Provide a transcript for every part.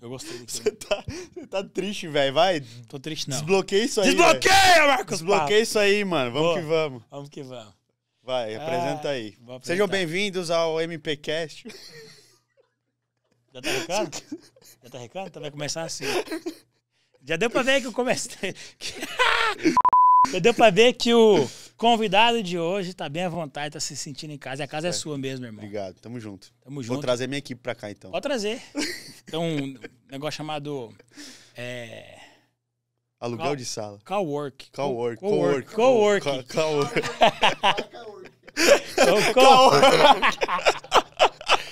Eu gostei do Você tá, tá triste, velho. Vai. Tô triste, não. Desbloqueia isso aí. Desbloqueia, véio. Marcos! Desbloqueia isso aí, mano. Vamos Boa. que vamos. Vamos que vamos. Vai, ah, apresenta ah, aí. Sejam bem-vindos ao MPCast. Já tá recado? Já tá recado. Então vai começar assim. Já deu pra ver que eu comecei. Já deu pra ver que o convidado de hoje está bem à vontade, está se sentindo em casa. a casa é, é sua mesmo, irmão. Obrigado, tamo junto. Tamo junto. Vou trazer minha equipe para cá, então. Pode trazer. Então, um negócio chamado... É... Aluguel de sala. Cowork. Cowork. Cowork. Cowork. Cowork. Cowork.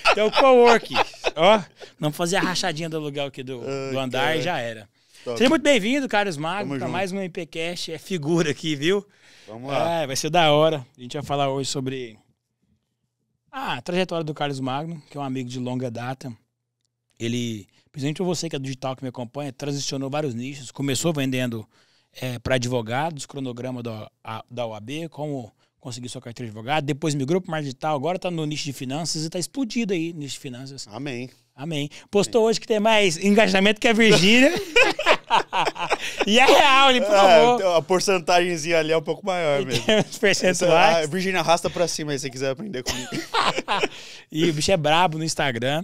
Cowork. cowork. Ó, não fazer a rachadinha do aluguel aqui do, do andar e já era. Top. Seja muito bem-vindo, Carlos Magno, para tá mais um MPCast. É figura aqui, viu? Vamos lá. É, vai ser da hora. A gente vai falar hoje sobre a trajetória do Carlos Magno, que é um amigo de longa data. Ele, principalmente você que é digital que me acompanha, transicionou vários nichos. Começou vendendo é, para advogados, cronograma da, a, da OAB, como conseguir sua carteira de advogado, depois migrou para o digital, agora está no nicho de finanças e está explodido aí nicho de finanças. Amém. Amém. Postou Amém. hoje que tem mais engajamento que a Virgínia. e é real, ele por É, a porcentagemzinha ali é um pouco maior e mesmo. Tem percentuais. Essa, então, a ah, Virginia arrasta pra cima aí se você quiser aprender comigo. e o bicho é brabo no Instagram.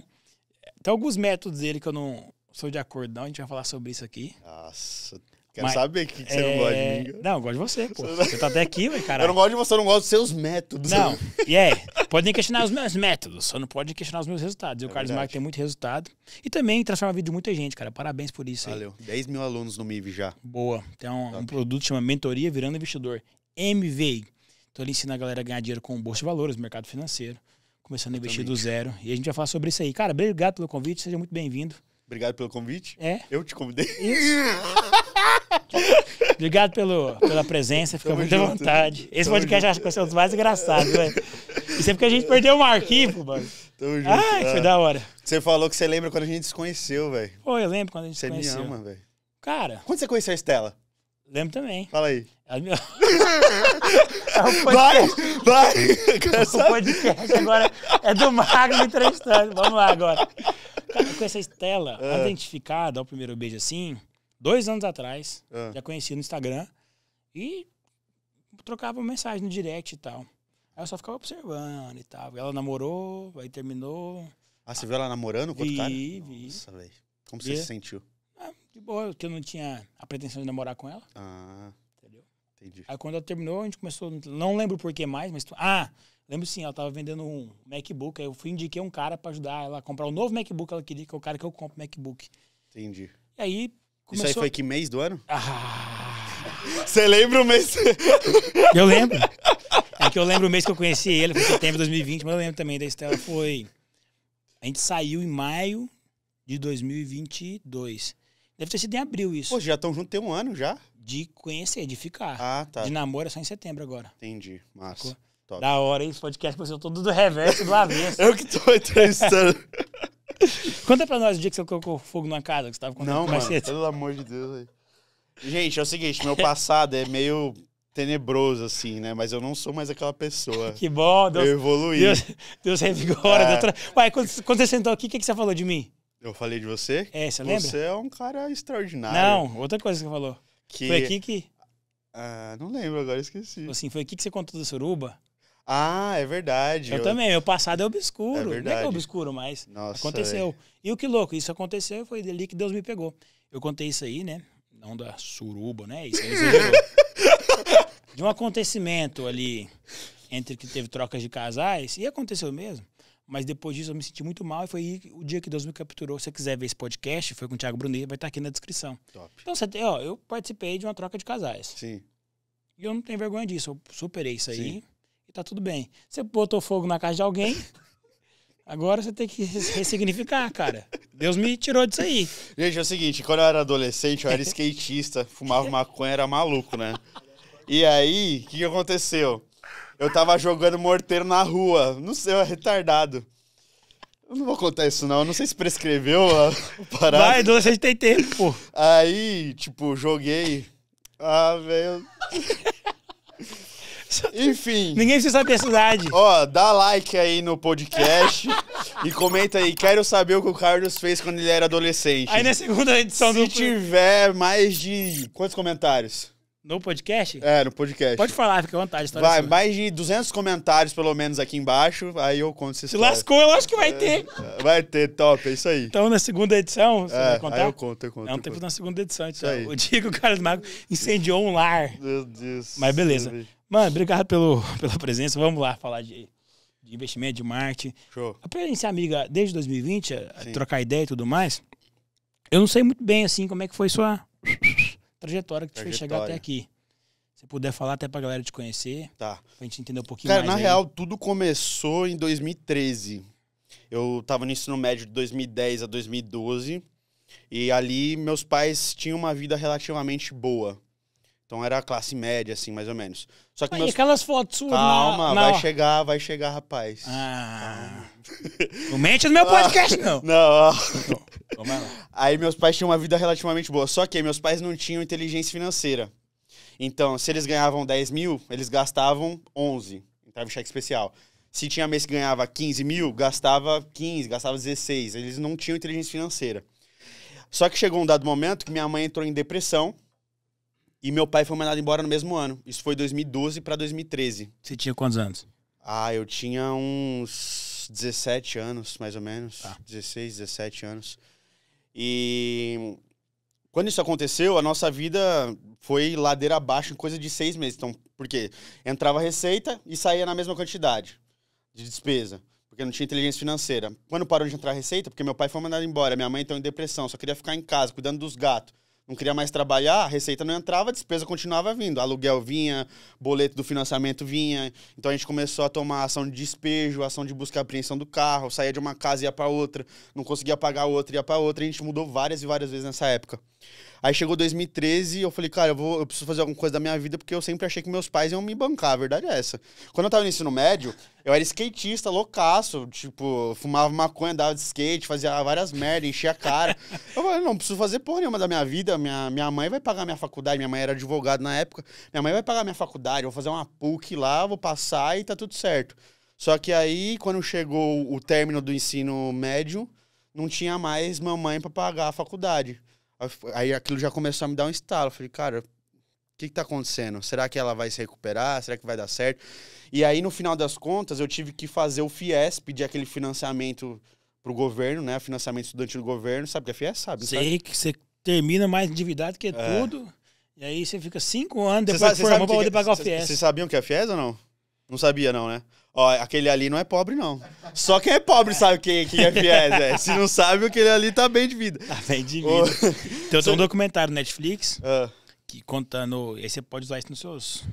Tem alguns métodos dele que eu não sou de acordo, não. A gente vai falar sobre isso aqui. Nossa, Quero Mas, saber o que, você é... não gosta de é, mim. Não, eu gosto de você, pô. Você tá até aqui, velho, cara. Eu não gosto de você, eu não gosto dos seus métodos. Não, e é, podem questionar os meus métodos, só não pode questionar os meus resultados. E é o Carlos Marques tem muito resultado. E também transforma a vida de muita gente, cara. Parabéns por isso. Valeu. Aí. 10 mil alunos no MIV já. Boa. Tem um, um produto que chama Mentoria Virando Investidor. MVI. Então ele ensina a galera a ganhar dinheiro com bolsa de valores, mercado financeiro, começando a investir do zero. E a gente vai falar sobre isso aí. Cara, obrigado pelo convite, seja muito bem-vindo. Obrigado pelo convite. É. Eu te convidei. Isso. Obrigado pelo, pela presença, fica muito à vontade. Esse Tamo podcast junto. acho que vai ser um dos mais engraçados, velho. Isso é porque a gente perdeu um arquivo, mano. Tamo junto. Ai, ah. foi da hora. Você falou que você lembra quando a gente se conheceu, velho. Pô, eu lembro quando a gente você se conheceu. Você me ama, velho. Cara. Quando você conheceu a Estela? Lembro também. Fala aí. Ela meu. É vai, vai. O podcast agora é do Magno entrevistando. Vamos lá agora. Cara, com essa Estela, é. Ah. identificada ao primeiro beijo assim, dois anos atrás, ah. já conhecia no Instagram, e trocava mensagem no direct e tal. Aí eu só ficava observando e tal. Ela namorou, aí terminou. Ah, você viu ela namorando com vi, cara? Vi, Nossa, velho. Como vi. você se sentiu? Ah, de boa, porque eu não tinha a pretensão de namorar com ela. Ah. Entendeu? Entendi. Aí quando ela terminou, a gente começou. Não lembro por que mais, mas. Ah! Lembro sim, ela tava vendendo um MacBook. Aí eu fui indiquei um cara para ajudar ela a comprar o um novo MacBook. Ela queria que é o cara que eu compro MacBook. Entendi. E aí Começou... Isso aí foi que mês do ano? Ah. Você ah. lembra o mês? eu lembro. É que eu lembro o mês que eu conheci ele, foi setembro de 2020, mas eu lembro também da Estela. Foi. A gente saiu em maio de 2022. Deve ter sido em abril isso. Poxa, já estão juntos tem um ano já? De conhecer, de ficar. Ah, tá. De namoro é só em setembro agora. Entendi. Massa. Da hora, hein? Esse podcast passou todo do reverso do avesso. eu que tô entrevistando. Conta pra nós o dia que você colocou fogo na casa, que você tava contando Não, mano, pelo amor de Deus. Gente, é o seguinte, meu passado é meio tenebroso, assim, né? Mas eu não sou mais aquela pessoa. que bom, Deus. Eu evoluí. Deus, Deus revigora. É. Ué, quando, quando, você sentou aqui, o que, que você falou de mim? Eu falei de você? É, você lembra? Você é um cara extraordinário. Não, outra coisa que você falou. Que... Foi aqui que. Ah, não lembro, agora esqueci. Assim, foi aqui que você contou do Suruba? Ah, é verdade. Eu, eu... também, meu passado é obscuro. É verdade. Não é, é obscuro, mas Nossa, aconteceu. É. E o que louco, isso aconteceu e foi dali que Deus me pegou. Eu contei isso aí, né? Não da suruba, né? Isso aí De um acontecimento ali, entre que teve trocas de casais, e aconteceu mesmo. Mas depois disso eu me senti muito mal e foi o dia que Deus me capturou. Se você quiser ver esse podcast, foi com o Thiago Brunet, vai estar tá aqui na descrição. Top. Então, você, ó, eu participei de uma troca de casais. Sim. E eu não tenho vergonha disso, eu superei isso aí. Sim e tá tudo bem. Você botou fogo na casa de alguém, agora você tem que ressignificar, cara. Deus me tirou disso aí. Gente, é o seguinte, quando eu era adolescente, eu era skatista, fumava maconha, era maluco, né? E aí, o que, que aconteceu? Eu tava jogando morteiro na rua. Não sei, eu era retardado. Eu não vou contar isso, não. Eu não sei se prescreveu a parada. Vai, adolescente tem tempo, Aí, tipo, joguei. Ah, velho. Enfim. Ninguém precisa saber a cidade. Ó, dá like aí no podcast e comenta aí. Quero saber o que o Carlos fez quando ele era adolescente. Aí na segunda edição Se do. Se tiver mais de. Quantos comentários? No podcast? É, no podcast. Pode falar, fica à vontade. Vai, sua. mais de 200 comentários, pelo menos, aqui embaixo. Aí eu conto essa Se lascou, eu acho que vai é, ter. É, vai ter, top, é isso aí. Então, na segunda edição, você é, vai contar? Aí eu conto, eu conto. É um tempo conto. na segunda edição. Então, o dia que o Carlos Mago incendiou um lar. Meu Deus. Mas beleza. Deus. Mano, obrigado pelo, pela presença. Vamos lá falar de, de investimento, de marketing. Show. ser amiga desde 2020, a, trocar ideia e tudo mais. Eu não sei muito bem, assim, como é que foi sua trajetória que te trajetória. fez chegar até aqui. Se puder falar até pra galera te conhecer. Tá. Pra gente entender um pouquinho Cara, mais. Cara, na aí. real, tudo começou em 2013. Eu tava no ensino médio de 2010 a 2012. E ali meus pais tinham uma vida relativamente boa. Então era classe média, assim, mais ou menos. Só que meus... aquelas fotos suas Calma, na, vai chegar, vai chegar, rapaz. Ah. Não mente no meu ah. podcast, não. Não. É aí meus pais tinham uma vida relativamente boa. Só que meus pais não tinham inteligência financeira. Então, se eles ganhavam 10 mil, eles gastavam 11. Entrava em cheque especial. Se tinha mês que ganhava 15 mil, gastava 15, gastava 16. Eles não tinham inteligência financeira. Só que chegou um dado momento que minha mãe entrou em depressão e meu pai foi mandado embora no mesmo ano. Isso foi 2012 para 2013. Você tinha quantos anos? Ah, eu tinha uns 17 anos, mais ou menos. Ah. 16, 17 anos. E quando isso aconteceu, a nossa vida foi ladeira abaixo em coisa de seis meses. Então, porque entrava receita e saía na mesma quantidade de despesa. Porque não tinha inteligência financeira. Quando parou de entrar receita, porque meu pai foi mandado embora, minha mãe então em depressão, só queria ficar em casa, cuidando dos gatos não queria mais trabalhar, a receita não entrava, a despesa continuava vindo. Aluguel vinha, boleto do financiamento vinha. Então a gente começou a tomar ação de despejo, ação de busca e apreensão do carro, saía de uma casa e ia para outra, não conseguia pagar outra, ia para outra. a gente mudou várias e várias vezes nessa época. Aí chegou 2013 e eu falei, cara, eu, vou, eu preciso fazer alguma coisa da minha vida porque eu sempre achei que meus pais iam me bancar, a verdade é essa. Quando eu tava no ensino médio, eu era skatista, loucaço, tipo, fumava maconha, dava de skate, fazia várias merdas, enchia a cara. Eu falei, não, preciso fazer porra nenhuma da minha vida, minha, minha mãe vai pagar minha faculdade, minha mãe era advogada na época, minha mãe vai pagar minha faculdade, vou fazer uma PUC lá, vou passar e tá tudo certo. Só que aí, quando chegou o término do ensino médio, não tinha mais mamãe para pagar a faculdade. Aí aquilo já começou a me dar um estalo. falei, cara, o que, que tá acontecendo? Será que ela vai se recuperar? Será que vai dar certo? E aí, no final das contas, eu tive que fazer o FIES, pedir aquele financiamento pro governo, né? Financiamento estudante do governo. Sabe o que é FIES? Sabe? Sei sabe? que você termina mais endividado que é. tudo. E aí você fica cinco anos depois cê sabe, de formar pra poder pagar o FIES. Vocês sabiam que é FIES ou não? Não sabia, não, né? Ó, aquele ali não é pobre, não. Só quem é pobre sabe quem, quem é fiel, é. Se não sabe, aquele ali tá bem de vida. Tá bem de vida. Então, tem um documentário Netflix uh. que contando. Aí você pode usar isso nos seus,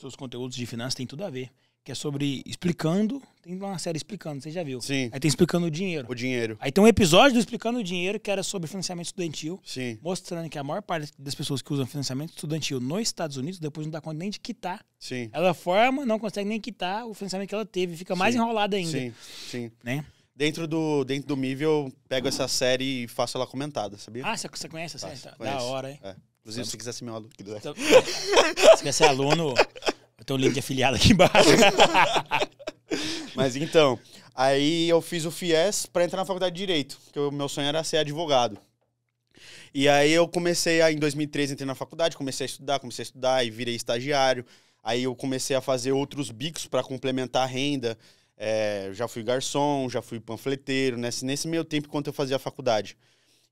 seus conteúdos de finanças, tem tudo a ver que é sobre explicando. Tem uma série explicando, você já viu. Sim. Aí tem explicando o dinheiro. O dinheiro. Aí tem um episódio do Explicando o Dinheiro que era sobre financiamento estudantil. Sim. Mostrando que a maior parte das pessoas que usam financiamento estudantil nos Estados Unidos, depois não dá conta nem de quitar. Sim. Ela forma, não consegue nem quitar o financiamento que ela teve, fica mais Sim. enrolada ainda. Sim. Sim. Né? Dentro do, dentro do nível eu pego essa série e faço ela comentada, sabia? Ah, você conhece a série? tá. Da hora, hein? É. Inclusive, se quiser ser meu aluno. Então, se quiser ser aluno, tem um link de afiliado aqui embaixo. Mas então, aí eu fiz o FIES para entrar na faculdade de Direito, que o meu sonho era ser advogado. E aí eu comecei a, em 2013, entrei na faculdade, comecei a estudar, comecei a estudar e virei estagiário. Aí eu comecei a fazer outros bicos para complementar a renda. É, já fui garçom, já fui panfleteiro, nesse, né? nesse meio tempo enquanto eu fazia a faculdade.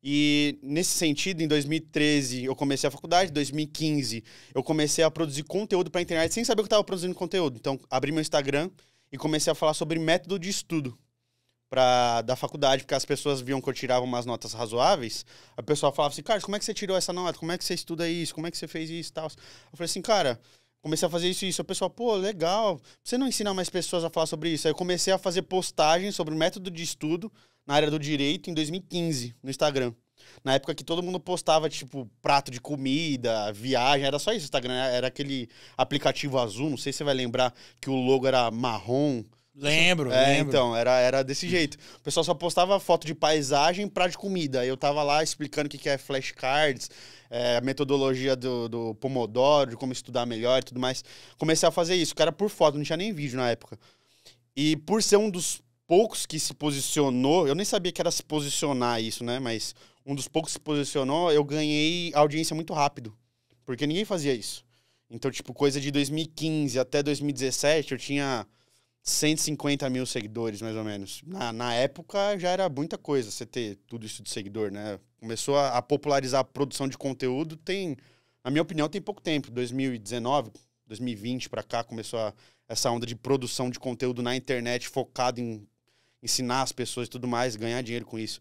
E nesse sentido, em 2013 eu comecei a faculdade, em 2015 eu comecei a produzir conteúdo para a internet sem saber que eu estava produzindo conteúdo. Então abri meu Instagram e comecei a falar sobre método de estudo para da faculdade, porque as pessoas viam que eu tirava umas notas razoáveis. A pessoa falava assim, cara, como é que você tirou essa nota? Como é que você estuda isso? Como é que você fez isso tal? Eu falei assim, cara, comecei a fazer isso e isso. a pessoa pô, legal. Você não ensina mais pessoas a falar sobre isso? Aí eu comecei a fazer postagens sobre método de estudo na área do direito em 2015, no Instagram. Na época que todo mundo postava, tipo, prato de comida, viagem, era só isso o Instagram. Era aquele aplicativo azul, não sei se você vai lembrar que o logo era marrom. Lembro, é, lembro. então, era, era desse jeito. O pessoal só postava foto de paisagem prato de comida. Eu tava lá explicando o que, que é flashcards, é, a metodologia do, do Pomodoro, de como estudar melhor e tudo mais. Comecei a fazer isso, cara, por foto, não tinha nem vídeo na época. E por ser um dos poucos que se posicionou, eu nem sabia que era se posicionar isso, né? Mas um dos poucos que se posicionou, eu ganhei audiência muito rápido. Porque ninguém fazia isso. Então, tipo, coisa de 2015 até 2017, eu tinha 150 mil seguidores, mais ou menos. Na, na época já era muita coisa você ter tudo isso de seguidor, né? Começou a, a popularizar a produção de conteúdo, tem, na minha opinião, tem pouco tempo. 2019, 2020 para cá começou a, essa onda de produção de conteúdo na internet focado em ensinar as pessoas e tudo mais, ganhar dinheiro com isso.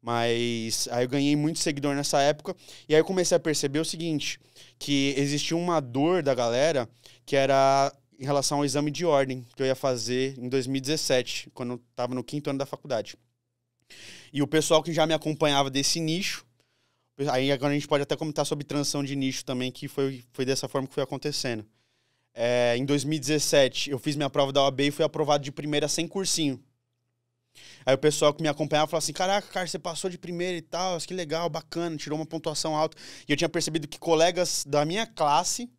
Mas aí eu ganhei muito seguidor nessa época. E aí eu comecei a perceber o seguinte: que existia uma dor da galera que era em relação ao exame de ordem que eu ia fazer em 2017, quando eu tava no quinto ano da faculdade. E o pessoal que já me acompanhava desse nicho, aí agora a gente pode até comentar sobre transição de nicho também, que foi, foi dessa forma que foi acontecendo. É, em 2017, eu fiz minha prova da OAB e fui aprovado de primeira sem cursinho. Aí o pessoal que me acompanhava falou assim: Caraca, cara, você passou de primeira e tal, que legal, bacana, tirou uma pontuação alta. E eu tinha percebido que colegas da minha classe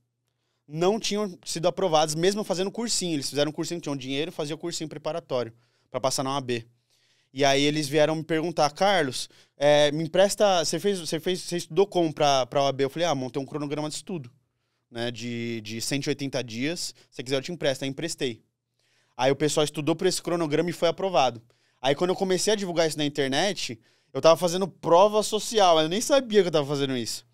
não tinham sido aprovados, mesmo fazendo cursinho. Eles fizeram um cursinho, tinham dinheiro, faziam cursinho preparatório para passar na UAB. E aí eles vieram me perguntar, Carlos, é, me empresta. Você fez, você fez, você estudou como para a OAB? Eu falei, ah, montei um cronograma de estudo, né? De, de 180 dias. Se quiser, eu te empresto. Aí emprestei. Aí o pessoal estudou por esse cronograma e foi aprovado. Aí quando eu comecei a divulgar isso na internet, eu tava fazendo prova social. Eu nem sabia que eu tava fazendo isso.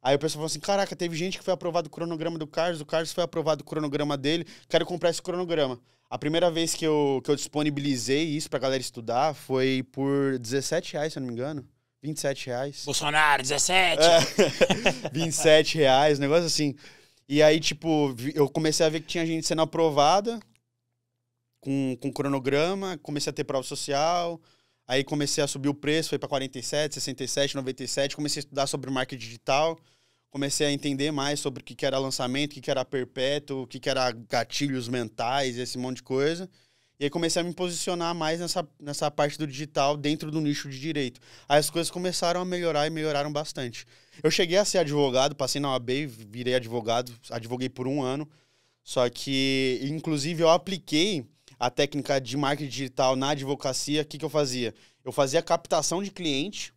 Aí o pessoal falou assim: caraca, teve gente que foi aprovado o cronograma do Carlos, o Carlos foi aprovado o cronograma dele, quero comprar esse cronograma. A primeira vez que eu, que eu disponibilizei isso pra galera estudar foi por 17 reais, se eu não me engano. 27 reais. Bolsonaro, 17! É, 27 reais, negócio assim. E aí, tipo, eu comecei a ver que tinha gente sendo aprovada com, com cronograma, comecei a ter prova social, aí comecei a subir o preço, foi para 47, 67, 97, comecei a estudar sobre marketing digital, comecei a entender mais sobre o que, que era lançamento, o que, que era perpétuo, o que, que era gatilhos mentais, esse monte de coisa. E aí comecei a me posicionar mais nessa, nessa parte do digital dentro do nicho de direito. Aí as coisas começaram a melhorar e melhoraram bastante. Eu cheguei a ser advogado, passei na OAB, virei advogado, advoguei por um ano. Só que, inclusive, eu apliquei a técnica de marketing digital na advocacia, o que, que eu fazia? Eu fazia captação de cliente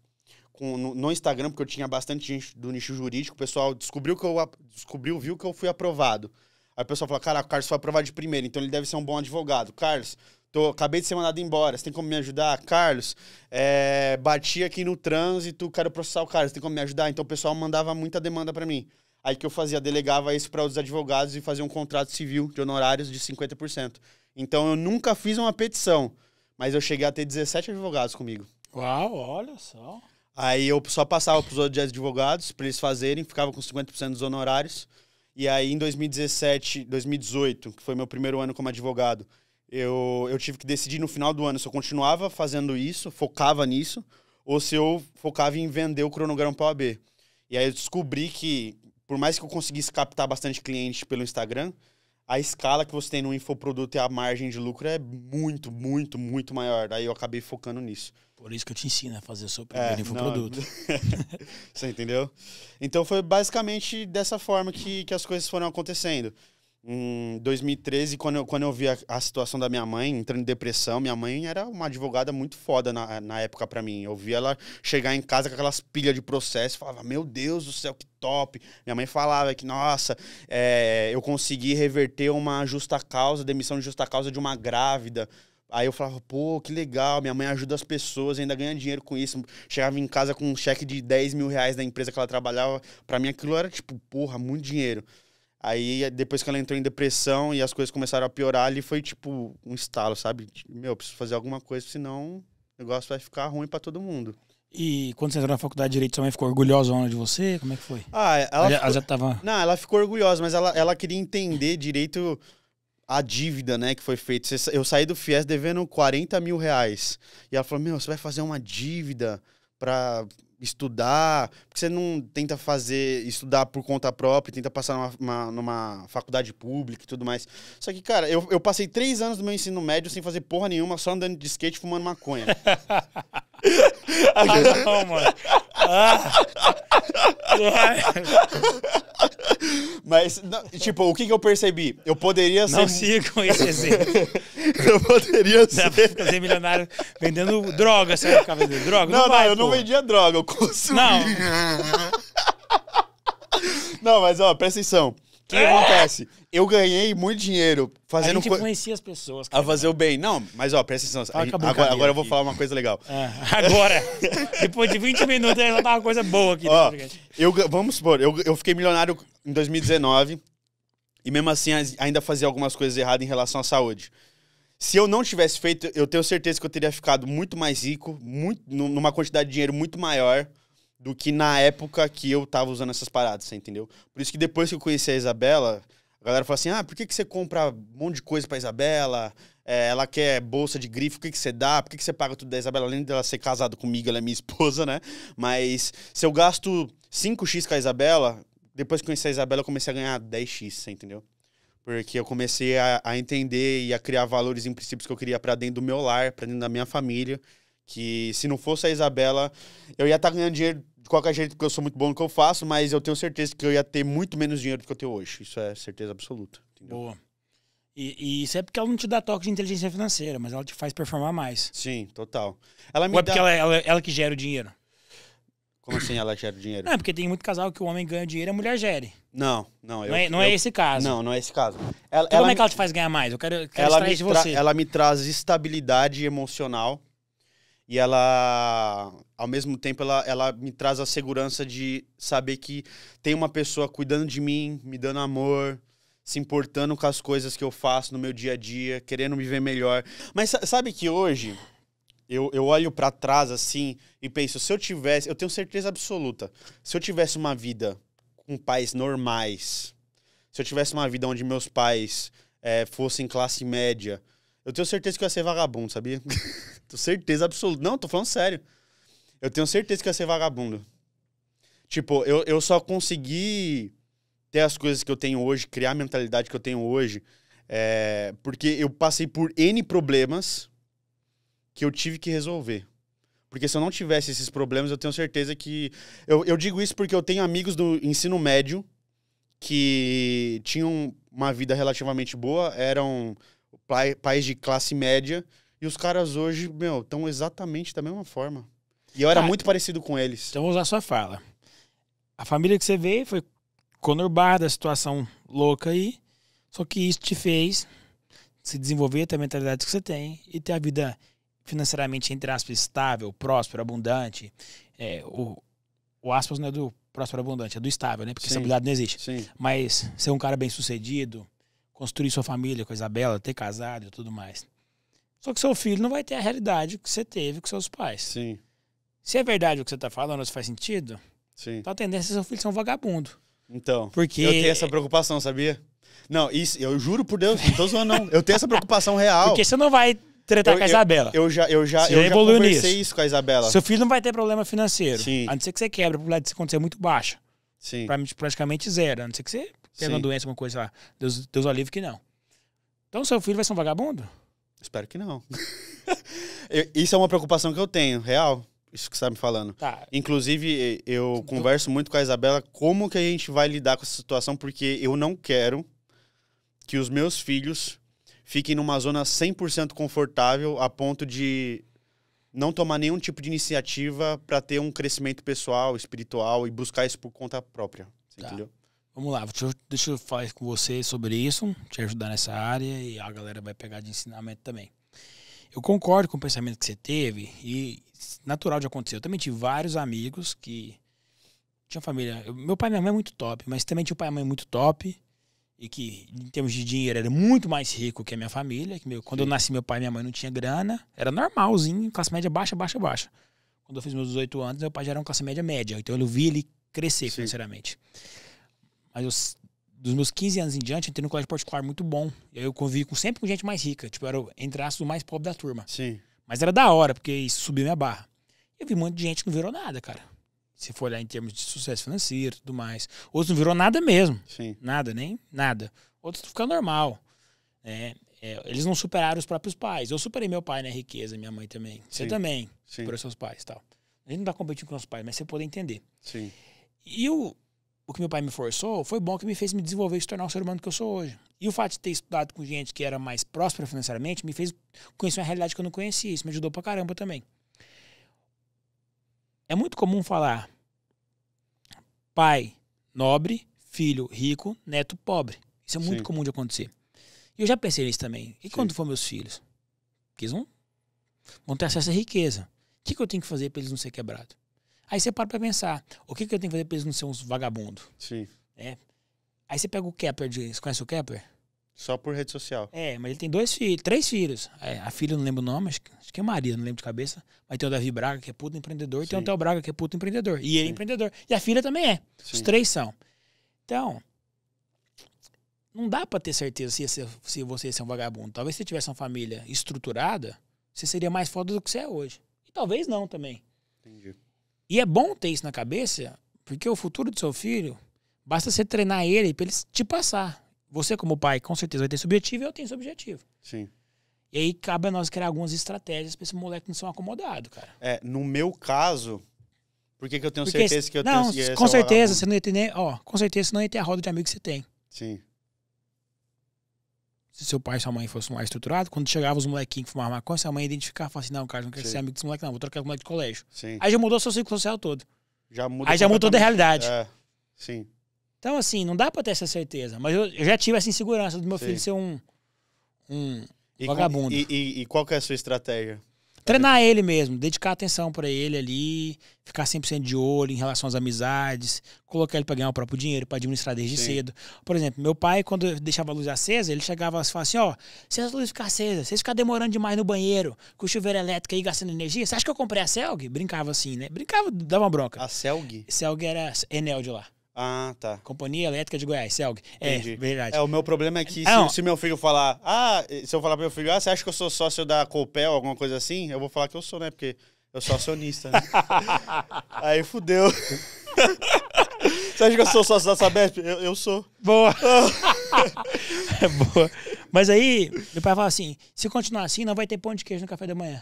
com, no, no, Instagram, porque eu tinha bastante gente do nicho jurídico. O pessoal descobriu que eu descobriu, viu que eu fui aprovado. Aí o pessoal falou: Cara, o Carlos foi aprovado de primeiro, então ele deve ser um bom advogado. Carlos, tô, acabei de ser mandado embora, você tem como me ajudar? Carlos, é, bati aqui no trânsito, quero processar o Carlos, tem como me ajudar? Então o pessoal mandava muita demanda para mim. Aí que eu fazia, delegava isso para os advogados e fazia um contrato civil de honorários de 50%. Então eu nunca fiz uma petição, mas eu cheguei a ter 17 advogados comigo. Uau, olha só. Aí eu só passava para os outros advogados para eles fazerem, ficava com 50% dos honorários. E aí em 2017, 2018, que foi meu primeiro ano como advogado, eu, eu tive que decidir no final do ano se eu continuava fazendo isso, focava nisso, ou se eu focava em vender o cronograma para o AB. E aí eu descobri que, por mais que eu conseguisse captar bastante cliente pelo Instagram, a escala que você tem no infoproduto e a margem de lucro é muito, muito, muito maior. Daí eu acabei focando nisso. Por isso que eu te ensino a fazer o seu é, primeiro é, infoproduto. você entendeu? Então foi basicamente dessa forma que, que as coisas foram acontecendo em 2013, quando eu, quando eu vi a, a, situação da minha mãe entrando em depressão, minha mãe era uma advogada muito foda na, na época para mim. Eu vi ela chegar em casa com aquelas pilhas de processo, falava, meu Deus do céu, que top. Minha mãe falava que, nossa, é, eu consegui reverter uma justa causa, demissão de justa causa de uma grávida. Aí eu falava, pô, que legal, minha mãe ajuda as pessoas, ainda ganha dinheiro com isso. Chegava em casa com um cheque de 10 mil reais da empresa que ela trabalhava. para mim aquilo era tipo, porra, muito dinheiro. Aí, depois que ela entrou em depressão e as coisas começaram a piorar, ali foi tipo um estalo, sabe? Tipo, meu, preciso fazer alguma coisa, senão o negócio vai ficar ruim para todo mundo. E quando você entrou na faculdade de Direito, sua mãe ficou orgulhosa de você? Como é que foi? Ah, ela, ela, ficou... já tava... Não, ela ficou orgulhosa, mas ela, ela queria entender direito a dívida, né, que foi feita. Eu saí do FIES devendo 40 mil reais. E ela falou, meu, você vai fazer uma dívida pra estudar, porque você não tenta fazer, estudar por conta própria, tenta passar numa, uma, numa faculdade pública e tudo mais. Só que, cara, eu, eu passei três anos do meu ensino médio sem fazer porra nenhuma, só andando de skate fumando maconha. Ah, não, mano. Ah. Mas, não, tipo, o que, que eu percebi? Eu poderia ser. Não sigam esse exemplo. eu poderia ser. pra fazer milionário vendendo droga, você vai ficar vendendo droga? Não, não, não eu não vendia droga, eu consumia. Não. não, mas ó, presta atenção que é. acontece? Eu ganhei muito dinheiro fazendo... A gente conhecia as pessoas. Cara. A fazer o bem. Não, mas ó, presta atenção. agora, agora eu vou falar uma coisa legal. É, agora. Depois de 20 minutos, ela tá uma coisa boa aqui. Ó, eu, vamos supor, eu, eu fiquei milionário em 2019 e mesmo assim ainda fazia algumas coisas erradas em relação à saúde. Se eu não tivesse feito, eu tenho certeza que eu teria ficado muito mais rico, muito, numa quantidade de dinheiro muito maior do que na época que eu tava usando essas paradas, você entendeu? Por isso que depois que eu conheci a Isabela, a galera fala assim: ah, por que, que você compra um monte de coisa pra Isabela? É, ela quer bolsa de grife, o que, que você dá? Por que, que você paga tudo da Isabela? Além dela ser casada comigo, ela é minha esposa, né? Mas se eu gasto 5x com a Isabela, depois que conheci a Isabela, eu comecei a ganhar 10x, você entendeu? Porque eu comecei a, a entender e a criar valores e princípios que eu queria para dentro do meu lar, para dentro da minha família. Que se não fosse a Isabela, eu ia estar tá ganhando dinheiro de qualquer jeito, porque eu sou muito bom no que eu faço, mas eu tenho certeza que eu ia ter muito menos dinheiro do que eu tenho hoje. Isso é certeza absoluta. Entendeu? Boa. E, e, isso é porque ela não te dá toque de inteligência financeira, mas ela te faz performar mais. Sim, total. Ela me Ou é dá... porque ela, é, ela, é, ela que gera o dinheiro? Como assim ela gera o dinheiro? Não, é porque tem muito casal que o homem ganha dinheiro e a mulher gere. Não, não. Eu, não é, não eu, é esse caso. Não, não é esse caso. Ela, então, ela como me... é que ela te faz ganhar mais? Eu quero, quero ela de você. Ela me traz estabilidade emocional e ela, ao mesmo tempo, ela, ela me traz a segurança de saber que tem uma pessoa cuidando de mim, me dando amor, se importando com as coisas que eu faço no meu dia a dia, querendo me ver melhor. Mas sabe que hoje eu, eu olho para trás assim e penso, se eu tivesse, eu tenho certeza absoluta, se eu tivesse uma vida com pais normais, se eu tivesse uma vida onde meus pais é, fossem classe média, eu tenho certeza que eu ia ser vagabundo, sabia? tô certeza absoluta. Não, tô falando sério. Eu tenho certeza que ia ser vagabundo. Tipo, eu, eu só consegui ter as coisas que eu tenho hoje, criar a mentalidade que eu tenho hoje, é, porque eu passei por N problemas que eu tive que resolver. Porque se eu não tivesse esses problemas, eu tenho certeza que. Eu, eu digo isso porque eu tenho amigos do ensino médio que tinham uma vida relativamente boa, eram pais de classe média, e os caras hoje, meu, estão exatamente da mesma forma. E eu era ah, muito parecido com eles. Então vou usar sua fala. A família que você veio foi conurbada, situação louca aí. Só que isso te fez se desenvolver, ter a mentalidade que você tem e ter a vida financeiramente, entre aspas, estável, próspero, abundante. É, o, o aspas não é do próspero abundante, é do estável, né? Porque Sim. estabilidade não existe. Sim. Mas ser um cara bem sucedido, construir sua família com a Isabela, ter casado e tudo mais. Só que seu filho não vai ter a realidade que você teve com seus pais. Sim. Se é verdade o que você está falando, se faz sentido, Sim. então a tendência é seu filho ser um vagabundo. Então, Porque... eu tenho essa preocupação, sabia? Não, isso, eu juro por Deus, não tô zoando não. Eu tenho essa preocupação real. Porque você não vai tretar eu, com a Isabela. Eu, eu já, eu já, eu já conversei nisso. isso com a Isabela. Seu filho não vai ter problema financeiro. Sim. A não ser que você quebre, a probabilidade de acontecer é muito baixa. Sim. Pra, tipo, praticamente zero. A não ser que você tenha uma doença, uma coisa lá. Deus, Deus o livre que não. Então seu filho vai ser um vagabundo? Espero que não. Isso é uma preocupação que eu tenho, real. Isso que você está me falando. Tá. Inclusive, eu converso muito com a Isabela como que a gente vai lidar com essa situação, porque eu não quero que os meus filhos fiquem numa zona 100% confortável a ponto de não tomar nenhum tipo de iniciativa para ter um crescimento pessoal, espiritual e buscar isso por conta própria. Tá. entendeu? Vamos lá, deixa eu, deixa eu falar com você sobre isso, te ajudar nessa área e a galera vai pegar de ensinamento também. Eu concordo com o pensamento que você teve e natural de acontecer. Eu também tive vários amigos que tinham família. Meu pai e minha mãe é muito top, mas também tinha um pai e mãe muito top e que em termos de dinheiro era muito mais rico que a minha família. Que meu, quando eu nasci, meu pai e minha mãe não tinha grana, era normalzinho, classe média baixa, baixa, baixa. Quando eu fiz meus 18 anos, meu pai já era uma classe média média, então eu vi ele crescer Sim. financeiramente. Mas eu, dos meus 15 anos em diante, eu entrei num colégio particular muito bom. E aí eu convivi com, sempre com gente mais rica. Tipo, eu era, entre aspas, o mais pobre da turma. Sim. Mas era da hora, porque isso subiu minha barra. Eu vi um monte de gente que não virou nada, cara. Se for olhar em termos de sucesso financeiro e tudo mais. Outros não virou nada mesmo. Sim. Nada, nem nada. Outros ficam normal. É, é, eles não superaram os próprios pais. Eu superei meu pai na né, riqueza, minha mãe também. Sim. Você também Sim. superou seus pais tal. A gente não tá competindo com os pais, mas você pode entender. Sim. E o o que meu pai me forçou foi bom que me fez me desenvolver e se tornar o ser humano que eu sou hoje. E o fato de ter estudado com gente que era mais próspera financeiramente me fez conhecer uma realidade que eu não conhecia. Isso me ajudou pra caramba também. É muito comum falar pai nobre, filho rico, neto pobre. Isso é muito Sim. comum de acontecer. E eu já pensei nisso também. E Sim. quando for meus filhos? Que eles vão, vão ter acesso à riqueza. O que, que eu tenho que fazer para eles não serem quebrados? Aí você para pra pensar, o que, que eu tenho que fazer pra eles não serem uns vagabundos? Sim. É. Aí você pega o Kepler de. Você conhece o Kepler? Só por rede social. É, mas ele tem dois filhos, três filhos. É, a filha não lembro o nome, acho que, acho que é Maria, não lembro de cabeça. Mas tem o Davi Braga, que é puto empreendedor, e tem o Theo Braga, que é puto empreendedor. E ele é empreendedor. E a filha também é. Sim. Os três são. Então, não dá para ter certeza se, se, se você ia ser um vagabundo. Talvez se tivesse uma família estruturada, você seria mais foda do que você é hoje. E talvez não também. Entendi. E é bom ter isso na cabeça, porque o futuro do seu filho, basta você treinar ele para ele te passar. Você, como pai, com certeza vai ter subjetivo e eu tenho subjetivo. Sim. E aí cabe a nós criar algumas estratégias para esse moleque não ser acomodado, cara. É, no meu caso, por que, que eu tenho porque certeza que eu não, tenho... Não, com é certeza, você não ia ter nem... Ó, com certeza você não ia ter a roda de amigo que você tem. Sim se seu pai e sua mãe fossem mais estruturados, quando chegava os molequinhos que fumavam maconha, sua mãe identificava e falava assim, não, cara, não quero Sim. ser amigo desse moleque não, vou trocar o moleque de colégio. Sim. Aí já mudou seu ciclo social todo. Já Aí já mudou toda a realidade. É. Sim. Então, assim, não dá pra ter essa certeza. Mas eu, eu já tive essa insegurança do meu Sim. filho ser um, um e, vagabundo. E, e, e, qual que é a sua estratégia? Treinar ele mesmo, dedicar atenção para ele ali, ficar 100% de olho em relação às amizades, colocar ele para ganhar o próprio dinheiro, para administrar desde Sim. cedo. Por exemplo, meu pai, quando deixava a luz acesa, ele chegava e falava assim: ó, se as luz ficar acesa, se ficar demorando demais no banheiro, com o chuveiro elétrico aí gastando energia, você acha que eu comprei a Celg? Brincava assim, né? Brincava, dava uma bronca. A Celg? Celg era Enel de lá. Ah, tá. Companhia Elétrica de Goiás, CELG. É, verdade. É, o meu problema é que é, se, se, meu filho falar, ah, se eu falar pro meu filho, ah, você acha que eu sou sócio da Copel, alguma coisa assim? Eu vou falar que eu sou, né? Porque eu sou acionista, né? Aí fudeu. você acha que eu sou sócio da Sabesp? Eu, eu sou. Boa. é boa. Mas aí, meu pai fala assim, se continuar assim, não vai ter pão de queijo no café da manhã.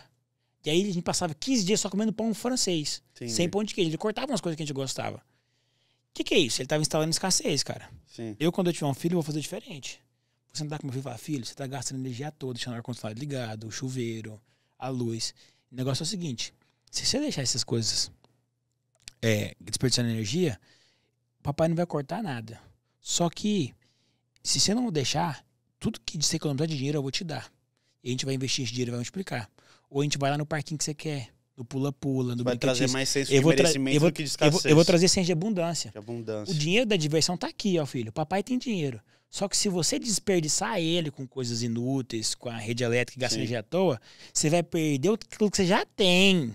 E aí a gente passava 15 dias só comendo pão francês. Sem pão de queijo. Ele cortava umas coisas que a gente gostava que, que é isso? Ele estava instalando escassez, cara. Sim. Eu, quando eu tiver um filho, vou fazer diferente. Você não tá com meu filho e fala, filho, você tá gastando energia toda, deixando o ar-condicionado ligado, o chuveiro, a luz. O negócio é o seguinte: se você deixar essas coisas é, desperdiçando energia, papai não vai cortar nada. Só que, se você não deixar, tudo que você economizar de dinheiro eu vou te dar. E a gente vai investir esse dinheiro e vai multiplicar. Ou a gente vai lá no parquinho que você quer do pula-pula, do Vai trazer mais senso eu vou de merecimento eu vou, do que de Eu vou, eu vou trazer senso de abundância. de abundância. O dinheiro da diversão tá aqui, ó, filho. O papai tem dinheiro. Só que se você desperdiçar ele com coisas inúteis, com a rede elétrica gastando energia à toa, você vai perder aquilo que você já tem.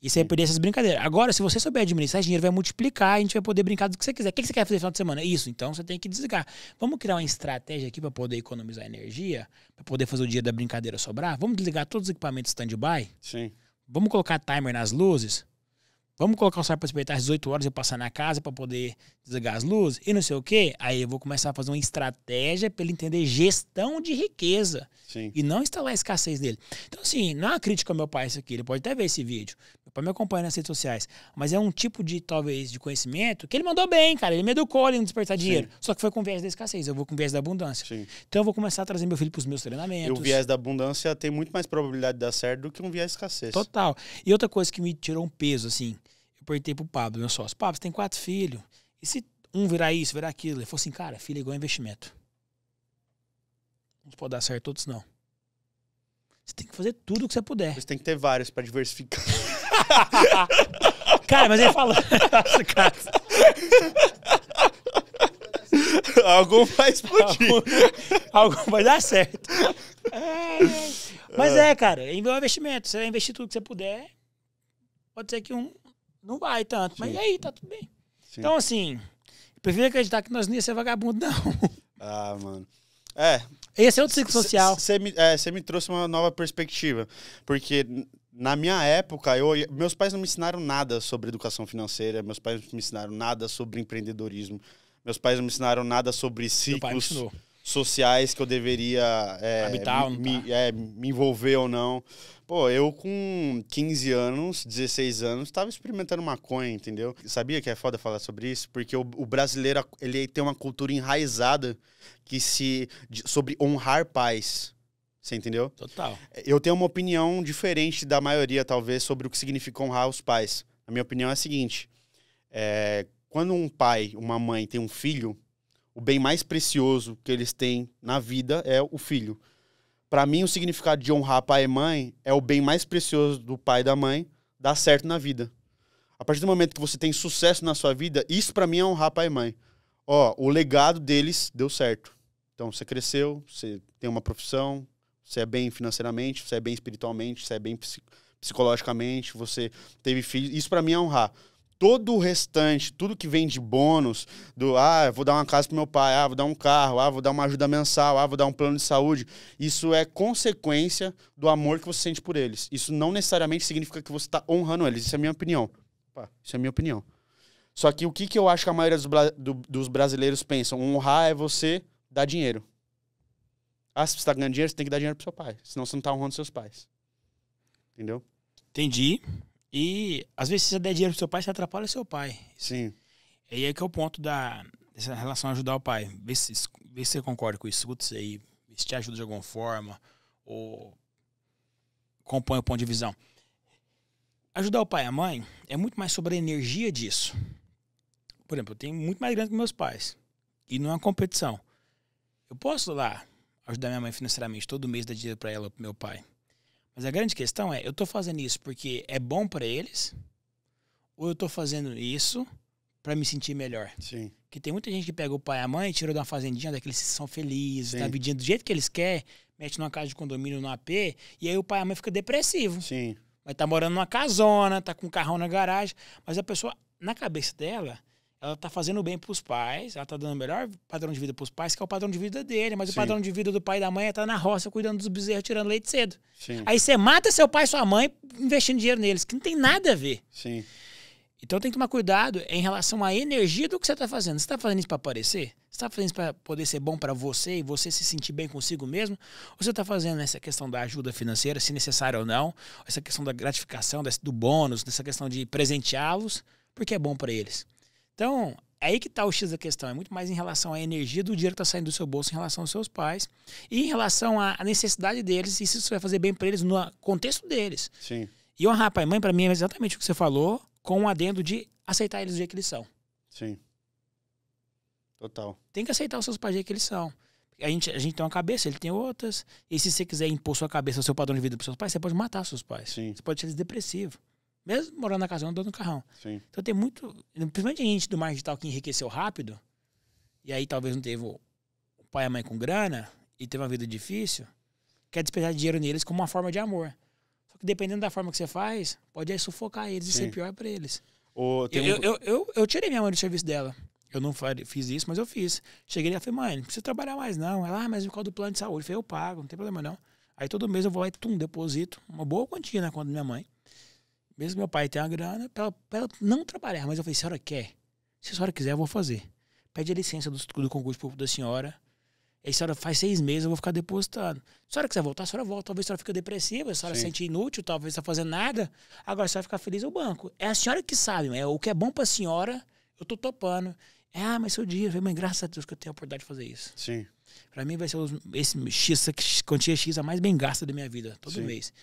E você vai perder essas brincadeiras. Agora, se você souber administrar, esse dinheiro vai multiplicar, a gente vai poder brincar do que você quiser. O que você quer fazer no final de semana? Isso, então você tem que desligar. Vamos criar uma estratégia aqui para poder economizar energia, para poder fazer o dia da brincadeira sobrar? Vamos desligar todos os equipamentos stand-by? Sim. Vamos colocar timer nas luzes? Vamos colocar o saio para despertar às 18 horas e eu passar na casa para poder desligar as luzes e não sei o quê. Aí eu vou começar a fazer uma estratégia para ele entender gestão de riqueza. Sim. E não instalar a escassez dele. Então, assim, não é uma crítica ao meu pai isso aqui. Ele pode até ver esse vídeo. Meu pai me acompanha nas redes sociais. Mas é um tipo de, talvez, de conhecimento que ele mandou bem, cara. Ele me educou ali no despertar dinheiro. Sim. Só que foi com viés da escassez. Eu vou com viés da abundância. Sim. Então eu vou começar a trazer meu filho para os meus treinamentos. E o viés da abundância tem muito mais probabilidade de dar certo do que um viés de escassez. Total. E outra coisa que me tirou um peso, assim eu perguntei pro Pablo, meu sócio, Pablo, você tem quatro filhos. E se um virar isso, virar aquilo? Ele falou assim, cara, filho é igual investimento. Uns pode dar certo, outros não. Você tem que fazer tudo o que você puder. Você tem que ter vários para diversificar. cara, mas ele falou Algum vai explodir. Algum, algum vai dar certo. É, é, é, mas é, é cara, é um investimento. Você vai investir tudo que você puder. Pode ser que um não vai tanto. Sim. Mas e aí, tá tudo bem. Sim. Então, assim, prefiro acreditar que nós não ia ser vagabundo, não. Ah, mano. É. Esse é outro ciclo social. Você me, é, me trouxe uma nova perspectiva. Porque na minha época, eu, meus pais não me ensinaram nada sobre educação financeira, meus pais não me ensinaram nada sobre empreendedorismo, meus pais não me ensinaram nada sobre ciclos. Meu pai me ensinou sociais que eu deveria é, Habitar, me, tá? é, me envolver ou não. Pô, eu com 15 anos, 16 anos, estava experimentando maconha, entendeu? Sabia que é foda falar sobre isso? Porque o, o, brasileiro, ele tem uma cultura enraizada que se... sobre honrar pais. Você entendeu? Total. Eu tenho uma opinião diferente da maioria, talvez, sobre o que significa honrar os pais. A minha opinião é a seguinte. É, quando um pai, uma mãe tem um filho, o bem mais precioso que eles têm na vida é o filho. Para mim, o significado de honrar pai e mãe é o bem mais precioso do pai e da mãe dar certo na vida. A partir do momento que você tem sucesso na sua vida, isso para mim é honrar pai e mãe. Ó, o legado deles deu certo. Então, você cresceu, você tem uma profissão, você é bem financeiramente, você é bem espiritualmente, você é bem psicologicamente, você teve filhos. Isso para mim é honrar todo o restante, tudo que vem de bônus, do ah, vou dar uma casa pro meu pai, ah, vou dar um carro, ah, vou dar uma ajuda mensal, ah, vou dar um plano de saúde, isso é consequência do amor que você sente por eles. Isso não necessariamente significa que você está honrando eles, isso é minha opinião. Isso é minha opinião. Só que o que, que eu acho que a maioria dos, bra do, dos brasileiros pensam? Honrar é você dar dinheiro. Ah, se você está ganhando dinheiro, você tem que dar dinheiro pro seu pai. Senão você não está honrando seus pais. Entendeu? Entendi. E às vezes se você der dinheiro pro seu pai, você atrapalha seu pai. Sim. E aí é que é o ponto da dessa relação ajudar o pai. Vê se, vê se você concorda com isso, escuta isso aí, vê se te ajuda de alguma forma, ou compõe o ponto de visão. Ajudar o pai e a mãe é muito mais sobre a energia disso. Por exemplo, eu tenho muito mais grande que meus pais. E não é uma competição. Eu posso lá ajudar minha mãe financeiramente todo mês, dar dinheiro para ela, pro meu pai. Mas a grande questão é, eu estou fazendo isso porque é bom para eles ou eu estou fazendo isso para me sentir melhor? Sim. Que tem muita gente que pega o pai e a mãe, tira de uma fazendinha, daqueles que são felizes, Sim. tá do jeito que eles querem, mete numa casa de condomínio, no AP, e aí o pai e a mãe fica depressivo. Sim. Mas tá morando numa casona, tá com um carrão na garagem, mas a pessoa na cabeça dela, ela tá fazendo bem para os pais, ela tá dando o melhor padrão de vida para os pais, que é o padrão de vida dele, mas Sim. o padrão de vida do pai e da mãe é tá na roça cuidando dos bezerros, tirando leite cedo. Sim. Aí você mata seu pai e sua mãe investindo dinheiro neles, que não tem nada a ver. Sim. Então tem que tomar cuidado em relação à energia do que você está fazendo. Você está fazendo isso para aparecer? Você está fazendo isso para poder ser bom para você e você se sentir bem consigo mesmo? Ou você está fazendo essa questão da ajuda financeira, se necessário ou não? Essa questão da gratificação, do bônus, dessa questão de presenteá-los, porque é bom para eles? Então, é aí que está o X da questão. É muito mais em relação à energia do dinheiro que está saindo do seu bolso em relação aos seus pais e em relação à necessidade deles e se isso vai fazer bem para eles no contexto deles. Sim. E honrar pai e mãe, para mim, é exatamente o que você falou, com o um adendo de aceitar eles do jeito que eles são. Sim. Total. Tem que aceitar os seus pais do jeito que eles são. A gente, a gente tem uma cabeça, ele tem outras. E se você quiser impor sua cabeça, seu padrão de vida para seus pais, você pode matar seus pais. Sim. Você pode ser depressivo. Mesmo morando na casa casona, no carrão. Sim. Então tem muito. Principalmente a gente do mais digital que enriqueceu rápido, e aí talvez não teve o pai e a mãe com grana, e teve uma vida difícil, quer despejar dinheiro neles como uma forma de amor. Só que dependendo da forma que você faz, pode aí sufocar eles Sim. e ser pior para eles. Ou eu, um... eu, eu, eu tirei minha mãe do serviço dela. Eu não fiz isso, mas eu fiz. Cheguei e falei, mãe, não precisa trabalhar mais, não. Ela, ah, mas qual do plano de saúde? Eu falei, eu pago, não tem problema não. Aí todo mês eu vou lá e tum, deposito uma boa quantia na conta da minha mãe. Mesmo meu pai tem uma grana, para ela não trabalhar. Mas eu falei, se a senhora quer? Se a senhora quiser, eu vou fazer. Pede a licença do, do concurso público da senhora. Aí a senhora faz seis meses, eu vou ficar depositando. Se a senhora quiser voltar, a senhora volta. Talvez a senhora fique depressiva, a senhora Sim. sente inútil, talvez está fazendo nada. Agora a senhora ficar feliz no banco. É a senhora que sabe, é o que é bom para a senhora, eu tô topando. É, ah, mas seu dia, eu falei, mas graças a Deus que eu tenho a oportunidade de fazer isso. Sim. Pra mim vai ser os, esse X, essa quantia X é a mais bem gasta da minha vida, todo Sim. mês.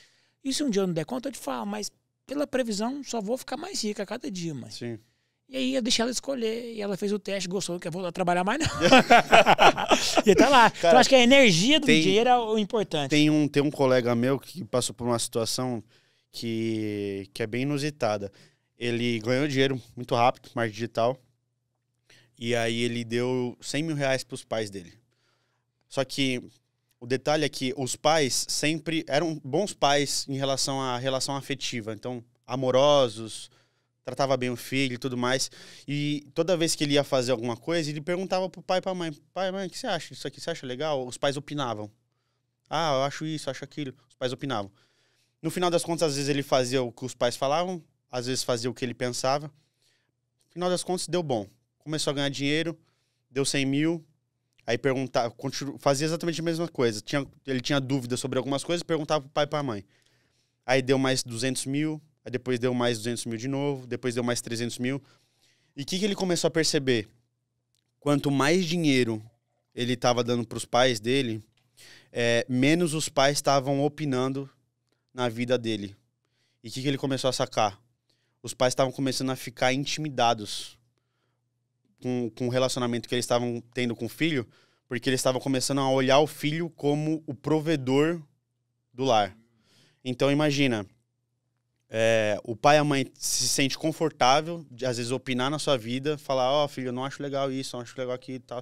E se um dia eu não der conta, eu te falo, mas pela previsão, só vou ficar mais rica a cada dia, mãe. Sim. E aí eu deixei ela escolher. E ela fez o teste, gostou, não quer voltar a trabalhar mais, não. e tá lá. Então, Cara, então acho que a energia do tem, dinheiro é o importante. Tem um, tem um colega meu que passou por uma situação que, que é bem inusitada. Ele ganhou dinheiro muito rápido, mais digital. E aí ele deu 100 mil reais pros pais dele. Só que o detalhe é que os pais sempre eram bons pais em relação à relação afetiva, então amorosos, tratava bem o filho e tudo mais. E toda vez que ele ia fazer alguma coisa, ele perguntava pro pai e pra mãe: pai, mãe, o que você acha disso aqui? Você acha legal? Os pais opinavam. Ah, eu acho isso, eu acho aquilo. Os pais opinavam. No final das contas, às vezes ele fazia o que os pais falavam, às vezes fazia o que ele pensava. No final das contas, deu bom. Começou a ganhar dinheiro, deu 100 mil, Aí perguntava, fazia exatamente a mesma coisa. Tinha, ele tinha dúvidas sobre algumas coisas, perguntava pro pai e pra mãe. Aí deu mais 200 mil, aí depois deu mais 200 mil de novo, depois deu mais 300 mil. E o que, que ele começou a perceber? Quanto mais dinheiro ele estava dando pros pais dele, é, menos os pais estavam opinando na vida dele. E o que, que ele começou a sacar? Os pais estavam começando a ficar intimidados com, com o relacionamento que eles estavam tendo com o filho, porque eles estavam começando a olhar o filho como o provedor do lar. Então imagina, é, o pai e a mãe se sente confortável de às vezes opinar na sua vida, falar, ó oh, filho, eu não acho legal isso, eu não acho legal aquilo e tal.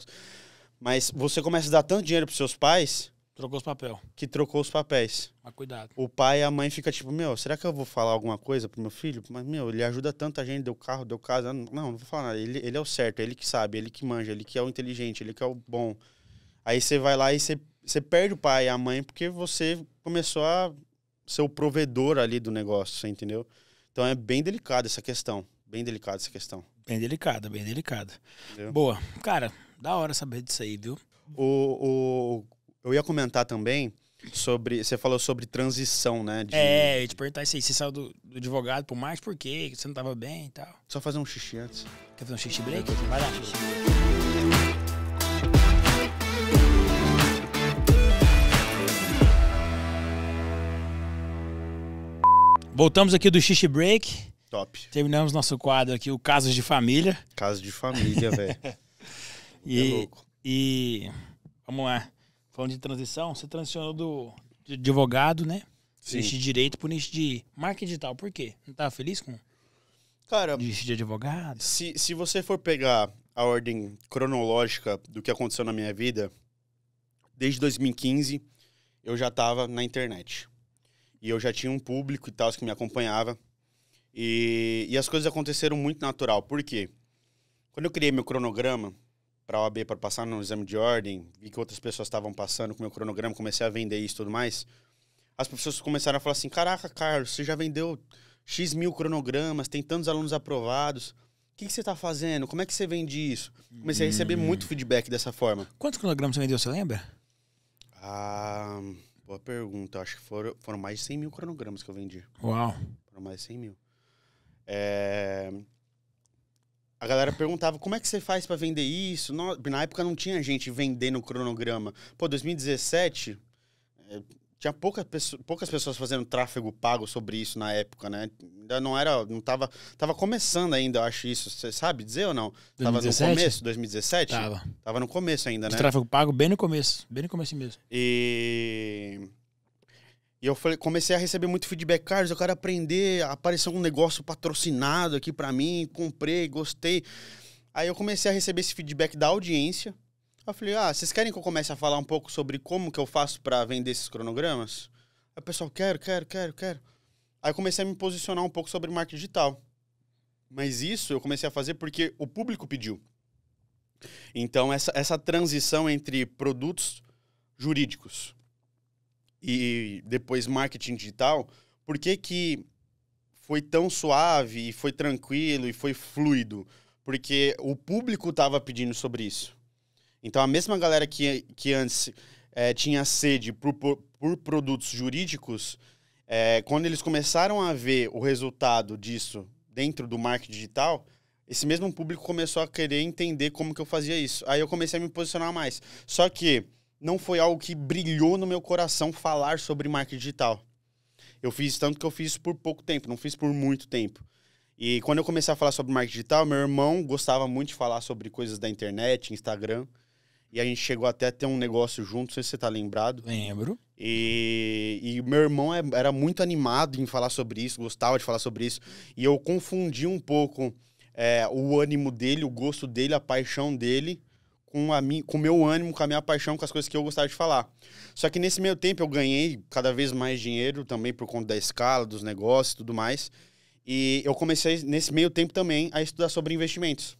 Mas você começa a dar tanto dinheiro para seus pais Trocou os papéis. Que trocou os papéis. Mas cuidado. O pai e a mãe fica tipo, meu, será que eu vou falar alguma coisa pro meu filho? Mas, meu, ele ajuda tanta gente, deu carro, deu casa. Não, não vou falar nada. Ele, ele é o certo, é ele que sabe, é ele que manja, ele que é o inteligente, ele que é o bom. Aí você vai lá e você, perde o pai e a mãe porque você começou a ser o provedor ali do negócio, você entendeu? Então é bem delicada essa questão. Bem delicada essa questão. Bem delicada, bem delicada. Boa. Cara, da hora saber disso aí, viu? O, o, eu ia comentar também sobre. Você falou sobre transição, né? De... É, eu ia te perguntar isso aí. Você saiu do, do advogado por mais por quê? Você não tava bem e tal. Só fazer um xixi antes. Quer fazer um xixi break? Vai lá. Voltamos aqui do xixi break. Top. Terminamos nosso quadro aqui, o Casos de Família. Casos de Família, velho. e, é louco. E. Vamos lá falando de transição, você transicionou do de advogado, né? Sim. Nicho de direito pro nicho de marketing digital. Por quê? Não tava feliz com Cara, nicho de advogado? Se, se você for pegar a ordem cronológica do que aconteceu na minha vida, desde 2015 eu já tava na internet. E eu já tinha um público e tal que me acompanhava. E, e as coisas aconteceram muito natural. Por quê? Quando eu criei meu cronograma, para a OAB para passar no exame de ordem, vi que outras pessoas estavam passando com meu cronograma, comecei a vender isso e tudo mais. As pessoas começaram a falar assim: Caraca, Carlos, você já vendeu X mil cronogramas, tem tantos alunos aprovados. O que, que você está fazendo? Como é que você vende isso? Comecei a receber hum. muito feedback dessa forma. Quantos cronogramas você vendeu, você lembra? Ah, boa pergunta. Acho que foram, foram mais de 100 mil cronogramas que eu vendi. Uau! Foram mais de 100 mil. É, a galera perguntava como é que você faz para vender isso? Na época não tinha gente vendendo cronograma. Pô, 2017 eh, tinha pouca poucas pessoas fazendo tráfego pago sobre isso na época, né? Ainda não era, não tava, tava começando ainda, eu acho isso. Você sabe dizer ou não? 2017? Tava no começo, 2017? Tava. Tava no começo ainda, né? De tráfego pago bem no começo, bem no começo mesmo. E e eu falei, comecei a receber muito feedback, Carlos, eu quero aprender, apareceu um negócio patrocinado aqui para mim, comprei, gostei. Aí eu comecei a receber esse feedback da audiência. Eu falei, ah, vocês querem que eu comece a falar um pouco sobre como que eu faço para vender esses cronogramas? Aí o pessoal, quero, quero, quero, quero. Aí eu comecei a me posicionar um pouco sobre marketing digital. Mas isso eu comecei a fazer porque o público pediu. Então, essa, essa transição entre produtos jurídicos e depois marketing digital, por que, que foi tão suave e foi tranquilo e foi fluido? Porque o público estava pedindo sobre isso. Então, a mesma galera que, que antes é, tinha sede por, por, por produtos jurídicos, é, quando eles começaram a ver o resultado disso dentro do marketing digital, esse mesmo público começou a querer entender como que eu fazia isso. Aí eu comecei a me posicionar mais. Só que não foi algo que brilhou no meu coração falar sobre marketing digital. Eu fiz tanto que eu fiz por pouco tempo, não fiz por muito tempo. E quando eu comecei a falar sobre marketing digital, meu irmão gostava muito de falar sobre coisas da internet, Instagram. E a gente chegou até a ter um negócio junto, não sei se você tá lembrado. Lembro. E, e meu irmão é, era muito animado em falar sobre isso, gostava de falar sobre isso. E eu confundi um pouco é, o ânimo dele, o gosto dele, a paixão dele com a mim, com o meu ânimo, com a minha paixão, com as coisas que eu gostava de falar. Só que nesse meio tempo eu ganhei cada vez mais dinheiro também por conta da escala, dos negócios e tudo mais. E eu comecei nesse meio tempo também a estudar sobre investimentos.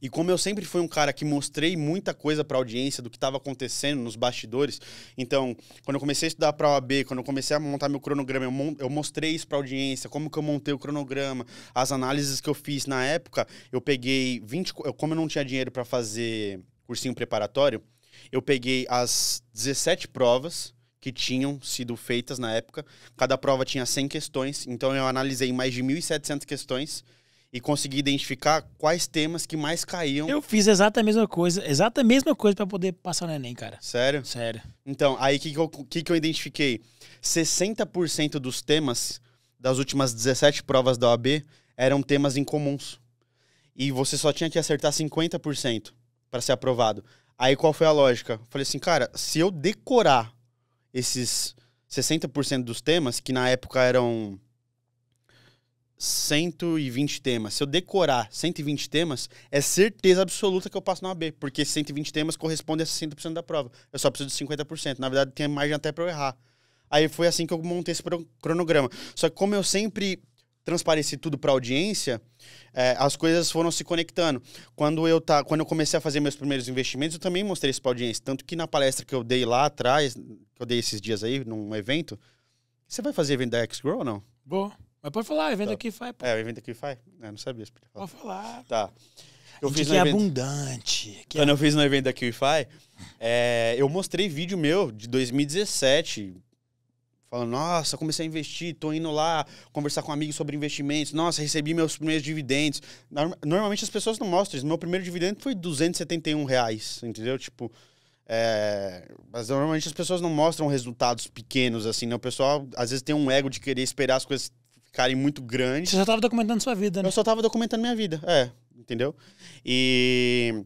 E como eu sempre fui um cara que mostrei muita coisa para a audiência do que estava acontecendo nos bastidores, então, quando eu comecei a estudar para a OAB, quando eu comecei a montar meu cronograma, eu, mostrei isso para a audiência, como que eu montei o cronograma, as análises que eu fiz na época, eu peguei 20, eu, como eu não tinha dinheiro para fazer cursinho preparatório, eu peguei as 17 provas que tinham sido feitas na época. Cada prova tinha 100 questões, então eu analisei mais de 1.700 questões e conseguir identificar quais temas que mais caíam. Eu fiz exata a mesma coisa, exata a mesma coisa para poder passar no Enem, cara. Sério? Sério. Então, aí o que, que, que, eu identifiquei? 60% dos temas das últimas 17 provas da OAB eram temas incomuns. E você só tinha que acertar 50% para ser aprovado. Aí qual foi a lógica? falei assim, cara, se eu decorar esses 60% dos temas, que na época eram 120 temas, se eu decorar 120 temas, é certeza absoluta que eu passo na AB, porque 120 temas corresponde a 60% da prova. Eu só preciso de 50%. Na verdade, tem margem até para eu errar. Aí foi assim que eu montei esse cronograma. Só que como eu sempre transpareci tudo para audiência, é, as coisas foram se conectando. Quando eu, tá, quando eu comecei a fazer meus primeiros investimentos, eu também mostrei isso para audiência. Tanto que na palestra que eu dei lá atrás, que eu dei esses dias aí, num evento, você vai fazer evento da X-Grow ou não? Vou. Mas pode falar, evento tá. aqui faz. É, o evento aqui faz. Eu não sabia se podia falar. Pode falar. Tá. Eu fiz que é evento... abundante. Que é Quando é... eu fiz no evento da QIFI, é, eu mostrei vídeo meu de 2017, falando, nossa, comecei a investir, tô indo lá conversar com um amigos sobre investimentos, nossa, recebi meus primeiros dividendos. Normalmente as pessoas não mostram isso. Meu primeiro dividendo foi 271 reais, entendeu? Tipo, é... mas normalmente as pessoas não mostram resultados pequenos, assim, né? O pessoal às vezes tem um ego de querer esperar as coisas ficarem muito grandes. Você só estava documentando sua vida, né? Eu só estava documentando minha vida, é, entendeu? E.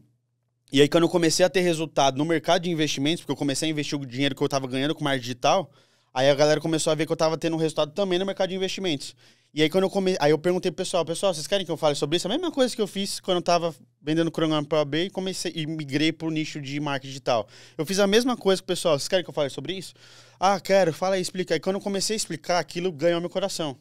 E aí, quando eu comecei a ter resultado no mercado de investimentos, porque eu comecei a investir o dinheiro que eu estava ganhando com marketing digital, aí a galera começou a ver que eu estava tendo um resultado também no mercado de investimentos. E aí, quando eu comecei. Aí eu perguntei pro pessoal, pessoal, vocês querem que eu fale sobre isso? A mesma coisa que eu fiz quando eu estava vendendo cronograma para AB e comecei e migrei pro nicho de marketing digital. Eu fiz a mesma coisa com o pessoal, vocês querem que eu fale sobre isso? Ah, quero, fala aí, explica. Aí quando eu comecei a explicar, aquilo ganhou meu coração.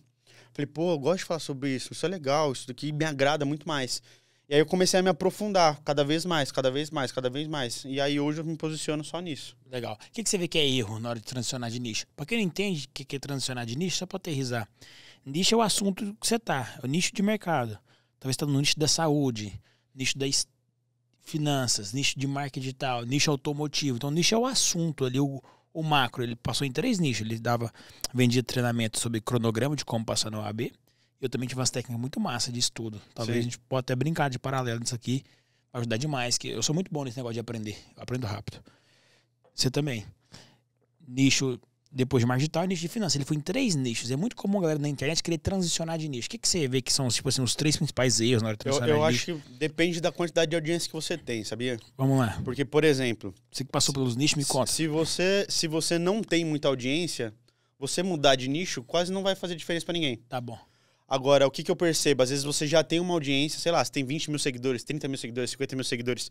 Falei, pô, eu gosto de falar sobre isso, isso é legal, isso daqui me agrada muito mais. E aí eu comecei a me aprofundar cada vez mais, cada vez mais, cada vez mais. E aí hoje eu me posiciono só nisso. Legal. O que, que você vê que é erro na hora de transicionar de nicho? Pra quem não entende o que, é transicionar de nicho, só pra aterrizar. Nicho é o assunto que você tá, é o nicho de mercado. Talvez tá no nicho da saúde, nicho da finanças, nicho de marketing digital, nicho automotivo. Então, nicho é o assunto ali, o, o macro, ele passou em três nichos. Ele dava, vendia treinamento sobre cronograma de como passar no AB. Eu também tive umas técnicas muito massa de estudo. Talvez Sim. a gente possa até brincar de paralelo nisso aqui. Vai ajudar demais, que eu sou muito bom nesse negócio de aprender. Eu aprendo rápido. Você também. Nicho depois mais de e é nicho de finanças. Ele foi em três nichos. É muito comum a galera na internet querer transicionar de nicho. O que, que você vê que são tipo assim, os três principais erros na hora de transicionar eu, eu de nicho? Eu acho que depende da quantidade de audiência que você tem, sabia? Vamos lá. Porque, por exemplo... Você que passou se, pelos nichos, me conta. Se você, se você não tem muita audiência, você mudar de nicho quase não vai fazer diferença para ninguém. Tá bom. Agora, o que, que eu percebo? Às vezes você já tem uma audiência, sei lá, você tem 20 mil seguidores, 30 mil seguidores, 50 mil seguidores.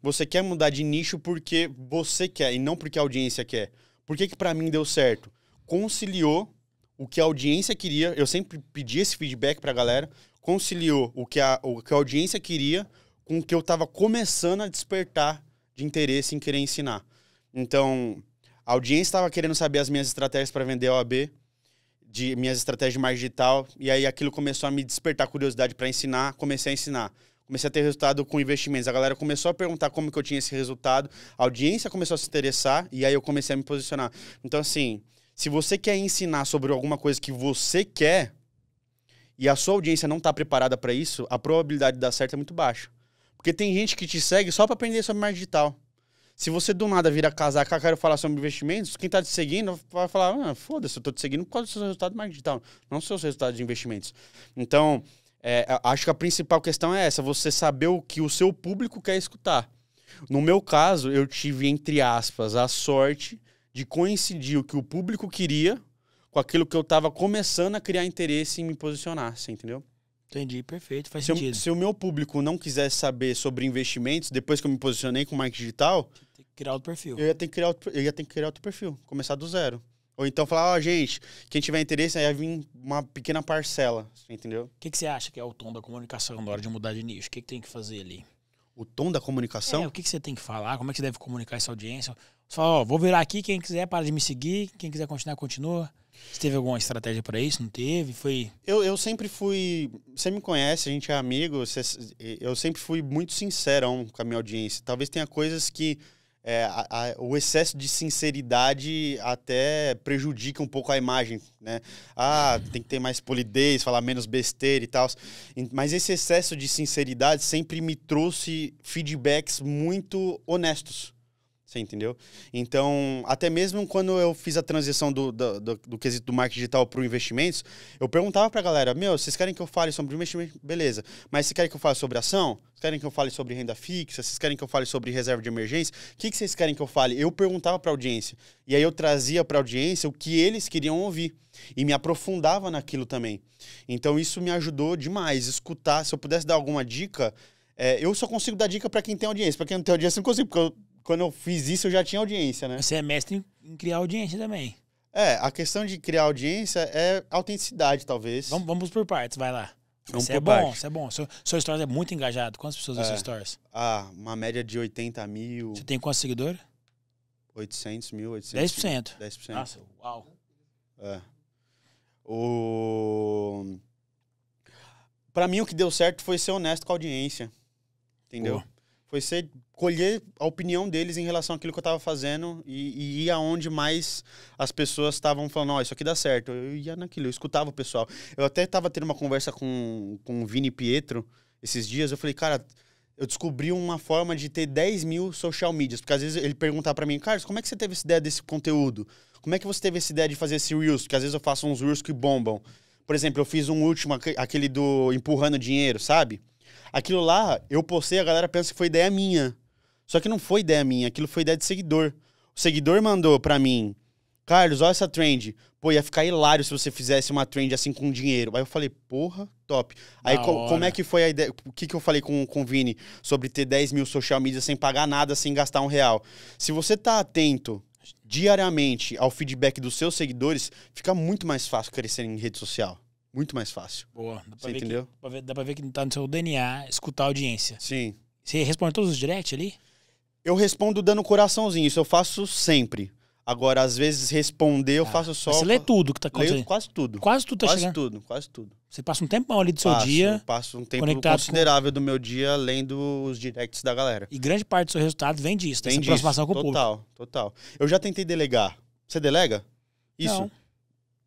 Você quer mudar de nicho porque você quer e não porque a audiência quer. Por que, que para mim deu certo? Conciliou o que a audiência queria, eu sempre pedi esse feedback pra galera, conciliou o que a, o que a audiência queria com o que eu tava começando a despertar de interesse em querer ensinar. Então, a audiência estava querendo saber as minhas estratégias para vender OAB, de minhas estratégias mais digital, e aí aquilo começou a me despertar curiosidade para ensinar, comecei a ensinar comecei a ter resultado com investimentos. A galera começou a perguntar como que eu tinha esse resultado, a audiência começou a se interessar e aí eu comecei a me posicionar. Então, assim, se você quer ensinar sobre alguma coisa que você quer e a sua audiência não está preparada para isso, a probabilidade de dar certo é muito baixa. Porque tem gente que te segue só para aprender sobre marketing digital. Se você do nada vira casaca, quero falar sobre investimentos, quem está te seguindo vai falar: ah, foda-se, eu estou te seguindo por causa dos seus resultados de marketing digital, não os seus resultados de investimentos. Então, é, acho que a principal questão é essa, você saber o que o seu público quer escutar. No meu caso, eu tive, entre aspas, a sorte de coincidir o que o público queria com aquilo que eu estava começando a criar interesse em me posicionar, você entendeu? Entendi, perfeito, faz se sentido. Eu, se o meu público não quisesse saber sobre investimentos, depois que eu me posicionei com o marketing digital... Tem que criar outro perfil. Eu ia ter que criar outro, eu ia ter que criar outro perfil, começar do zero. Ou então falar, ó, oh, gente, quem tiver interesse, aí vai vir uma pequena parcela, entendeu? O que, que você acha que é o tom da comunicação na hora de mudar de nicho? O que, que tem que fazer ali? O tom da comunicação? É, o que, que você tem que falar? Como é que você deve comunicar essa audiência? Você fala, ó, oh, vou virar aqui, quem quiser para de me seguir, quem quiser continuar, continua. Você teve alguma estratégia para isso? Não teve? Foi. Eu, eu sempre fui. Você me conhece, a gente é amigo. Você, eu sempre fui muito sincerão com a minha audiência. Talvez tenha coisas que é, a, a, o excesso de sinceridade até prejudica um pouco a imagem, né? Ah, tem que ter mais polidez, falar menos besteira e tal. Mas esse excesso de sinceridade sempre me trouxe feedbacks muito honestos. Você entendeu? Então, até mesmo quando eu fiz a transição do, do, do, do quesito do marketing digital para o investimentos, eu perguntava para a galera: meu, vocês querem que eu fale sobre investimento? Beleza. Mas vocês querem que eu fale sobre ação? Vocês querem que eu fale sobre renda fixa? Vocês querem que eu fale sobre reserva de emergência? O que, que vocês querem que eu fale? Eu perguntava para a audiência. E aí eu trazia para a audiência o que eles queriam ouvir. E me aprofundava naquilo também. Então, isso me ajudou demais. Escutar, se eu pudesse dar alguma dica. É, eu só consigo dar dica para quem tem audiência. Para quem não tem audiência, eu não consigo, porque eu quando eu fiz isso, eu já tinha audiência, né? Você é mestre em criar audiência também. É, a questão de criar audiência é autenticidade, talvez. Vamos, vamos por partes, vai lá. Vamos é por é, bom, você é bom, você é bom. Seu stories é muito engajado. Quantas pessoas é. seu stories? Ah, uma média de 80 mil. Você tem quantos seguidores? 800 mil, 800 10%. Mil, 10%. Nossa, uau. É. O... Pra mim, o que deu certo foi ser honesto com a audiência. Entendeu? Foi ser colher a opinião deles em relação àquilo que eu estava fazendo e, e ir aonde mais as pessoas estavam falando, ó, oh, isso aqui dá certo. Eu ia naquilo, eu escutava o pessoal. Eu até estava tendo uma conversa com, com o Vini Pietro esses dias, eu falei, cara, eu descobri uma forma de ter 10 mil social medias. Porque às vezes ele perguntava para mim, Carlos, como é que você teve essa ideia desse conteúdo? Como é que você teve essa ideia de fazer esse Reels? Porque às vezes eu faço uns Reels que bombam. Por exemplo, eu fiz um último, aquele do empurrando dinheiro, sabe? Aquilo lá, eu postei, a galera pensa que foi ideia minha. Só que não foi ideia minha, aquilo foi ideia de seguidor. O seguidor mandou para mim, Carlos, olha essa trend. Pô, ia ficar hilário se você fizesse uma trend assim com dinheiro. Aí eu falei, porra, top. Da Aí co como é que foi a ideia? O que, que eu falei com, com o Vini sobre ter 10 mil social media sem pagar nada, sem gastar um real? Se você tá atento diariamente ao feedback dos seus seguidores, fica muito mais fácil crescer em rede social. Muito mais fácil. Boa. Dá pra você entendeu? Que, dá pra ver que tá no seu DNA escutar a audiência. Sim. Você responde todos os directs ali? Eu respondo dando coraçãozinho, isso eu faço sempre. Agora, às vezes, responder eu ah, faço só. Você lê tudo que tá acontecendo? Leio quase tudo. Quase tudo tá quase chegando? tudo, quase tudo. Você passa um tempão ali do seu passo, dia. Passo um tempo considerável com... do meu dia lendo os directs da galera. E grande parte do seu resultado vem disso, dessa vem aproximação disso. com o público. Total, total. Eu já tentei delegar. Você delega? Isso. Não.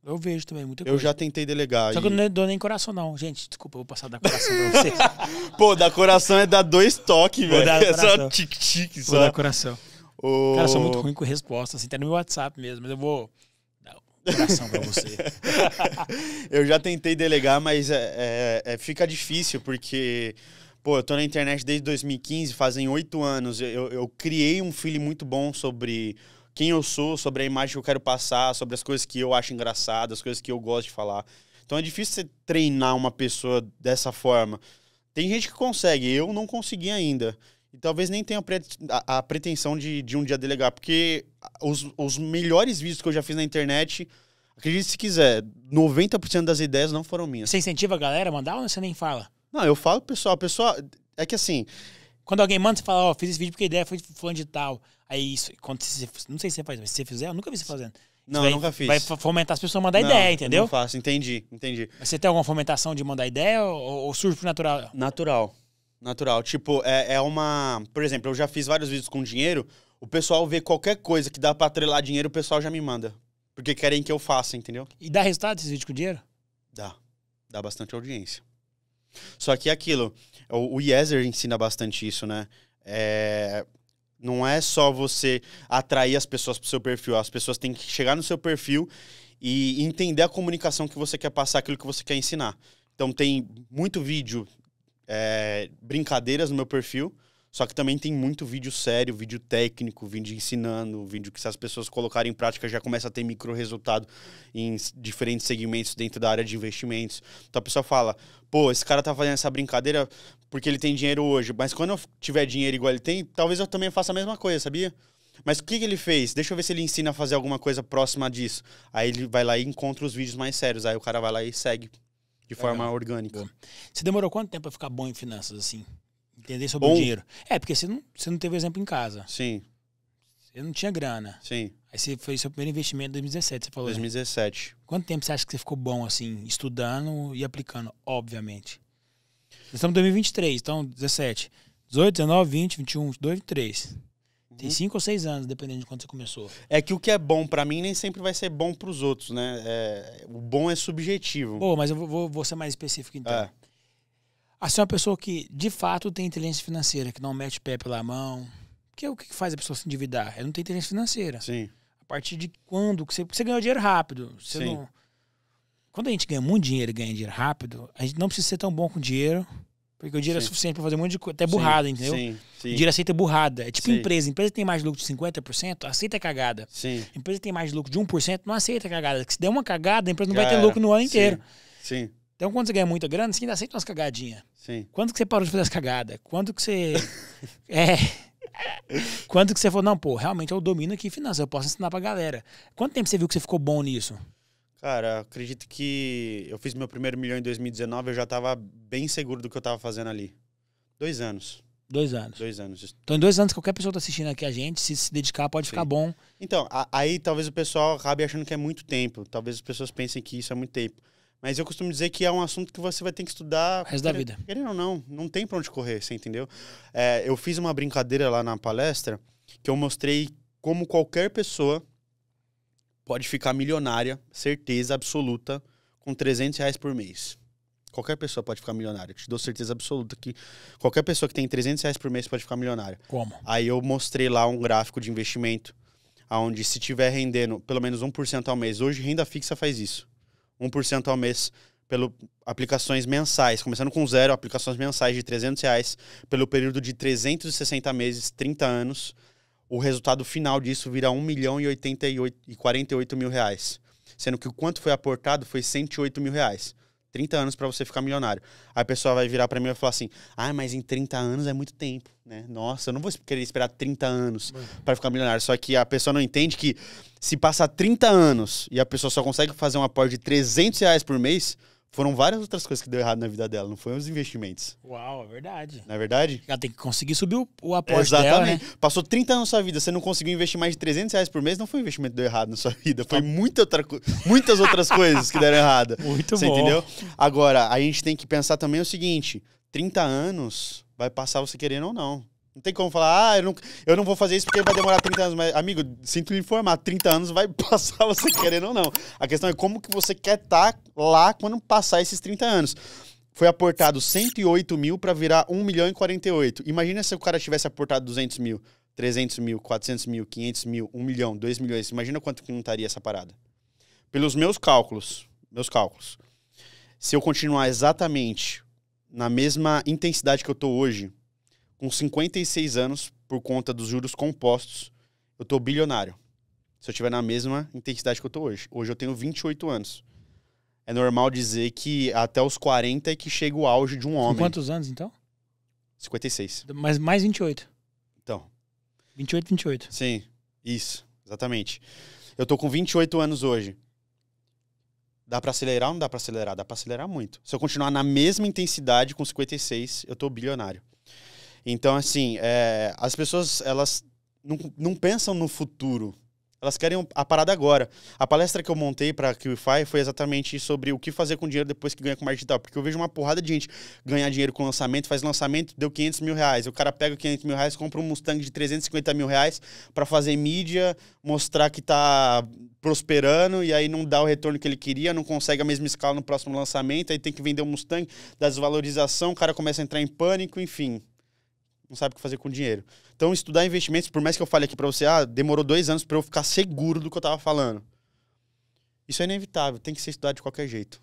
Eu vejo também muita coisa. Eu já tentei delegar. Só e... que eu não é dou nem coração, não. Gente, desculpa, eu vou passar da coração pra vocês. Pô, da coração é dar dois toques, velho. É só tic-tic, só. Vou dar coração. O... Cara, eu sou muito ruim com resposta, assim, até no meu WhatsApp mesmo, mas eu vou dar coração pra você. eu já tentei delegar, mas é, é, é, fica difícil, porque... Pô, eu tô na internet desde 2015, fazem oito anos. Eu, eu criei um feeling muito bom sobre quem eu sou, sobre a imagem que eu quero passar, sobre as coisas que eu acho engraçadas, as coisas que eu gosto de falar. Então é difícil você treinar uma pessoa dessa forma. Tem gente que consegue, eu não consegui ainda. E talvez nem tenha a pretensão de, de um dia delegar, porque os, os melhores vídeos que eu já fiz na internet, acredite se quiser, 90% das ideias não foram minhas. Você incentiva a galera a mandar ou você nem fala? Não, eu falo pessoal. Pessoal, é que assim. Quando alguém manda, você fala, ó, oh, fiz esse vídeo porque a ideia foi de fulano de tal. Aí isso, quando você, não sei se você faz, mas se você fizer, eu nunca vi você fazendo. Não, vai, nunca fiz. Vai fomentar as pessoas a mandar não, ideia, entendeu? Não faço, entendi, entendi. Mas você tem alguma fomentação de mandar ideia ou, ou surge natural? Natural, natural. Tipo, é, é uma... Por exemplo, eu já fiz vários vídeos com dinheiro, o pessoal vê qualquer coisa que dá pra atrelar dinheiro, o pessoal já me manda. Porque querem que eu faça, entendeu? E dá resultado esse vídeo com dinheiro? Dá. Dá bastante audiência. Só que é aquilo, o, o Yezer ensina bastante isso, né? É, não é só você atrair as pessoas para o seu perfil. As pessoas têm que chegar no seu perfil e entender a comunicação que você quer passar, aquilo que você quer ensinar. Então tem muito vídeo, é, brincadeiras no meu perfil só que também tem muito vídeo sério, vídeo técnico, vídeo ensinando, vídeo que se as pessoas colocarem em prática já começa a ter micro resultado em diferentes segmentos dentro da área de investimentos. Então a pessoa fala, pô, esse cara tá fazendo essa brincadeira porque ele tem dinheiro hoje, mas quando eu tiver dinheiro igual ele tem, talvez eu também faça a mesma coisa, sabia? Mas o que, que, ele fez? Deixa eu ver se ele ensina a fazer alguma coisa próxima disso. Aí ele vai lá e encontra os vídeos mais sérios. Aí o cara vai lá e segue de forma orgânica. Boa. Você demorou quanto tempo para ficar bom em finanças assim? Entender sobre bom. o dinheiro. É, porque você não, você não teve exemplo em casa. Sim. Você não tinha grana. Sim. Aí você foi seu primeiro investimento em 2017, você falou. 2017. Né? Quanto tempo você acha que você ficou bom, assim, estudando e aplicando? Obviamente. Nós estamos em 2023, então 17. 18, 19, 20, 21, 22, 23. Tem cinco ou seis anos, dependendo de quando você começou. É que o que é bom para mim nem sempre vai ser bom para os outros, né? É, o bom é subjetivo. Pô, mas eu vou, vou ser mais específico então. É. Assim, uma pessoa que de fato tem inteligência financeira, que não mete o pé pela mão. é o que faz a pessoa se endividar? Ela não tem inteligência financeira. Sim. A partir de quando? Você, você ganhou dinheiro rápido. Você Sim. não. Quando a gente ganha muito dinheiro e ganha dinheiro rápido, a gente não precisa ser tão bom com dinheiro. Porque o dinheiro é sim. é suficiente para fazer um monte de coisa. Até burrada, sim, entendeu? Sim, sim. O dinheiro aceita burrada. É tipo sim. empresa. Empresa tem mais lucro de 50%, aceita cagada. Sim. Empresa tem mais lucro de 1%, não aceita cagada. Se der uma cagada, a empresa não Cara, vai ter é. lucro no ano inteiro. Sim. Então, quando você ganha muita grana, você ainda aceita umas cagadinhas. Sim. Quando que você parou de fazer as cagadas? Quando que você. é. Quando que você falou, não, pô, realmente eu domino aqui finanças, eu posso ensinar pra galera. Quanto tempo você viu que você ficou bom nisso? Cara, acredito que eu fiz meu primeiro milhão em 2019, eu já tava bem seguro do que eu tava fazendo ali. Dois anos. Dois anos. Dois anos. Então, em dois anos, qualquer pessoa que tá assistindo aqui a gente, se se dedicar, pode Sim. ficar bom. Então, a, aí talvez o pessoal acabe achando que é muito tempo. Talvez as pessoas pensem que isso é muito tempo. Mas eu costumo dizer que é um assunto que você vai ter que estudar. O resto da vida. Querendo ou não, não tem pra onde correr, você entendeu? É, eu fiz uma brincadeira lá na palestra que eu mostrei como qualquer pessoa pode ficar milionária, certeza absoluta, com 300 reais por mês. Qualquer pessoa pode ficar milionária. Eu te dou certeza absoluta que qualquer pessoa que tem 300 reais por mês pode ficar milionária. Como? Aí eu mostrei lá um gráfico de investimento, onde se tiver rendendo pelo menos 1% ao mês, hoje renda fixa faz isso. 1% ao mês pelo aplicações mensais, começando com zero, aplicações mensais de 300 reais pelo período de 360 meses, 30 anos. O resultado final disso vira 1 milhão e, 48 mil reais. Sendo que o quanto foi aportado foi 108 mil reais. 30 anos para você ficar milionário. Aí a pessoa vai virar para mim e vai falar assim: ah, mas em 30 anos é muito tempo, né? Nossa, eu não vou querer esperar 30 anos para ficar milionário. Só que a pessoa não entende que se passar 30 anos e a pessoa só consegue fazer um aporte de 300 reais por mês, foram várias outras coisas que deu errado na vida dela, não foram os investimentos. Uau, é verdade. Não é verdade? Ela tem que conseguir subir o, aporte Exatamente. dela, né? Passou 30 anos da sua vida, você não conseguiu investir mais de 300 reais por mês, não foi um investimento que deu errado na sua vida, foi tá. muita outra, muitas outras coisas que deram errado. Muito você bom. entendeu? Agora, a gente tem que pensar também o seguinte, 30 anos vai passar você querendo ou não. Não tem como falar, ah, eu não, eu não vou fazer isso porque vai demorar 30 anos. Mas, amigo, sinto me informar, 30 anos vai passar você querendo ou não. A questão é como que você quer estar tá lá quando passar esses 30 anos. Foi aportado 108 mil para virar 1 milhão e 48. Imagina se o cara tivesse aportado 200 mil, 300 mil, 400 mil, 500 mil, 1 milhão, 2 milhões. Imagina quanto que não estaria essa parada. Pelos meus cálculos, meus cálculos, se eu continuar exatamente na mesma intensidade que eu tô hoje, com 56 anos, por conta dos juros compostos, eu tô bilionário. Se eu tiver na mesma intensidade que eu tô hoje. Hoje eu tenho 28 anos. É normal dizer que até os 40 é que chega o auge de um homem. Com quantos anos, então? 56. Mas mais 28. Então. 28, 28. Sim, isso, exatamente. Eu tô com 28 anos hoje. Dá para acelerar ou não dá para acelerar? Dá para acelerar muito. Se eu continuar na mesma intensidade com 56, eu tô bilionário. Então, assim, é, as pessoas, elas não, não pensam no futuro, elas querem a parada agora. A palestra que eu montei para a QFI foi exatamente sobre o que fazer com dinheiro depois que ganha com marketing digital. Porque eu vejo uma porrada de gente ganhar dinheiro com lançamento, faz lançamento, deu 500 mil reais. O cara pega 500 mil reais, compra um Mustang de 350 mil reais para fazer mídia, mostrar que tá prosperando e aí não dá o retorno que ele queria, não consegue a mesma escala no próximo lançamento, aí tem que vender o um Mustang, desvalorização, o cara começa a entrar em pânico, enfim não sabe o que fazer com o dinheiro. Então, estudar investimentos, por mais que eu fale aqui para você, ah, demorou dois anos para eu ficar seguro do que eu tava falando. Isso é inevitável, tem que ser estudado de qualquer jeito.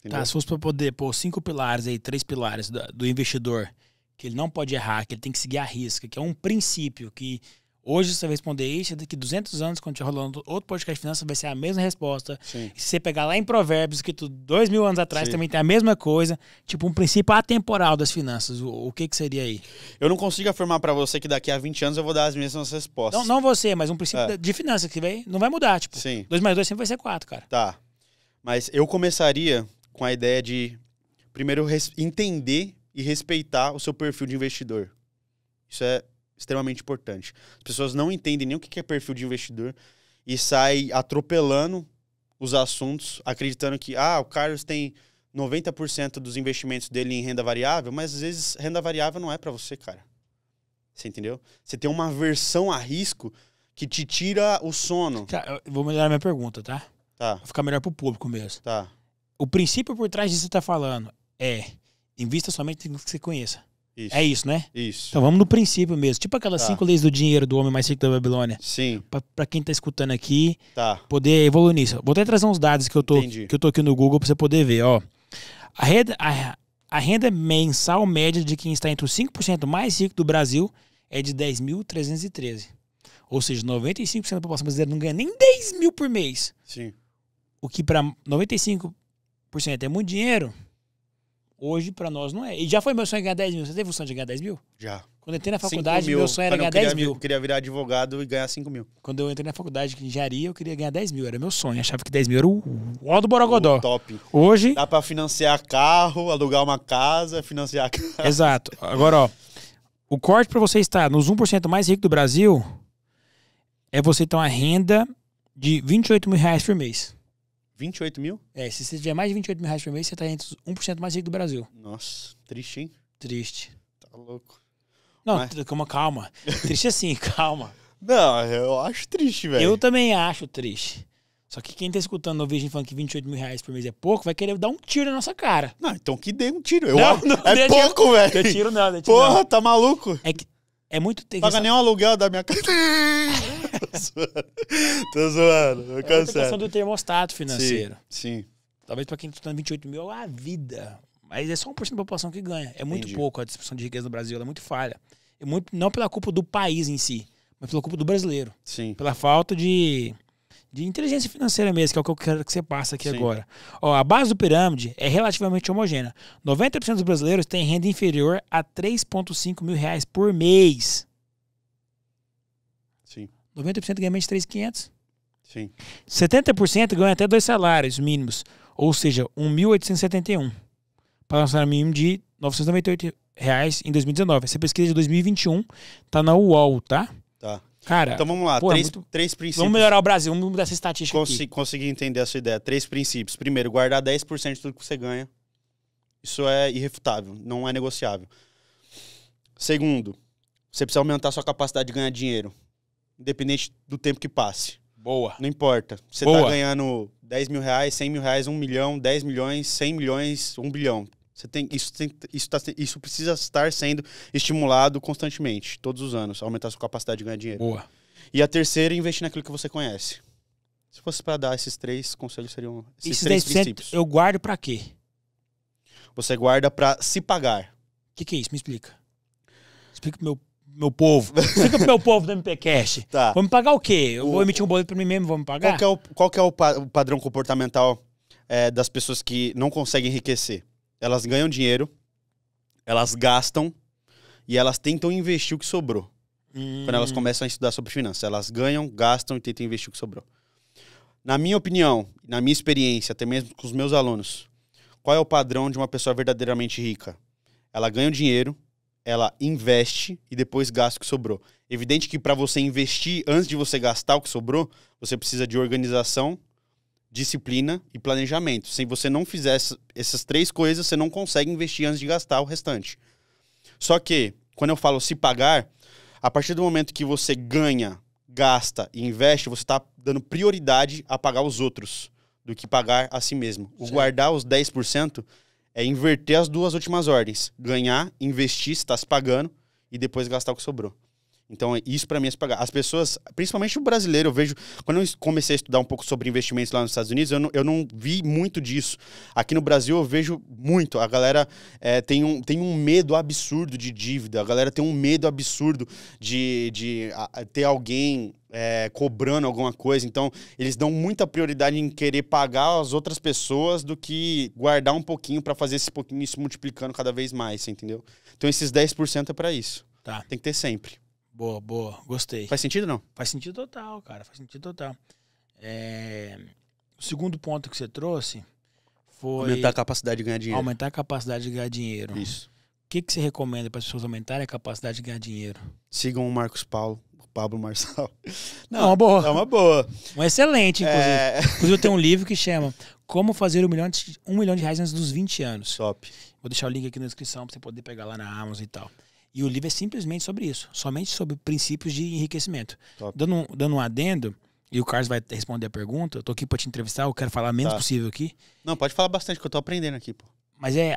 Entendeu? Tá, se fosse para poder pôr cinco pilares aí, três pilares do, do investidor, que ele não pode errar, que ele tem que seguir a risca, que é um princípio que Hoje você vai responder isso, daqui 200 anos, quando estiver rolando outro podcast de finanças, vai ser a mesma resposta. Sim. se você pegar lá em Provérbios, escrito dois mil anos atrás Sim. também tem a mesma coisa, tipo um princípio atemporal das finanças, o, o que que seria aí? Eu não consigo afirmar para você que daqui a 20 anos eu vou dar as mesmas respostas. Não, não você, mas um princípio é. de finanças que vem não vai mudar, tipo, Sim. 2 mais 2 sempre vai ser 4, cara. Tá, mas eu começaria com a ideia de, primeiro, entender e respeitar o seu perfil de investidor. Isso é extremamente importante. As pessoas não entendem nem o que é perfil de investidor e sai atropelando os assuntos, acreditando que ah, o Carlos tem 90% dos investimentos dele em renda variável, mas às vezes renda variável não é para você, cara. Você entendeu? Você tem uma versão a risco que te tira o sono. Tá, vou melhorar minha pergunta, tá? Tá. ficar melhor pro público mesmo. Tá. O princípio por trás disso que você tá falando é invista somente no que você conheça. É isso. É isso, né? Isso. Então vamos no princípio mesmo. Tipo aquelas tá. cinco leis do dinheiro do homem mais rico da Babilônia. Sim. Para quem tá escutando aqui, tá. poder evoluir nisso. Vou até trazer uns dados que eu tô, Entendi. que eu tô aqui no Google para você poder ver, ó. A renda, a, a, renda mensal média de quem está entre os 5% mais rico do Brasil é de 10.313. Ou seja, 95% da população brasileira não ganha nem 10 mil por mês. Sim. O que para 95% é muito dinheiro Hoje, pra nós, não é. E já foi meu sonho ganhar 10 mil. Você teve o sonho de ganhar 10 mil? Já. Quando eu entrei na faculdade, meu sonho era ganhar 10 mil. Eu queria virar advogado e ganhar 5 mil. Quando eu entrei na faculdade de engenharia, eu queria ganhar 10 mil. Era meu sonho. achava que 10 mil era o ó do Borogodó. O top. Hoje. Dá pra financiar carro, alugar uma casa, financiar casa. Exato. Agora, ó. O corte pra você estar nos 1% mais rico do Brasil é você ter uma renda de 28 mil reais por mês. 28 mil? É, se você tiver mais de 28 mil reais por mês, você tá entre os 1% mais rico do Brasil. Nossa, triste, hein? Triste. Tá louco. Não, Mas... calma, calma. triste assim, calma. Não, eu acho triste, velho. Eu também acho triste. Só que quem tá escutando no Virgem falando que 28 mil reais por mês é pouco, vai querer dar um tiro na nossa cara. Não, então que dê um tiro. Eu não, acho... não, é pouco, velho. Eu tiro não, tiro Porra, não. tá maluco? É que é muito ter Paga nem o aluguel da minha casa. Tô zoando. Tô zoando. É a questão do termostato financeiro. Sim. sim. Talvez para quem está dando 28 mil é a vida. Mas é só 1% da população que ganha. É muito Entendi. pouco. A distribuição de riqueza no Brasil é muito falha. É muito, não pela culpa do país em si, mas pela culpa do brasileiro. Sim. Pela falta de de inteligência financeira mesmo, que é o que eu quero que você passe aqui Sim. agora. Ó, a base do pirâmide é relativamente homogênea. 90% dos brasileiros têm renda inferior a 3,5 mil reais por mês. Sim. 90% ganha menos de 3,500. Sim. 70% ganha até dois salários mínimos, ou seja, 1.871. Para um salário mínimo de R$ 998 reais em 2019. Essa pesquisa é de 2021 tá na UOL, tá? Cara, então vamos lá, pô, é três, é muito... três princípios. Vamos melhorar o Brasil, vamos mudar essa estatística Consi aqui. Consegui entender a sua ideia. Três princípios. Primeiro, guardar 10% de tudo que você ganha. Isso é irrefutável, não é negociável. Segundo, você precisa aumentar sua capacidade de ganhar dinheiro, independente do tempo que passe. Boa. Não importa. Você tá Boa. tá ganhando 10 mil reais, 100 mil reais, 1 milhão, 10 milhões, 100 milhões, 1 bilhão. Você tem, isso, tem, isso, tá, isso precisa estar sendo estimulado constantemente, todos os anos, aumentar a sua capacidade de ganhar dinheiro. Boa. E a terceira, investir naquilo que você conhece. Se fosse para dar esses três conselhos, seriam esses, esses três princípios. Eu guardo para quê? Você guarda para se pagar. O que, que é isso? Me explica. Explica pro meu meu povo. Explica pro meu povo do cash Tá. Vão me pagar o quê? Eu o... vou emitir um boleto para mim mesmo, vamos me pagar? Qual é o, qual é o, pa o padrão comportamental é, das pessoas que não conseguem enriquecer? elas ganham dinheiro, elas gastam e elas tentam investir o que sobrou. Hum. Quando elas hum. começam a estudar sobre finanças, elas ganham, gastam e tentam investir o que sobrou. Na minha opinião, na minha experiência, até mesmo com os meus alunos, qual é o padrão de uma pessoa verdadeiramente rica? Ela ganha o dinheiro, ela investe e depois gasta o que sobrou. Evidente que para você investir antes de você gastar o que sobrou, você precisa de organização disciplina e planejamento. Se você não fizer essas três coisas, você não consegue investir antes de gastar o restante. Só que, quando eu falo se pagar, a partir do momento que você ganha, gasta e investe, você está dando prioridade a pagar os outros do que pagar a si mesmo. O Sim. guardar os 10% é inverter as duas últimas ordens. Ganhar, investir, se está se pagando, e depois gastar o que sobrou. Então, é, isso para mim é se pagar. As pessoas, principalmente o brasileiro, eu vejo. Quando eu comecei a estudar um pouco sobre investimentos lá nos Estados Unidos, eu não, eu não vi muito disso. Aqui no Brasil, eu vejo muito. A galera é, tem, um, tem um medo absurdo de dívida, a galera tem um medo absurdo de, de a, ter alguém é, cobrando alguma coisa. Então, eles dão muita prioridade em querer pagar as outras pessoas do que guardar um pouquinho para fazer esse pouquinho isso multiplicando cada vez mais, entendeu? Então, esses 10% é para isso. Tá. Tem que ter sempre. Boa, boa. Gostei. Faz sentido não? Faz sentido total, cara. Faz sentido total. É... O segundo ponto que você trouxe foi. Aumentar a capacidade de ganhar dinheiro. Aumentar a capacidade de ganhar dinheiro. Isso. O que, que você recomenda para as pessoas aumentarem a capacidade de ganhar dinheiro? Sigam o Marcos Paulo. o Pablo Marçal. Não, é uma boa. É uma boa. Um excelente, inclusive. É... Inclusive, eu tenho um livro que chama Como Fazer um Milhão de, um milhão de Reais Antes dos 20 Anos. Top. Vou deixar o link aqui na descrição para você poder pegar lá na Amazon e tal. E o livro é simplesmente sobre isso, somente sobre princípios de enriquecimento. Dando um, dando um adendo, e o Carlos vai responder a pergunta, eu tô aqui para te entrevistar, eu quero falar menos tá. possível aqui. Não, pode falar bastante, que eu tô aprendendo aqui, pô. Mas é,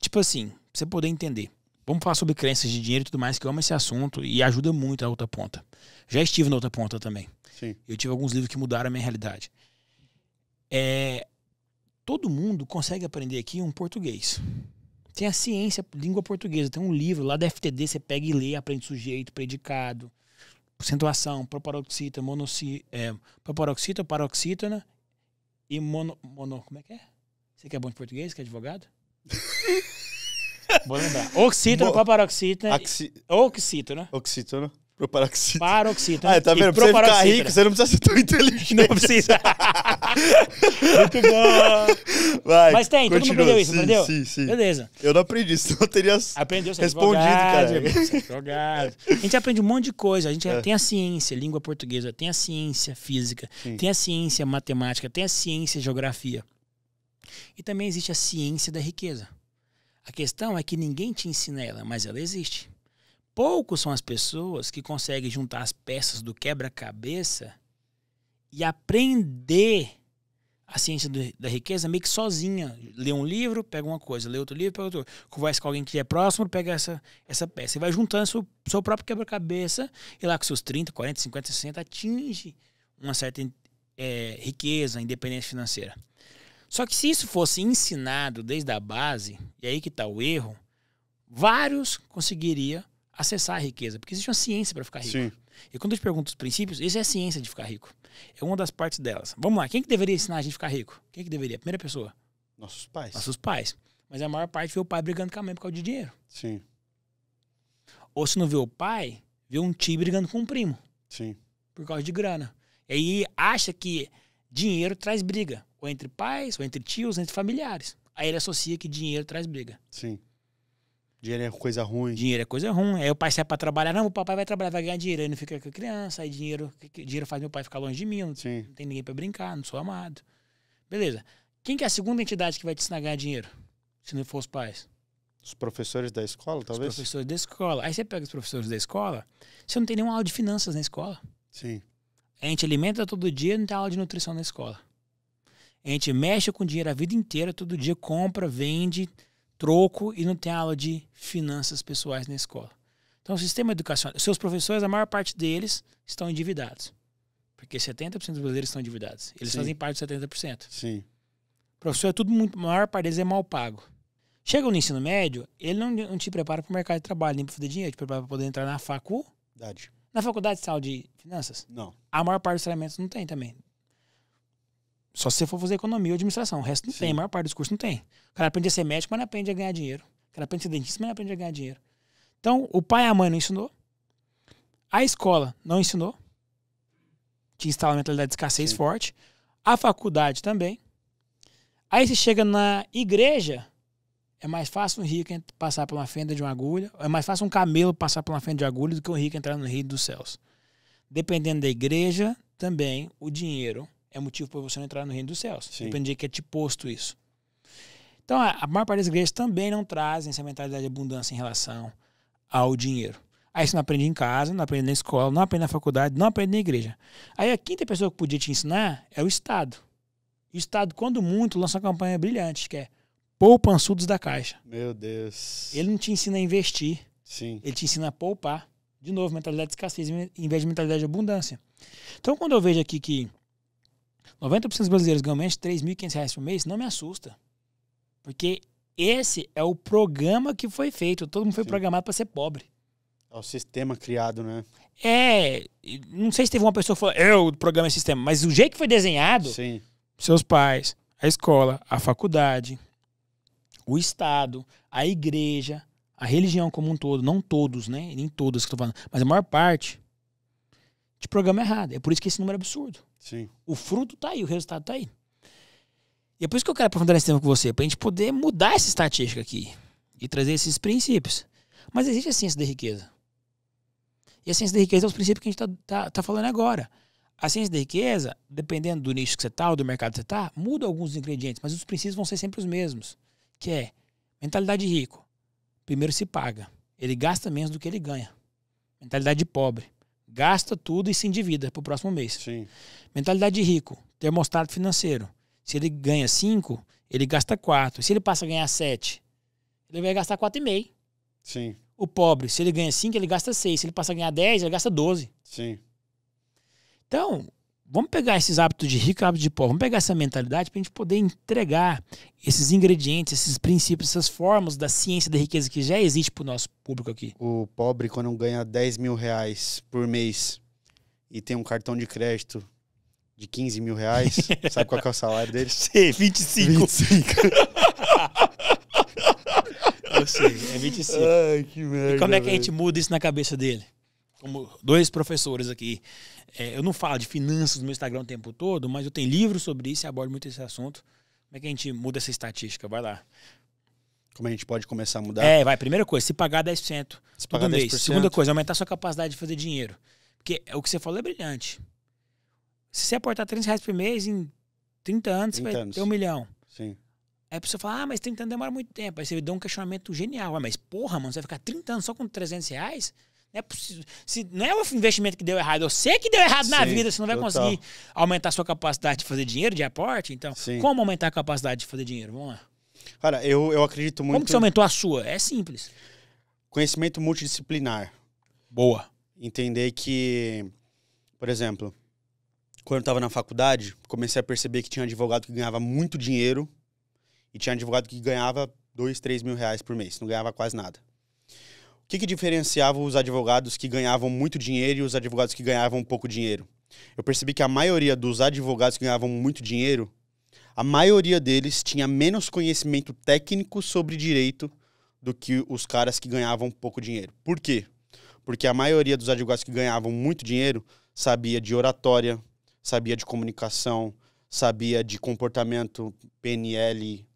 tipo assim, pra você poder entender. Vamos falar sobre crenças de dinheiro e tudo mais, que eu amo esse assunto e ajuda muito a outra ponta. Já estive na outra ponta também. Sim. Eu tive alguns livros que mudaram a minha realidade. É, todo mundo consegue aprender aqui um português. Tem a ciência, língua portuguesa, tem um livro lá da FTD, você pega e lê, aprende sujeito, predicado, acentuação, proparoxítona, monoci, é, proparoxítona, paroxítona e mono, mono. Como é que é? Você que é bom de português, que é advogado? Vou lembrar. Oxítona, Mo... Axi... Oxítona. Oxítona. Proparoxítona. Paroxítona. Ah, tá vendo? Pra você ficar rico, você não precisa ser tão inteligente. Não precisa. Muito bom. Vai, Mas tem, continua. todo mundo aprendeu isso, sim, Sim, sim. Beleza. Eu não aprendi, senão eu teria Aprendeu, é respondido, advogado, cara. É advogado. A gente aprende um monte de coisa. A gente é. tem a ciência, língua portuguesa, tem a ciência física, sim. tem a ciência matemática, tem a ciência geografia. E também existe a ciência da riqueza. A questão é que ninguém te ensina ela, mas ela existe. Poucos são as pessoas que conseguem juntar as peças do quebra-cabeça e aprender a ciência do, da riqueza meio que sozinha. Lê um livro, pega uma coisa, lê outro livro, pega outro. Conversa com alguém que é próximo, pega essa, essa peça. E vai juntando seu, seu próprio quebra-cabeça e lá com seus 30, 40, 50, 60 atinge uma certa é, riqueza, independência financeira. Só que se isso fosse ensinado desde a base, e aí que está o erro, vários conseguiria acessar a riqueza, porque existe uma ciência para ficar rico. Sim. E quando eu te pergunto os princípios, isso é a ciência de ficar rico. É uma das partes delas. Vamos lá, quem que deveria ensinar a gente a ficar rico? Quem que deveria? Primeira pessoa. Nossos pais. Nossos pais. Mas a maior parte vê o pai brigando com a mãe por causa de dinheiro. Sim. Ou se não vê o pai, vê um tio brigando com um primo. Sim. Por causa de grana. E aí acha que dinheiro traz briga. Ou entre pais, ou entre tios, ou entre familiares. Aí ele associa que dinheiro traz briga. Sim. Dinheiro é coisa ruim. Dinheiro é coisa ruim. Aí o pai sai pra trabalhar. Não, o papai vai trabalhar, vai ganhar dinheiro. Aí não fica com a criança. Aí dinheiro, dinheiro faz meu pai ficar longe de mim. Não, Sim. não tem ninguém pra brincar, não sou amado. Beleza. Quem que é a segunda entidade que vai te ensinar a ganhar dinheiro? Se não for os pais? Os professores da escola, talvez? Os professores da escola. Aí você pega os professores da escola, você não tem nenhuma aula de finanças na escola. Sim. A gente alimenta todo dia, não tem aula de nutrição na escola. A gente mexe com dinheiro a vida inteira, todo dia compra, vende troco e não tem aula de finanças pessoais na escola. Então, o sistema educacional, seus professores, a maior parte deles estão endividados. Porque 70% dos brasileiros estão endividados. Eles Sim. fazem parte dos 70%. Sim. O professor é tudo muito, a maior parte deles é mal pago. Chega no ensino médio, ele não, não te prepara para o mercado de trabalho, nem para fazer dinheiro, te prepara para poder entrar na faculdade. Na faculdade de saúde de finanças? Não. A maior parte dos treinamentos não tem também. Só se você for fazer economia ou administração. O resto não Sim. tem, a maior parte dos cursos não tem. O cara aprende a ser médico, mas não aprende a ganhar dinheiro. O cara aprende a ser dentista, mas não aprende a ganhar dinheiro. Então, o pai e a mãe não ensinou. A escola não ensinou. Te instala a mentalidade de escassez Sim. forte. A faculdade também. Aí você chega na igreja, é mais fácil um rico passar por uma fenda de uma agulha, é mais fácil um camelo passar por uma fenda de agulha do que um rico entrar no reino dos céus. Dependendo da igreja, também o dinheiro é motivo para você não entrar no reino dos céus. Sim. Depende de que é te posto isso. Então, a, maior parte das igrejas também não trazem essa mentalidade de abundância em relação ao dinheiro. Aí você não aprende em casa, não aprende na escola, não aprende na faculdade, não aprende na igreja. Aí a quinta pessoa que podia te ensinar é o Estado. O Estado, quando muito, lança uma campanha brilhante, que é poupançudos da caixa. Meu Deus. Ele não te ensina a investir. Sim. Ele te ensina a poupar. De novo, mentalidade de escassez em vez de mentalidade de abundância. Então, quando eu vejo aqui que 90% dos brasileiros ganham menos de 3.500 reais por mês, não me assusta. Porque esse é o programa que foi feito. Todo mundo foi Sim. programado para ser pobre. É o sistema criado, né? É. Não sei se teve uma pessoa que falou, eu, é, o programa é sistema, mas o jeito que foi desenhado, Sim. seus pais, a escola, a faculdade, o Estado, a igreja, a religião como um todo, não todos, né? Nem todas que eu tô falando, mas a maior parte, de programa errado. É por isso que esse número é absurdo. Sim. O fruto tá aí, o resultado tá aí. E é por isso que eu quero aprofundar esse tema com você, pra gente poder mudar essa estatística aqui e trazer esses princípios. Mas existe a ciência da riqueza. E a ciência da riqueza é os princípios que a gente tá, tá, tá falando agora. A ciência da riqueza, dependendo do nicho que você tá, ou do mercado que você tá, muda alguns ingredientes, mas os princípios vão ser sempre os mesmos. Que é mentalidade rico. Primeiro se paga. Ele gasta menos do que ele ganha. Mentalidade pobre gasta tudo e se endivida para o próximo mês. Sim. Mentalidade de rico, termostato financeiro. Se ele ganha 5, ele gasta 4. Se ele passa a ganhar 7, ele vai gastar 4,5. Sim. O pobre, se ele ganha 5, ele gasta 6. Se ele passa a ganhar 10, ele gasta 12. Sim. Então, vamos pegar esses hábitos de rico, hábitos de pobre, vamos pegar essa mentalidade para a gente poder entregar esses ingredientes, esses princípios, essas formas da ciência da riqueza que já existe para o nosso público aqui. O pobre, quando ganha 10 mil reais por mês e tem um cartão de crédito de 15 mil reais, sabe qual é o salário dele? Sim, 25. 25. Eu sei, é 25. Ai, que merda. E como é que a gente muda isso na cabeça dele? Como dois professores aqui é, eu não falo de finanças no meu Instagram o tempo todo, mas eu tenho livros sobre isso e abordo muito esse assunto. Como é que a gente muda essa estatística? Vai lá. Como a gente pode começar a mudar? É, vai. Primeira coisa, se pagar 10% se pagar 10%. mês. Segunda coisa, aumentar sua capacidade de fazer dinheiro. Porque é, o que você falou é brilhante. Se você aportar 300 reais por mês, em 30 anos 30 você vai anos. ter um milhão. Sim. Aí a pessoa fala, ah, mas 30 anos demora muito tempo. Aí você dá um questionamento genial. Ah, mas porra, mano, você vai ficar 30 anos só com 300 reais? Não é, possível, se, não é o investimento que deu errado, eu sei que deu errado Sim, na vida, você não vai total. conseguir aumentar a sua capacidade de fazer dinheiro, de aporte. Então, Sim. como aumentar a capacidade de fazer dinheiro? Vamos lá. Cara, eu, eu acredito muito. Como que você aumentou a sua? É simples. Conhecimento multidisciplinar. Boa. Entender que, por exemplo, quando eu estava na faculdade, comecei a perceber que tinha advogado que ganhava muito dinheiro e tinha advogado que ganhava dois, três mil reais por mês, não ganhava quase nada que, que diferenciava os advogados que ganhavam muito dinheiro e os advogados que ganhavam pouco dinheiro? Eu percebi que a maioria dos advogados que ganhavam muito dinheiro, a maioria deles tinha menos conhecimento técnico sobre direito do que os caras que ganhavam pouco dinheiro. Por quê? Porque a maioria dos advogados que ganhavam muito dinheiro sabia de oratória, sabia de comunicação, sabia de comportamento PNL,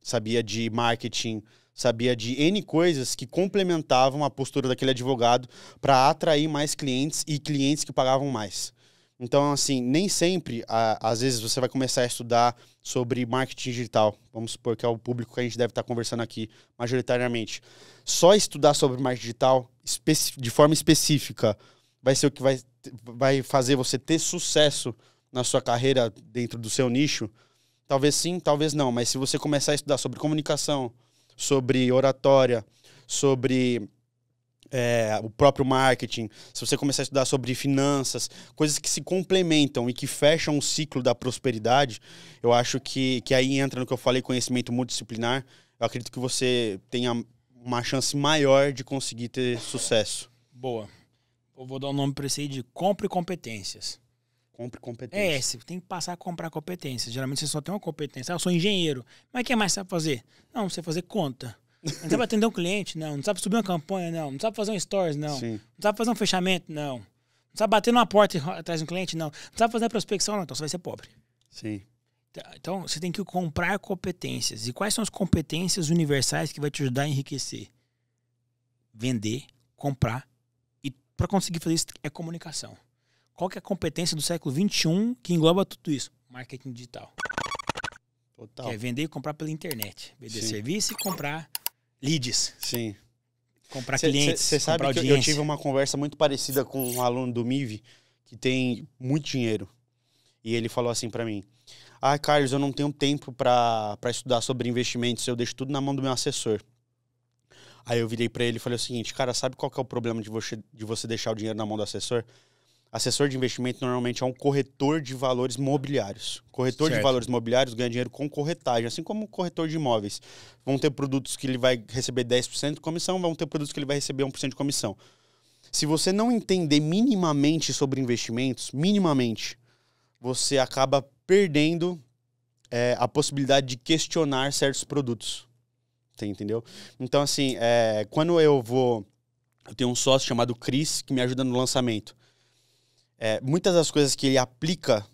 sabia de marketing, sabia de N coisas que complementavam a postura daquele advogado para atrair mais clientes e clientes que pagavam mais. Então, assim, nem sempre, às vezes, você vai começar a estudar sobre marketing digital. Vamos supor que é o público que a gente deve estar tá conversando aqui, majoritariamente. Só estudar sobre marketing digital de forma específica vai ser o que vai, vai fazer você ter sucesso na sua carreira dentro do seu nicho? Talvez sim, talvez não. Mas se você começar a estudar sobre comunicação, sobre oratória, sobre é, o próprio marketing, se você começar a estudar sobre finanças, coisas que se complementam e que fecham o ciclo da prosperidade, eu acho que, que aí entra no que eu falei, conhecimento multidisciplinar. Eu acredito que você tenha uma chance maior de conseguir ter sucesso. Boa. Eu vou dar o um nome para esse aí de compre competências. Compre competência. É, você tem que passar a comprar competência. Geralmente você só tem uma competência. Ah, eu sou engenheiro. Mas o que mais sabe fazer? Não, você fazer conta. Não sabe atender um cliente, não. Não sabe subir uma campanha, não. Não sabe fazer um stories, não. Sim. Não sabe fazer um fechamento, não. Não sabe bater numa porta atrás de um cliente, não. Não sabe fazer a prospecção, não. Então você vai ser pobre. Sim. Tá, então você tem que comprar competências. E quais são as competências universais que vai te ajudar a enriquecer? Vender, comprar. E para conseguir fazer isso é comunicação. Qual que é a competência do século XXI que engloba tudo isso? Marketing digital. Total. Que é vender e comprar pela internet. Vender Sim. serviço e comprar leads. Sim. Comprar cê, clientes. Você sabe que eu tive uma conversa muito parecida com um aluno do MIV que tem muito dinheiro. E ele falou assim para mim: Ah, Carlos, eu não tenho tempo para estudar sobre investimentos, eu deixo tudo na mão do meu assessor. Aí eu virei para ele e falei o seguinte: Cara, sabe qual que é o problema de você, de você deixar o dinheiro na mão do assessor? assessor de investimento normalmente é um corretor de valores mobiliários. Corretor certo. de valores mobiliários ganha dinheiro com corretagem, assim como corretor de imóveis. Vão ter produtos que ele vai receber 10% de comissão, vão ter produtos que ele vai receber 1% de comissão. Se você não entender minimamente sobre investimentos, minimamente, você acaba perdendo é, a possibilidade de questionar certos produtos. Entendeu? Então, assim, é, quando eu vou. Eu tenho um sócio chamado Cris que me ajuda no lançamento é, muitas das coisas que ele aplica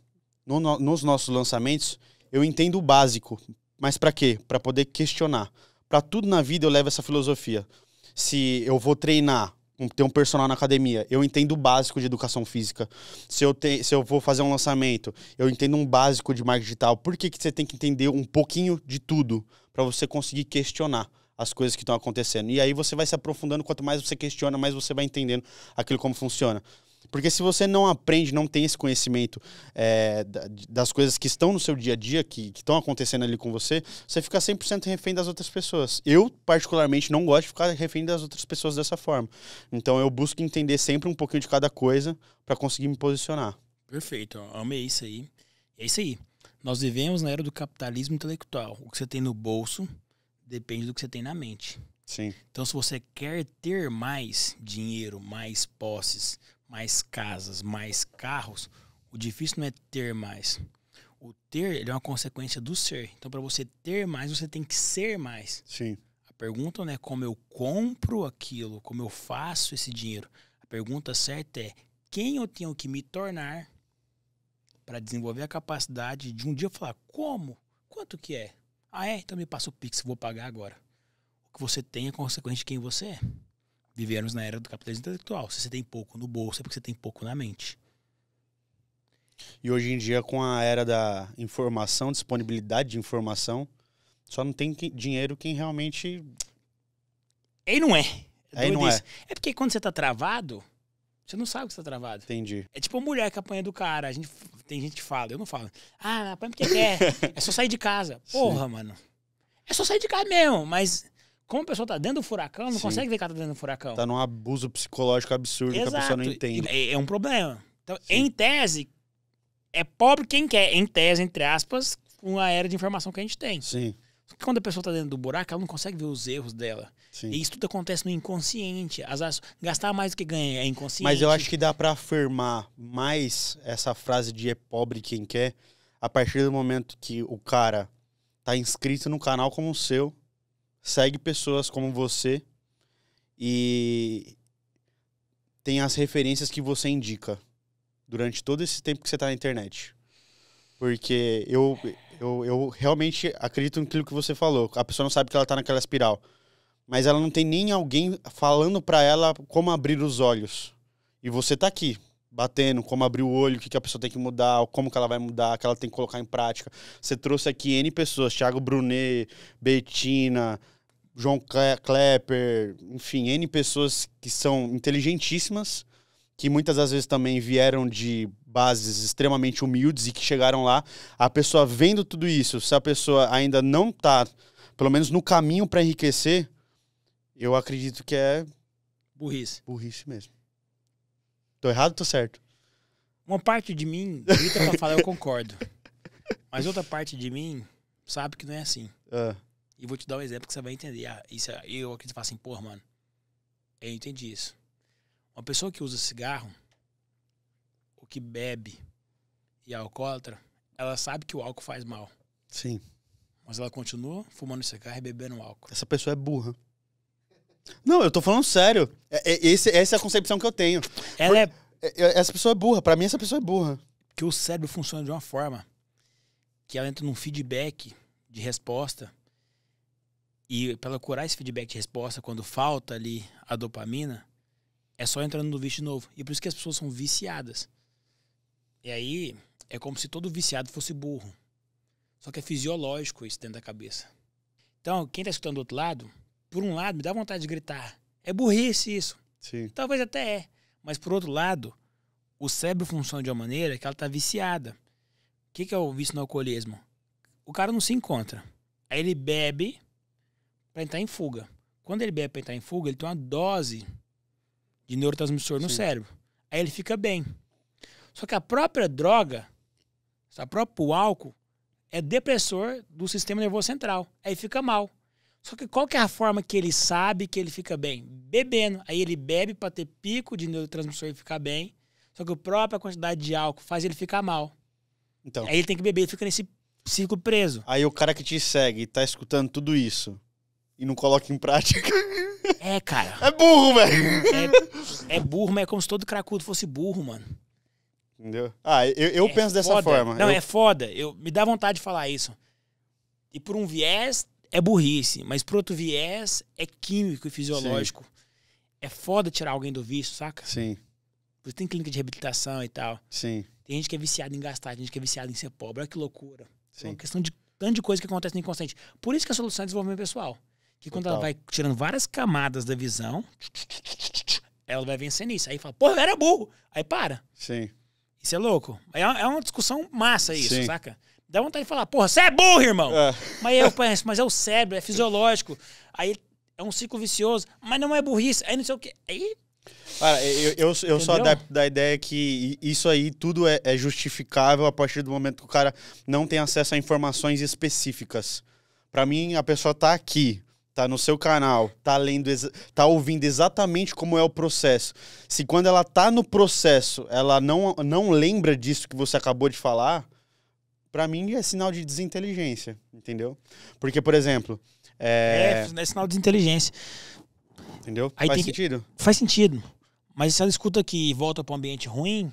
no, no, nos nossos lançamentos, eu entendo o básico. Mas para quê? Para poder questionar. Para tudo na vida eu levo essa filosofia. Se eu vou treinar, ter um personal na academia, eu entendo o básico de educação física. Se eu, te, se eu vou fazer um lançamento, eu entendo um básico de marketing digital. Por que, que você tem que entender um pouquinho de tudo para você conseguir questionar? as coisas que estão acontecendo. E aí você vai se aprofundando, quanto mais você questiona, mais você vai entendendo aquilo como funciona. Porque se você não aprende, não tem esse conhecimento é, das coisas que estão no seu dia a dia, que, que estão acontecendo ali com você, você fica 100% refém das outras pessoas. Eu, particularmente, não gosto de ficar refém das outras pessoas dessa forma. Então, eu busco entender sempre um pouquinho de cada coisa para conseguir me posicionar. Perfeito, amei isso aí. É isso aí. Nós vivemos na era do capitalismo intelectual. O que você tem no bolso depende do que você tem na mente. Sim. Então, se você quer ter mais dinheiro, mais posses, mais casas, mais carros, o difícil não é ter mais. O ter é uma consequência do ser. Então, para você ter mais, você tem que ser mais. Sim. A pergunta não é como eu compro aquilo, como eu faço esse dinheiro. A pergunta certa é quem eu tenho que me tornar para desenvolver a capacidade de um dia falar como, quanto que é. Ah, é? Então me passa o Pix, vou pagar agora. O que você tem é consequência de quem você é. Vivemos na era do capitalismo intelectual. Se você tem pouco no bolso, é porque você tem pouco na mente. E hoje em dia, com a era da informação, disponibilidade de informação, só não tem dinheiro quem realmente. Aí não é. Aí não é. É porque quando você tá travado, você não sabe que você tá travado. Entendi. É tipo a mulher que apanha do cara. A gente, tem gente que fala, eu não falo. Ah, apanha porque quer. é só sair de casa. Porra, Sim. mano. É só sair de casa mesmo, mas como a pessoa está dentro do furacão, não Sim. consegue ver que ela tá dentro do furacão. Está num abuso psicológico absurdo Exato. que a pessoa não entende. É, é um problema. Então, Sim. em tese, é pobre quem quer, em tese, entre aspas, com a era de informação que a gente tem. Sim. porque Quando a pessoa está dentro do buraco, ela não consegue ver os erros dela. Sim. E isso tudo acontece no inconsciente. As, gastar mais do que ganha é inconsciente. Mas eu acho que dá para afirmar mais essa frase de é pobre quem quer a partir do momento que o cara tá inscrito no canal como o seu segue pessoas como você e tem as referências que você indica durante todo esse tempo que você está na internet. Porque eu, eu, eu realmente acredito naquilo que você falou. A pessoa não sabe que ela está naquela espiral. Mas ela não tem nem alguém falando para ela como abrir os olhos. E você está aqui, batendo, como abrir o olho, o que, que a pessoa tem que mudar, como que ela vai mudar, o que ela tem que colocar em prática. Você trouxe aqui N pessoas, Thiago Brunet, Betina, João Klepper, enfim, N pessoas que são inteligentíssimas, que muitas das vezes também vieram de bases extremamente humildes e que chegaram lá. A pessoa vendo tudo isso, se a pessoa ainda não está, pelo menos no caminho para enriquecer, eu acredito que é. Burrice. Burrice mesmo. Tô errado ou tô certo? Uma parte de mim grita pra tá falar, eu concordo. Mas outra parte de mim sabe que não é assim. É. E vou te dar um exemplo que você vai entender. Ah, isso, é, eu aqui falo assim, porra, mano, eu entendi isso. Uma pessoa que usa cigarro, ou que bebe e é alcoólatra, ela sabe que o álcool faz mal. Sim. Mas ela continua fumando cigarro e bebendo álcool. Essa pessoa é burra. Não, eu tô falando sério. É, é, esse, essa é a concepção que eu tenho. Ela Por, é... é, é essa pessoa é burra. Pra mim, essa pessoa é burra. porque o cérebro funciona de uma forma que ela entra num feedback de resposta e para ela curar esse feedback de resposta, quando falta ali a dopamina, é só entrando no vício novo. E é por isso que as pessoas são viciadas. E aí é como se todo viciado fosse burro. Só que é fisiológico isso dentro da cabeça. Então, quem está escutando do outro lado, por um lado, me dá vontade de gritar. É burrice isso. Sim. Talvez até é. Mas por outro lado, o cérebro funciona de uma maneira que ela está viciada. O que, que é o vício no alcoolismo? O cara não se encontra. Aí ele bebe para entrar em fuga. Quando ele bebe para entrar em fuga, ele tem uma dose de neurotransmissor no Sim. cérebro. Aí ele fica bem. Só que a própria droga, o próprio álcool, é depressor do sistema nervoso central. Aí fica mal. Só que qual que é a forma que ele sabe que ele fica bem? Bebendo. Aí ele bebe para ter pico de neurotransmissor e ficar bem. Só que a própria quantidade de álcool faz ele ficar mal. Então. Aí ele tem que beber, ele fica nesse ciclo preso. Aí o cara que te segue e tá escutando tudo isso, e não coloca em prática. É, cara. É burro, velho. É, é, burro, mas é como se todo cracudo fosse burro, mano. Entendeu? Ah, eu, eu é penso foda. dessa forma. Não, eu... é foda. Eu, me dá vontade de falar isso. E por um viés, é burrice. Mas por outro viés, é químico e fisiológico. Sim. É foda tirar alguém do vício, saca? Sim. você tem clínica de reabilitação e tal. Sim. Tem gente que é viciada em gastar, tem gente que é viciada em ser pobre. Olha que loucura. Sim. É uma questão de tanto de coisa que acontece no inconsciente. Por isso que a solução é desenvolvimento pessoal. Que quando Total. ela vai tirando várias camadas da visão, ela vai vencendo isso. Aí fala, porra, era burro. Aí para. Sim. Isso é louco. É, é uma discussão massa isso, Sim. saca? Dá vontade de falar, porra, você é burro, irmão! É. Mas eu penso, mas é o cérebro, é fisiológico. Aí é um ciclo vicioso, mas não é burrice, aí não sei o quê. Aí Cara, eu, eu, eu sou adepto da ideia que isso aí tudo é, é, justificável a partir do momento que o cara não tem acesso a informações específicas. Para mim, a pessoa tá aqui tá no seu canal, tá lendo, tá ouvindo exatamente como é o processo. Se quando ela tá no processo, ela não, não lembra disso que você acabou de falar, para mim é sinal de desinteligência, entendeu? Porque, por exemplo. É, é, é sinal de desinteligência. Entendeu? Aí faz sentido? Que... Faz sentido. Mas se ela escuta que volta para um ambiente ruim.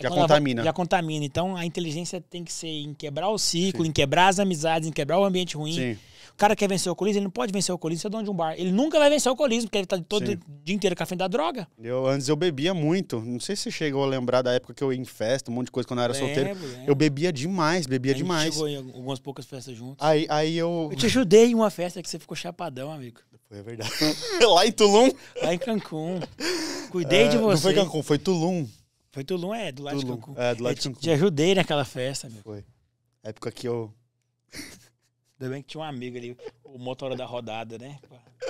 Já contamina. Vai, já contamina. Então a inteligência tem que ser em quebrar o ciclo, Sim. em quebrar as amizades, em quebrar o ambiente ruim. Sim o cara quer vencer o alcoolismo, ele não pode vencer o alcoolismo se é dono de um bar. Ele nunca vai vencer o alcoolismo, porque ele tá todo Sim. dia inteiro com a da droga. Eu, antes eu bebia muito. Não sei se você chegou a lembrar da época que eu ia em festa, um monte de coisa quando eu era lembro, solteiro. Lembro. Eu bebia demais, bebia demais. chegou em algumas poucas festas juntos. Aí, aí eu. Eu te ajudei em uma festa que você ficou chapadão, amigo. Foi é verdade. Lá em Tulum? Lá em Cancún. Cuidei é, de você. Não foi Cancún, foi Tulum. Foi Tulum, é, do lado Tulum. de Cancún. É, do lado eu é, de Cancún. Te, te ajudei naquela festa, Foi. Época que eu. Ainda bem que tinha um amigo ali, o motor da rodada, né?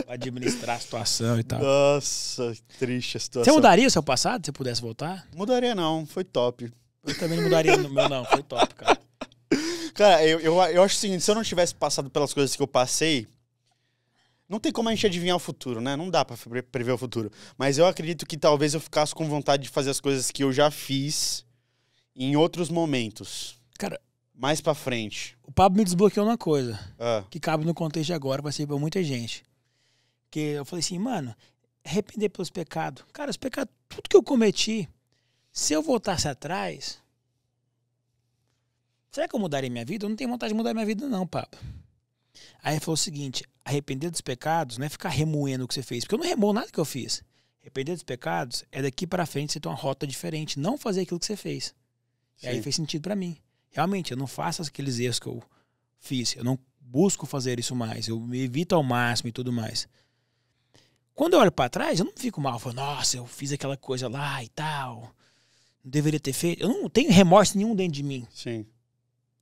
Pra administrar a situação e tal. Nossa, triste a situação. Você mudaria o seu passado se pudesse voltar? Mudaria não, foi top. Eu também não mudaria no meu, não, foi top, cara. Cara, eu, eu, eu acho o seguinte, se eu não tivesse passado pelas coisas que eu passei, não tem como a gente adivinhar o futuro, né? Não dá para prever o futuro. Mas eu acredito que talvez eu ficasse com vontade de fazer as coisas que eu já fiz em outros momentos. Cara, mais para frente. O Pablo me desbloqueou uma coisa ah. que cabe no contexto de agora, vai ser pra muita gente. Que eu falei assim, mano, arrepender pelos pecados. Cara, os pecados, tudo que eu cometi, se eu voltasse atrás, será que eu mudaria minha vida? Eu não tenho vontade de mudar minha vida, não, Pablo. Aí ele falou o seguinte: arrepender dos pecados não é ficar remoendo o que você fez, porque eu não remoo nada que eu fiz. Arrepender dos pecados é daqui para frente você ter uma rota diferente, não fazer aquilo que você fez. Sim. E aí fez sentido para mim realmente eu não faço aqueles erros que eu fiz, eu não busco fazer isso mais, eu me evito ao máximo e tudo mais. Quando eu olho para trás, eu não fico mal, falando, nossa, eu fiz aquela coisa lá e tal, não deveria ter feito. Eu não tenho remorso nenhum dentro de mim. Sim.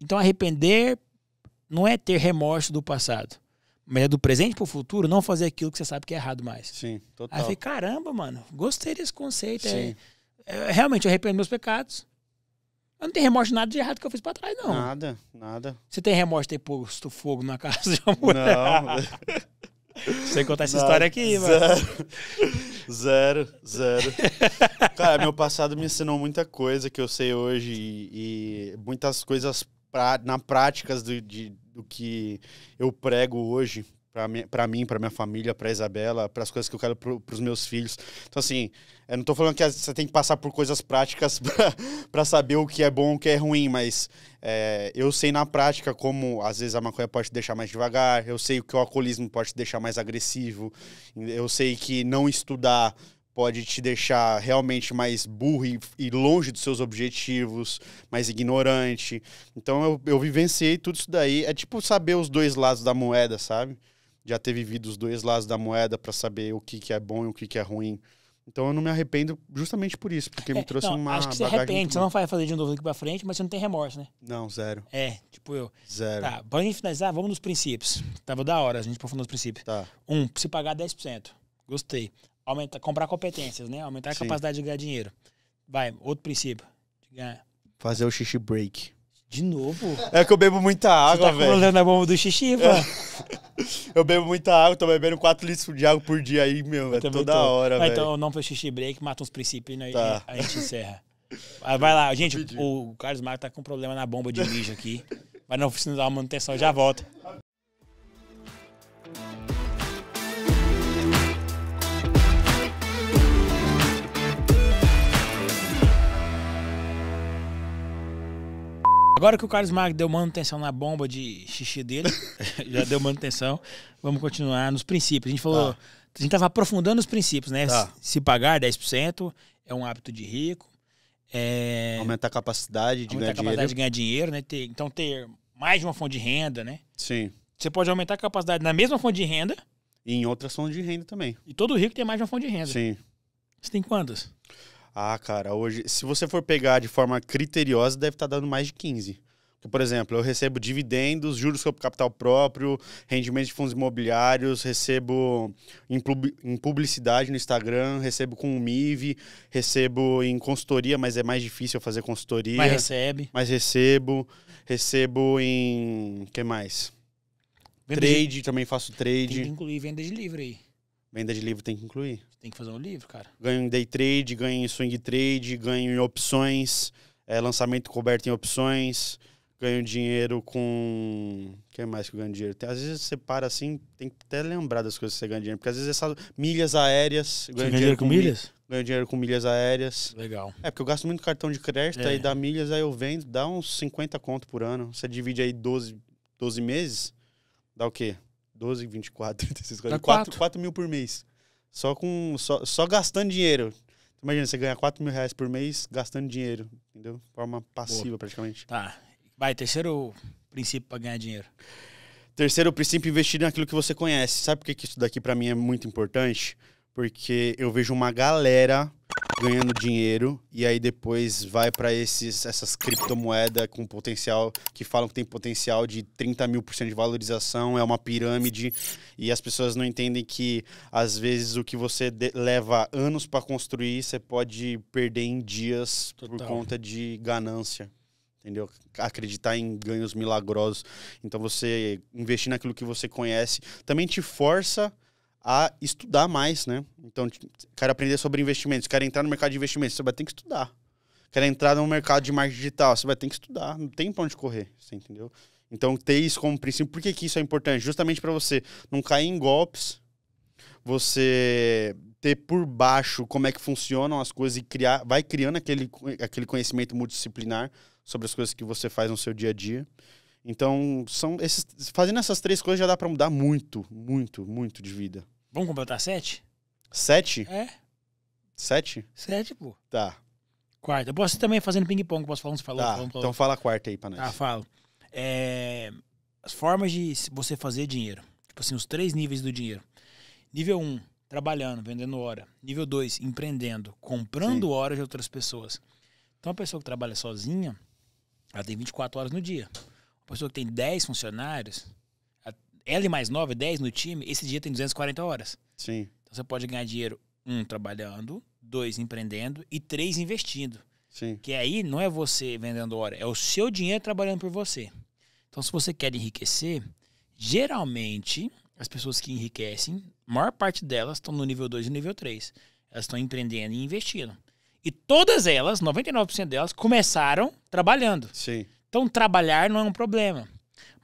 Então arrepender não é ter remorso do passado, mas é do presente pro futuro não fazer aquilo que você sabe que é errado mais. Sim, total. Aí eu falei, caramba, mano, gostei desse conceito. É Sim. É, é, realmente eu arrependo meus pecados, eu não tenho remorso de nada de errado que eu fiz pra trás, não. Nada, nada. Você tem remorso de ter posto fogo na casa de uma mulher? Não. Sem contar essa história aqui, mano. Zero, zero. zero. Cara, meu passado me ensinou muita coisa que eu sei hoje e, e muitas coisas pra, na práticas do, de, do que eu prego hoje para mim, para minha família, para Isabela, para as coisas que eu quero para os meus filhos. Então, assim, eu não estou falando que você tem que passar por coisas práticas para saber o que é bom e o que é ruim, mas é, eu sei na prática como, às vezes, a maconha pode te deixar mais devagar, eu sei que o alcoolismo pode te deixar mais agressivo, eu sei que não estudar pode te deixar realmente mais burro e, e, longe dos seus objetivos, mais ignorante. Então eu, eu vivenciei tudo isso daí. É tipo saber os dois lados da moeda, sabe? já ter vivido os dois lados da moeda para saber o que, que é bom e o que, que é ruim. Então eu não me arrependo justamente por isso, porque é, me trouxe não, uma. Acho que você arrepende, você não vai fazer de novo aqui pra frente, mas você não tem remorso, né? Não, zero. É, tipo eu. Zero. Tá, pra gente finalizar, vamos nos princípios. Tava tá, da hora, a gente aprofundou nos princípios. Tá. Um, se pagar 10%. Gostei. Aumentar, comprar competências, né? Aumentar a Sim. capacidade de ganhar dinheiro. Vai, outro princípio. Fazer o xixi break. De novo? É que eu bebo muita tá água, velho. Tá acumulando a bomba do xixi, pô. É. Eu bebo muita água, tô bebendo 4 litros de água por dia aí, meu, é toda tô. hora, velho. Então, não foi xixi break, mata uns princípios né, tá. e a gente encerra. Vai lá, gente, o, Carlos Marco tá com problema na bomba de lixo aqui. Vai na oficina dar uma manutenção, já volta. Agora que o Carlos Magno deu manutenção na bomba de xixi dele, já deu manutenção, vamos continuar nos princípios. A gente falou, tá. a gente estava aprofundando os princípios, né? Tá. Se pagar 10% é um hábito de rico. É... Aumentar a capacidade de aumentar ganhar a capacidade dinheiro. de ganhar dinheiro, né? Ter, então ter mais de uma fonte de renda, né? Sim. Você pode aumentar a capacidade na mesma fonte de renda. E em outras fontes de renda também. E todo rico tem mais de uma fonte de renda. Sim. Você tem quantas? Ah, cara, hoje, se você for pegar de forma criteriosa, deve estar tá dando mais de 15. Por exemplo, eu recebo dividendos, juros sobre capital próprio, rendimento de fundos imobiliários, recebo em publicidade no Instagram, recebo com o MIV, recebo em consultoria, mas é mais difícil fazer consultoria. Mas recebe. Mas recebo. Recebo em. que mais? Venda trade, de... também faço trade. Tem que incluir venda de livro aí. Venda de livro tem que incluir. Tem que fazer um livro, cara. Ganho em day trade, ganho em swing trade, ganho em opções, é, lançamento coberto em opções, ganho dinheiro com. O que mais que eu ganho dinheiro? às vezes você para assim, tem que até lembrar das coisas que você ganha dinheiro, porque às vezes essas milhas aéreas. Ganho você ganha dinheiro, com milhas? milhas? Ganho dinheiro com milhas aéreas. Legal. É, porque eu gasto muito cartão de crédito, é. aí dá milhas, aí eu vendo, dá uns 50 conto por ano. Você divide aí 12, 12 meses, dá o quê? 12, 24, 36, 40, 4, 4 mil por mês só com só, só gastando dinheiro. Imagina, você ganha 4 mil reais por mês gastando dinheiro, entendeu? Forma passiva, Boa. praticamente. Tá. Vai, terceiro princípio para ganhar dinheiro. Terceiro princípio, investir naquilo que você conhece. Sabe por que, que isso daqui para mim é muito importante? Porque eu vejo uma galera ganhando dinheiro e aí depois vai para esses essas criptomoedas com potencial que falam que tem potencial de 30 mil por cento de valorização é uma pirâmide e as pessoas não entendem que às vezes o que você leva anos para construir você pode perder em dias Total. por conta de ganância entendeu? Acreditar em ganhos milagrosos. Então você investir naquilo que você conhece também te força a estudar mais, né? Então, quero aprender sobre investimentos, quero entrar no mercado de investimentos, você vai ter que estudar. Quero entrar no mercado de marketing digital, você vai ter que estudar, não tem pra onde correr, você entendeu? Então, ter isso como princípio, por que, que isso é importante? Justamente para você não cair em golpes, você ter por baixo como é que funcionam as coisas e criar, vai criando aquele, aquele conhecimento multidisciplinar sobre as coisas que você faz no seu dia a dia. Então, são esses, fazendo essas três coisas já dá para mudar muito, muito, muito de vida. Vamos completar sete? Sete? É. Sete? Sete, pô. Tá. Quarta. Eu posso ir também fazendo ping-pong, posso falar uns falou. Tá. Então fala a quarta aí pra nós. Tá, falo. É... As formas de você fazer dinheiro. Tipo assim, os três níveis do dinheiro. Nível um, trabalhando, vendendo hora. Nível dois empreendendo, comprando Sim. horas de outras pessoas. Então, a pessoa que trabalha sozinha, ela tem 24 horas no dia. Uma pessoa que tem 10 funcionários, L mais 9, 10 no time, esse dia tem 240 horas. Sim. Então você pode ganhar dinheiro, um, trabalhando, dois, empreendendo e três, investindo. Sim. Que aí não é você vendendo hora, é o seu dinheiro trabalhando por você. Então, se você quer enriquecer, geralmente as pessoas que enriquecem, a maior parte delas estão no nível 2 e nível 3. Elas estão empreendendo e investindo. E todas elas, 99% delas, começaram trabalhando. Sim. Então, trabalhar não é um problema.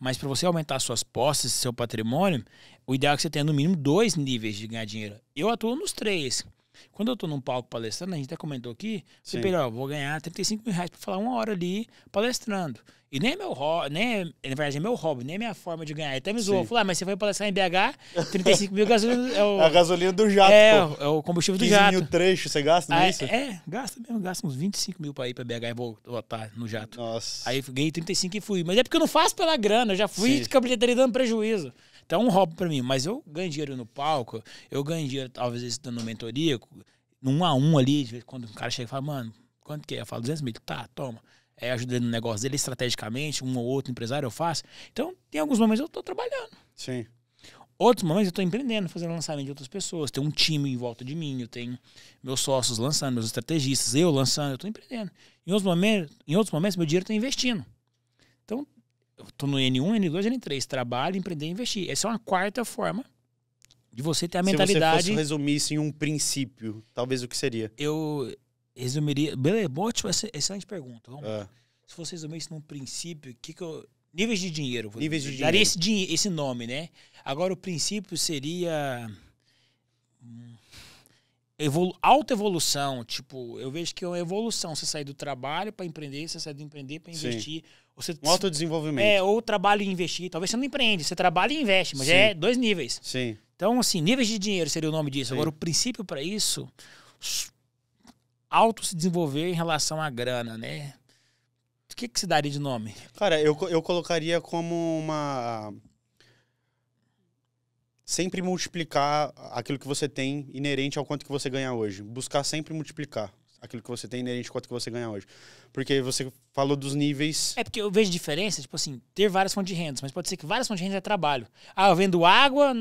Mas para você aumentar suas posses, seu patrimônio, o ideal é que você tenha no mínimo dois níveis de ganhar dinheiro. Eu atuo nos três. Quando eu estou num palco palestrando, a gente até comentou aqui, você pensa, vou ganhar 35 mil reais para falar uma hora ali palestrando. E nem é meu hobby, nem é, na verdade é meu hobby, nem é minha forma de ganhar. Até me zoou, falou, ah, mas você foi palestrar em BH, 35 mil gasolina é o... A gasolina do jato, É, é o combustível do jato. mil trecho, você gasta nisso? É, é, gasta mesmo, gasta uns 25 mil para ir para BH e vou no jato. Nossa. Aí ganhei 35 e fui. Mas é porque eu não faço pela grana, eu já fui Sim. com dando prejuízo. Então é um hobby para mim, mas eu ganho dinheiro no palco, eu ganho dinheiro, talvez, dando mentoria, num a um ali, quando o cara chega e fala, mano, quanto que é? Eu falo, 200 mil. Tá, toma. É, ajudando no negócio dele estrategicamente, um ou outro empresário eu faço. Então, tem alguns momentos eu tô trabalhando. Sim. Outros momentos eu tô empreendendo, fazendo lançamento de outras pessoas. Tem um time em volta de mim, eu tenho meus sócios lançando, meus estrategistas, eu lançando, eu tô empreendendo. Em outros momentos, em outros momentos meu dinheiro tá investindo. Então, estou no N1, N2, N3. Trabalho, empreender e investir. Essa é uma quarta forma de você ter a mentalidade. Se você fosse resumir isso em um princípio, talvez o que seria? Eu resumiria. Beleza, ótimo, excelente pergunta. Vamos é. Se você resumir isso num princípio, que, que eu. Níveis de dinheiro. Níveis de Daria dinheiro. Esse, esse nome, né? Agora, o princípio seria. Hum, evolu autoevolução, tipo, eu vejo que é uma evolução. Você sair do trabalho para empreender, você sair do empreender para investir. Você, um autodesenvolvimento. É, ou trabalho e investir. Talvez você não empreende, você trabalha e investe, mas Sim. é dois níveis. Sim. Então, assim, níveis de dinheiro seria o nome disso. Sim. Agora, o princípio para isso, auto se desenvolver em relação à grana, né? O que, que se daria de nome? Cara, eu, eu colocaria como uma sempre multiplicar aquilo que você tem inerente ao quanto que você ganha hoje. Buscar sempre multiplicar aquilo que você tem inerente ao quanto que você ganha hoje. Porque você falou dos níveis. É porque eu vejo diferença, tipo assim, ter várias fontes de rendas, mas pode ser que várias fontes de renda é trabalho. Ah, eu vendo água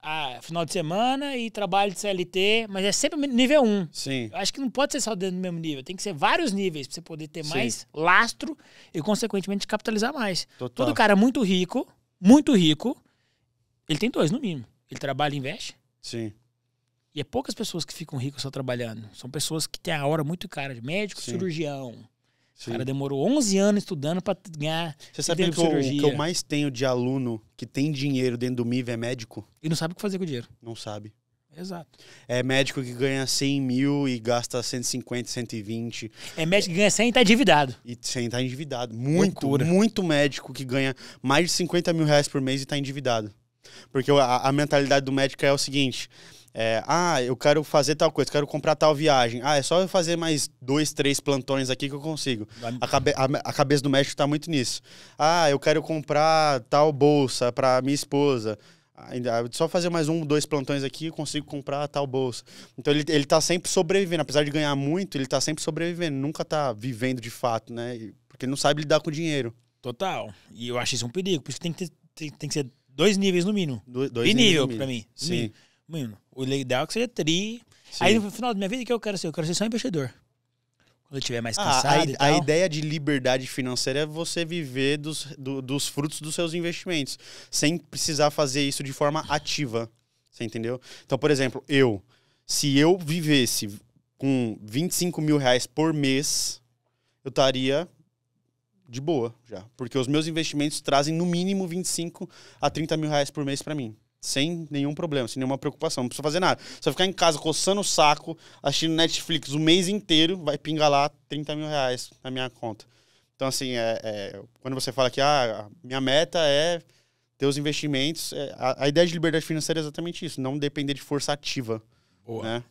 ah, final de semana e trabalho de CLT, mas é sempre nível 1. Um. Sim. Eu acho que não pode ser só dentro do mesmo nível, tem que ser vários níveis para você poder ter Sim. mais lastro e, consequentemente, capitalizar mais. Total. Todo cara muito rico, muito rico, ele tem dois, no mínimo. Ele trabalha e investe. Sim. E é poucas pessoas que ficam ricas só trabalhando. São pessoas que têm a hora muito cara de médico, Sim. cirurgião. Sim. O cara demorou 11 anos estudando para ganhar. Você sabe que o que eu mais tenho de aluno que tem dinheiro dentro do MIV é médico? E não sabe o que fazer com o dinheiro. Não sabe. Exato. É médico que ganha 100 mil e gasta 150, 120. É médico que ganha 100 e tá endividado. E 100 tá endividado. Muito, muito médico que ganha mais de 50 mil reais por mês e tá endividado. Porque a, a mentalidade do médico é o seguinte: é, ah, eu quero fazer tal coisa, quero comprar tal viagem. Ah, é só eu fazer mais dois, três plantões aqui que eu consigo. A, cabe a, a cabeça do médico está muito nisso. Ah, eu quero comprar tal bolsa para minha esposa. Ainda, ah, só fazer mais um, dois plantões aqui, eu consigo comprar tal bolsa. Então ele, ele tá sempre sobrevivendo. Apesar de ganhar muito, ele está sempre sobrevivendo. Nunca está vivendo de fato, né? Porque ele não sabe lidar com dinheiro. Total. E eu acho isso um perigo. Por isso que tem que ter, tem, tem que ser Dois níveis no mínimo. Do, dois e nível para mim. Sim. Mínimo. O ideal é que seja tri. Sim. Aí no final da minha vida, o que eu quero ser? Eu quero ser só um investidor. Quando eu tiver mais cansado ah, a, a, ideia de liberdade financeira é você viver dos, do, dos frutos dos seus investimentos, sem precisar fazer isso de forma ativa. Você entendeu? Então, por exemplo, eu, se eu vivesse com 25 mil reais por mês, eu estaria de boa já. Porque os meus investimentos trazem no mínimo 25 a 30 mil reais por mês para mim. Sem nenhum problema, sem nenhuma preocupação. Não precisa fazer nada. Só ficar em casa coçando o saco, assistindo Netflix o mês inteiro, vai pingar lá 30 mil reais na minha conta. Então, assim, é, é quando você fala que ah, minha meta é ter os investimentos, é, a, a, ideia de liberdade financeira é exatamente isso. Não depender de força ativa. Boa. Né?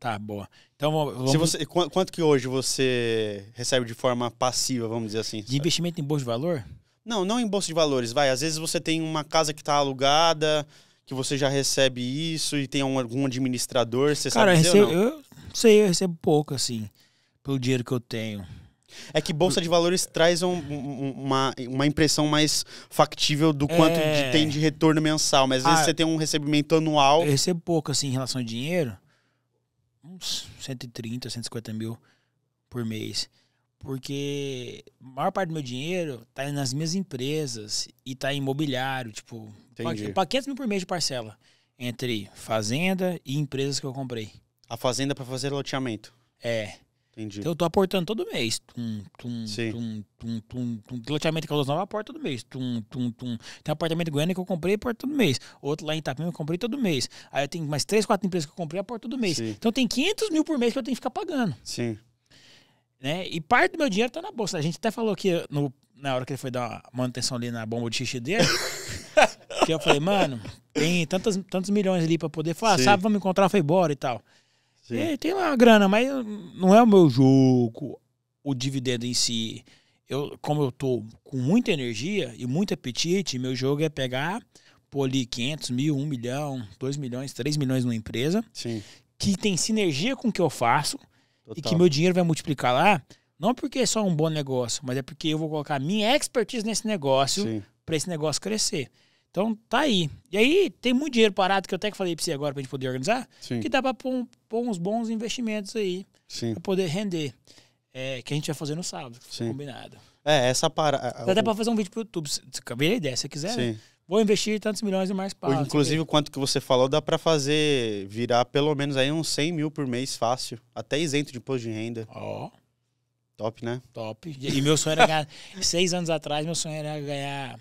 Tá, boa. Então vamos... você, quanto que hoje você recebe de forma passiva, vamos dizer assim? De investimento em bolsa de valor? Não, não em bolsa de valores, vai. Às vezes você tem uma casa que está alugada, que você já recebe isso e tem algum administrador, você Cara, sabe dizer eu, eu sei, eu recebo pouco, assim, pelo dinheiro que eu tenho. É que Bolsa de Valores traz um, uma, uma impressão mais factível do quanto é... de, tem de retorno mensal, mas às vezes ah, você tem um recebimento anual. Eu recebo pouco, assim, em relação ao dinheiro, uns 130, 150 mil por mês. Porque a maior parte do meu dinheiro tá nas minhas empresas e tá em imobiliário, tipo, Entendi. 500 mil por mês de parcela. Entre fazenda e empresas que eu comprei. A fazenda para fazer loteamento. É. Entendi. Então eu tô aportando todo mês. Tum, tum, um tum, tum, tum, tum. Loteamento Caldas Nova aporta todo mês. Tum, tum, tum. Tem um apartamento em Goiânia que eu comprei e aporto todo mês. Outro lá em Itapema eu comprei todo mês. Aí eu tenho mais três, quatro empresas que eu comprei e aporto todo mês. Sim. Então tem 500 mil por mês que eu tenho que ficar pagando. Sim. Né? E parte do meu dinheiro tá na bolsa. A gente até falou que no, na hora que ele foi dar manutenção ali na bomba de xixi dele, que eu falei, mano, tem tantos, tantos milhões ali pra poder falar, Sim. sabe, vamos encontrar, foi embora e tal. É, tem lá grana, mas não é o meu jogo, o dividendo em si. Eu, como eu tô com muita energia e muito apetite, meu jogo é pegar, pôr ali 500 mil, 1 milhão, 2 milhões, 3 milhões numa empresa. Sim. Que tem sinergia com o que eu faço Total. e que meu dinheiro vai multiplicar lá. Não porque é só um bom negócio, mas é porque eu vou colocar minha expertise nesse negócio para esse negócio crescer. Então tá aí. E aí tem muito dinheiro parado que eu até que falei pra você agora pra gente poder organizar, Sim. que dá pra pôr, pôr, uns bons investimentos aí Sim. pra poder render. É, que a gente vai fazer no sábado, Sim. combinado. É, essa parada. Dá até pra fazer um vídeo pro YouTube. Se a ideia, se quiser. Né? Sim. Né? Vou investir tantos milhões e mais para Inclusive, né? o quanto que você falou, dá para fazer virar pelo menos aí uns 100 mil por mês fácil. Até isento de imposto de renda. Ó. Oh. Top, né? Top. E meu sonho era ganhar. seis anos atrás, meu sonho era ganhar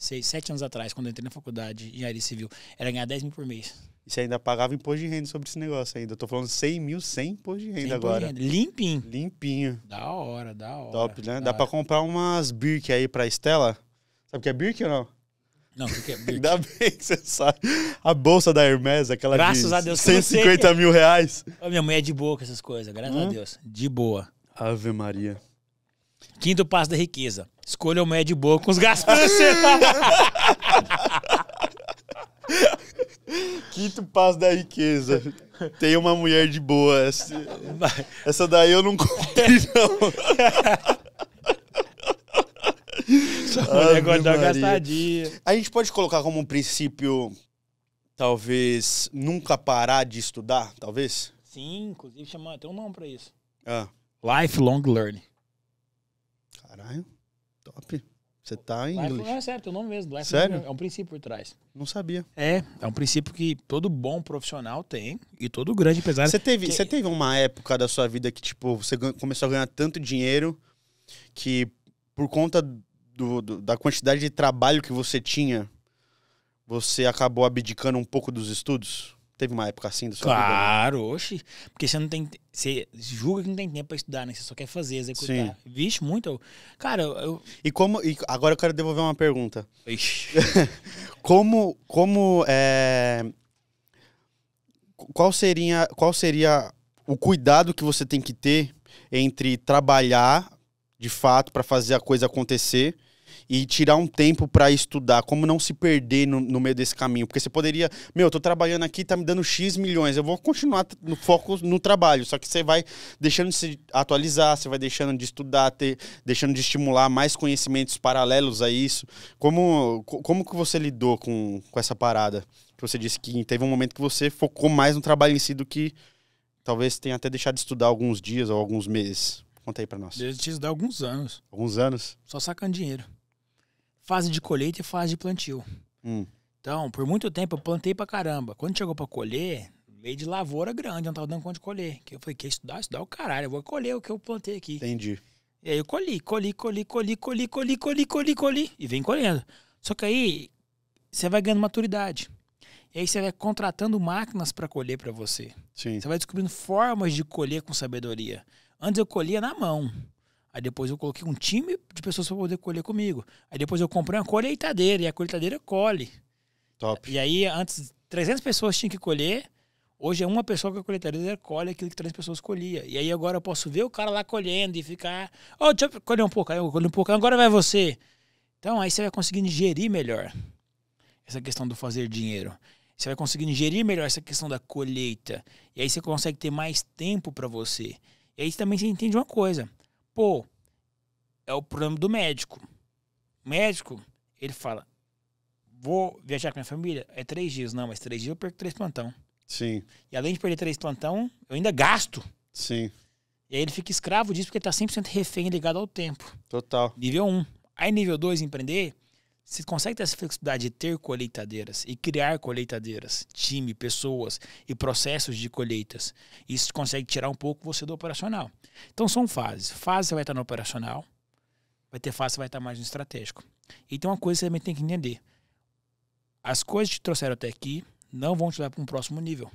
seis, sete anos atrás, quando eu entrei na faculdade de engenharia civil, era ganhar 10 mil por mês. E você ainda pagava imposto de renda sobre esse negócio ainda. Eu tô falando 100 mil sem imposto de renda sem agora. De renda. Limpinho. Limpinho. Da hora, da hora. Top, né? Dá para pra comprar umas Birk aí pra Estela. Sabe o que é Birk ou não? Não, que é Birk. Ainda bem que você sabe. A bolsa da Hermes, aquela graças de a Deus, 150 você... mil reais. Ô, minha mãe é de boa com essas coisas, graças hum? a Deus. De boa. Ave Maria. Quinto passo da riqueza. Escolha o médio boa com os gastos Quinto passo da riqueza. Tem uma mulher de boa. Essa, essa daí eu não comprei, não. Só negócio da gastadinha. A gente pode colocar como um princípio, talvez, nunca parar de estudar, talvez? Sim, inclusive chama, tem um nome pra isso. Ah. Lifelong Learning. Top. Você tá em Life Não, É certo, é o nome mesmo. Life Sério? É, é um princípio por trás. Não sabia. É, é um princípio que todo bom profissional tem e todo grande empresário. Você teve, que... você teve uma época da sua vida que, tipo, você começou a ganhar tanto dinheiro que, por conta do, do, da quantidade de trabalho que você tinha, você acabou abdicando um pouco dos estudos? Teve uma época assim do seu Claro, vida, né? oxe. Porque você não tem. Você julga que não tem tempo pra estudar, né? Você só quer fazer, executar. Sim. Vixe, muito. Cara, eu. E como. E agora eu quero devolver uma pergunta. Ixi. como. Como. É... Qual seria, qual seria o cuidado que você tem que ter entre trabalhar de fato para fazer a coisa acontecer e tirar um tempo para estudar, como não se perder no, no, meio desse caminho. Porque você poderia, meu, eu tô trabalhando aqui, tá me dando X milhões, eu vou continuar no foco no trabalho, só que você vai deixando de se atualizar, você vai deixando de estudar, ter, deixando de estimular mais conhecimentos paralelos a isso. Como, como que você lidou com, com essa parada? Que você disse que teve um momento que você focou mais no trabalho em si do que talvez tenha até deixado de estudar alguns dias ou alguns meses. Conta aí pra nós. Desde de estudar alguns anos. Alguns anos? Só sacando dinheiro fase de colheita e fase de plantio. Hum. Então, por muito tempo eu plantei pra caramba. Quando chegou pra colher, meio de lavoura grande, não tava dando conta de colher. Que eu falei, quer estudar? Estudar o caralho, eu vou colher o que eu plantei aqui. Entendi. E aí eu colhi, colhi, colhi, colhi, colhi, colhi, colhi, colhi, colhi. E vem colhendo. Só que aí você vai ganhando maturidade. E aí você vai contratando máquinas para colher para você. Sim. Você vai descobrindo formas de colher com sabedoria. Antes eu colhia na mão. Aí depois eu coloquei um time de pessoas para poder colher comigo. Aí depois eu comprei uma colheitadeira e a colheitadeira colhe. Top. E aí antes 300 pessoas tinham que colher, hoje é uma pessoa que a colheitadeira colhe aquilo que 300 pessoas colhia. E aí agora eu posso ver o cara lá colhendo e ficar, ó, oh, deixa eu colher um pouco, aí eu um pouco, agora vai você. Então aí você vai conseguindo gerir melhor essa questão do fazer dinheiro. Você vai conseguindo gerir melhor essa questão da colheita. E aí você consegue ter mais tempo para você. E aí também você entende uma coisa Pô, é o problema do médico. O médico, ele fala: vou viajar com minha família, é três dias. Não, mas três dias eu perco três plantão. Sim. E além de perder três plantão, eu ainda gasto. Sim. E aí ele fica escravo disso porque ele tá 100% refém ligado ao tempo. Total. Nível 1. Um. Aí nível 2, empreender, se consegue ter essa flexibilidade de ter colheitadeiras e criar colheitadeiras, time, pessoas e processos de colheitas, isso consegue tirar um pouco você do operacional. Então são fases. Fase você vai estar no operacional, vai ter fase você vai estar mais no estratégico. E tem uma coisa que você também tem que entender. As coisas que te trouxeram até aqui não vão te levar para um próximo nível.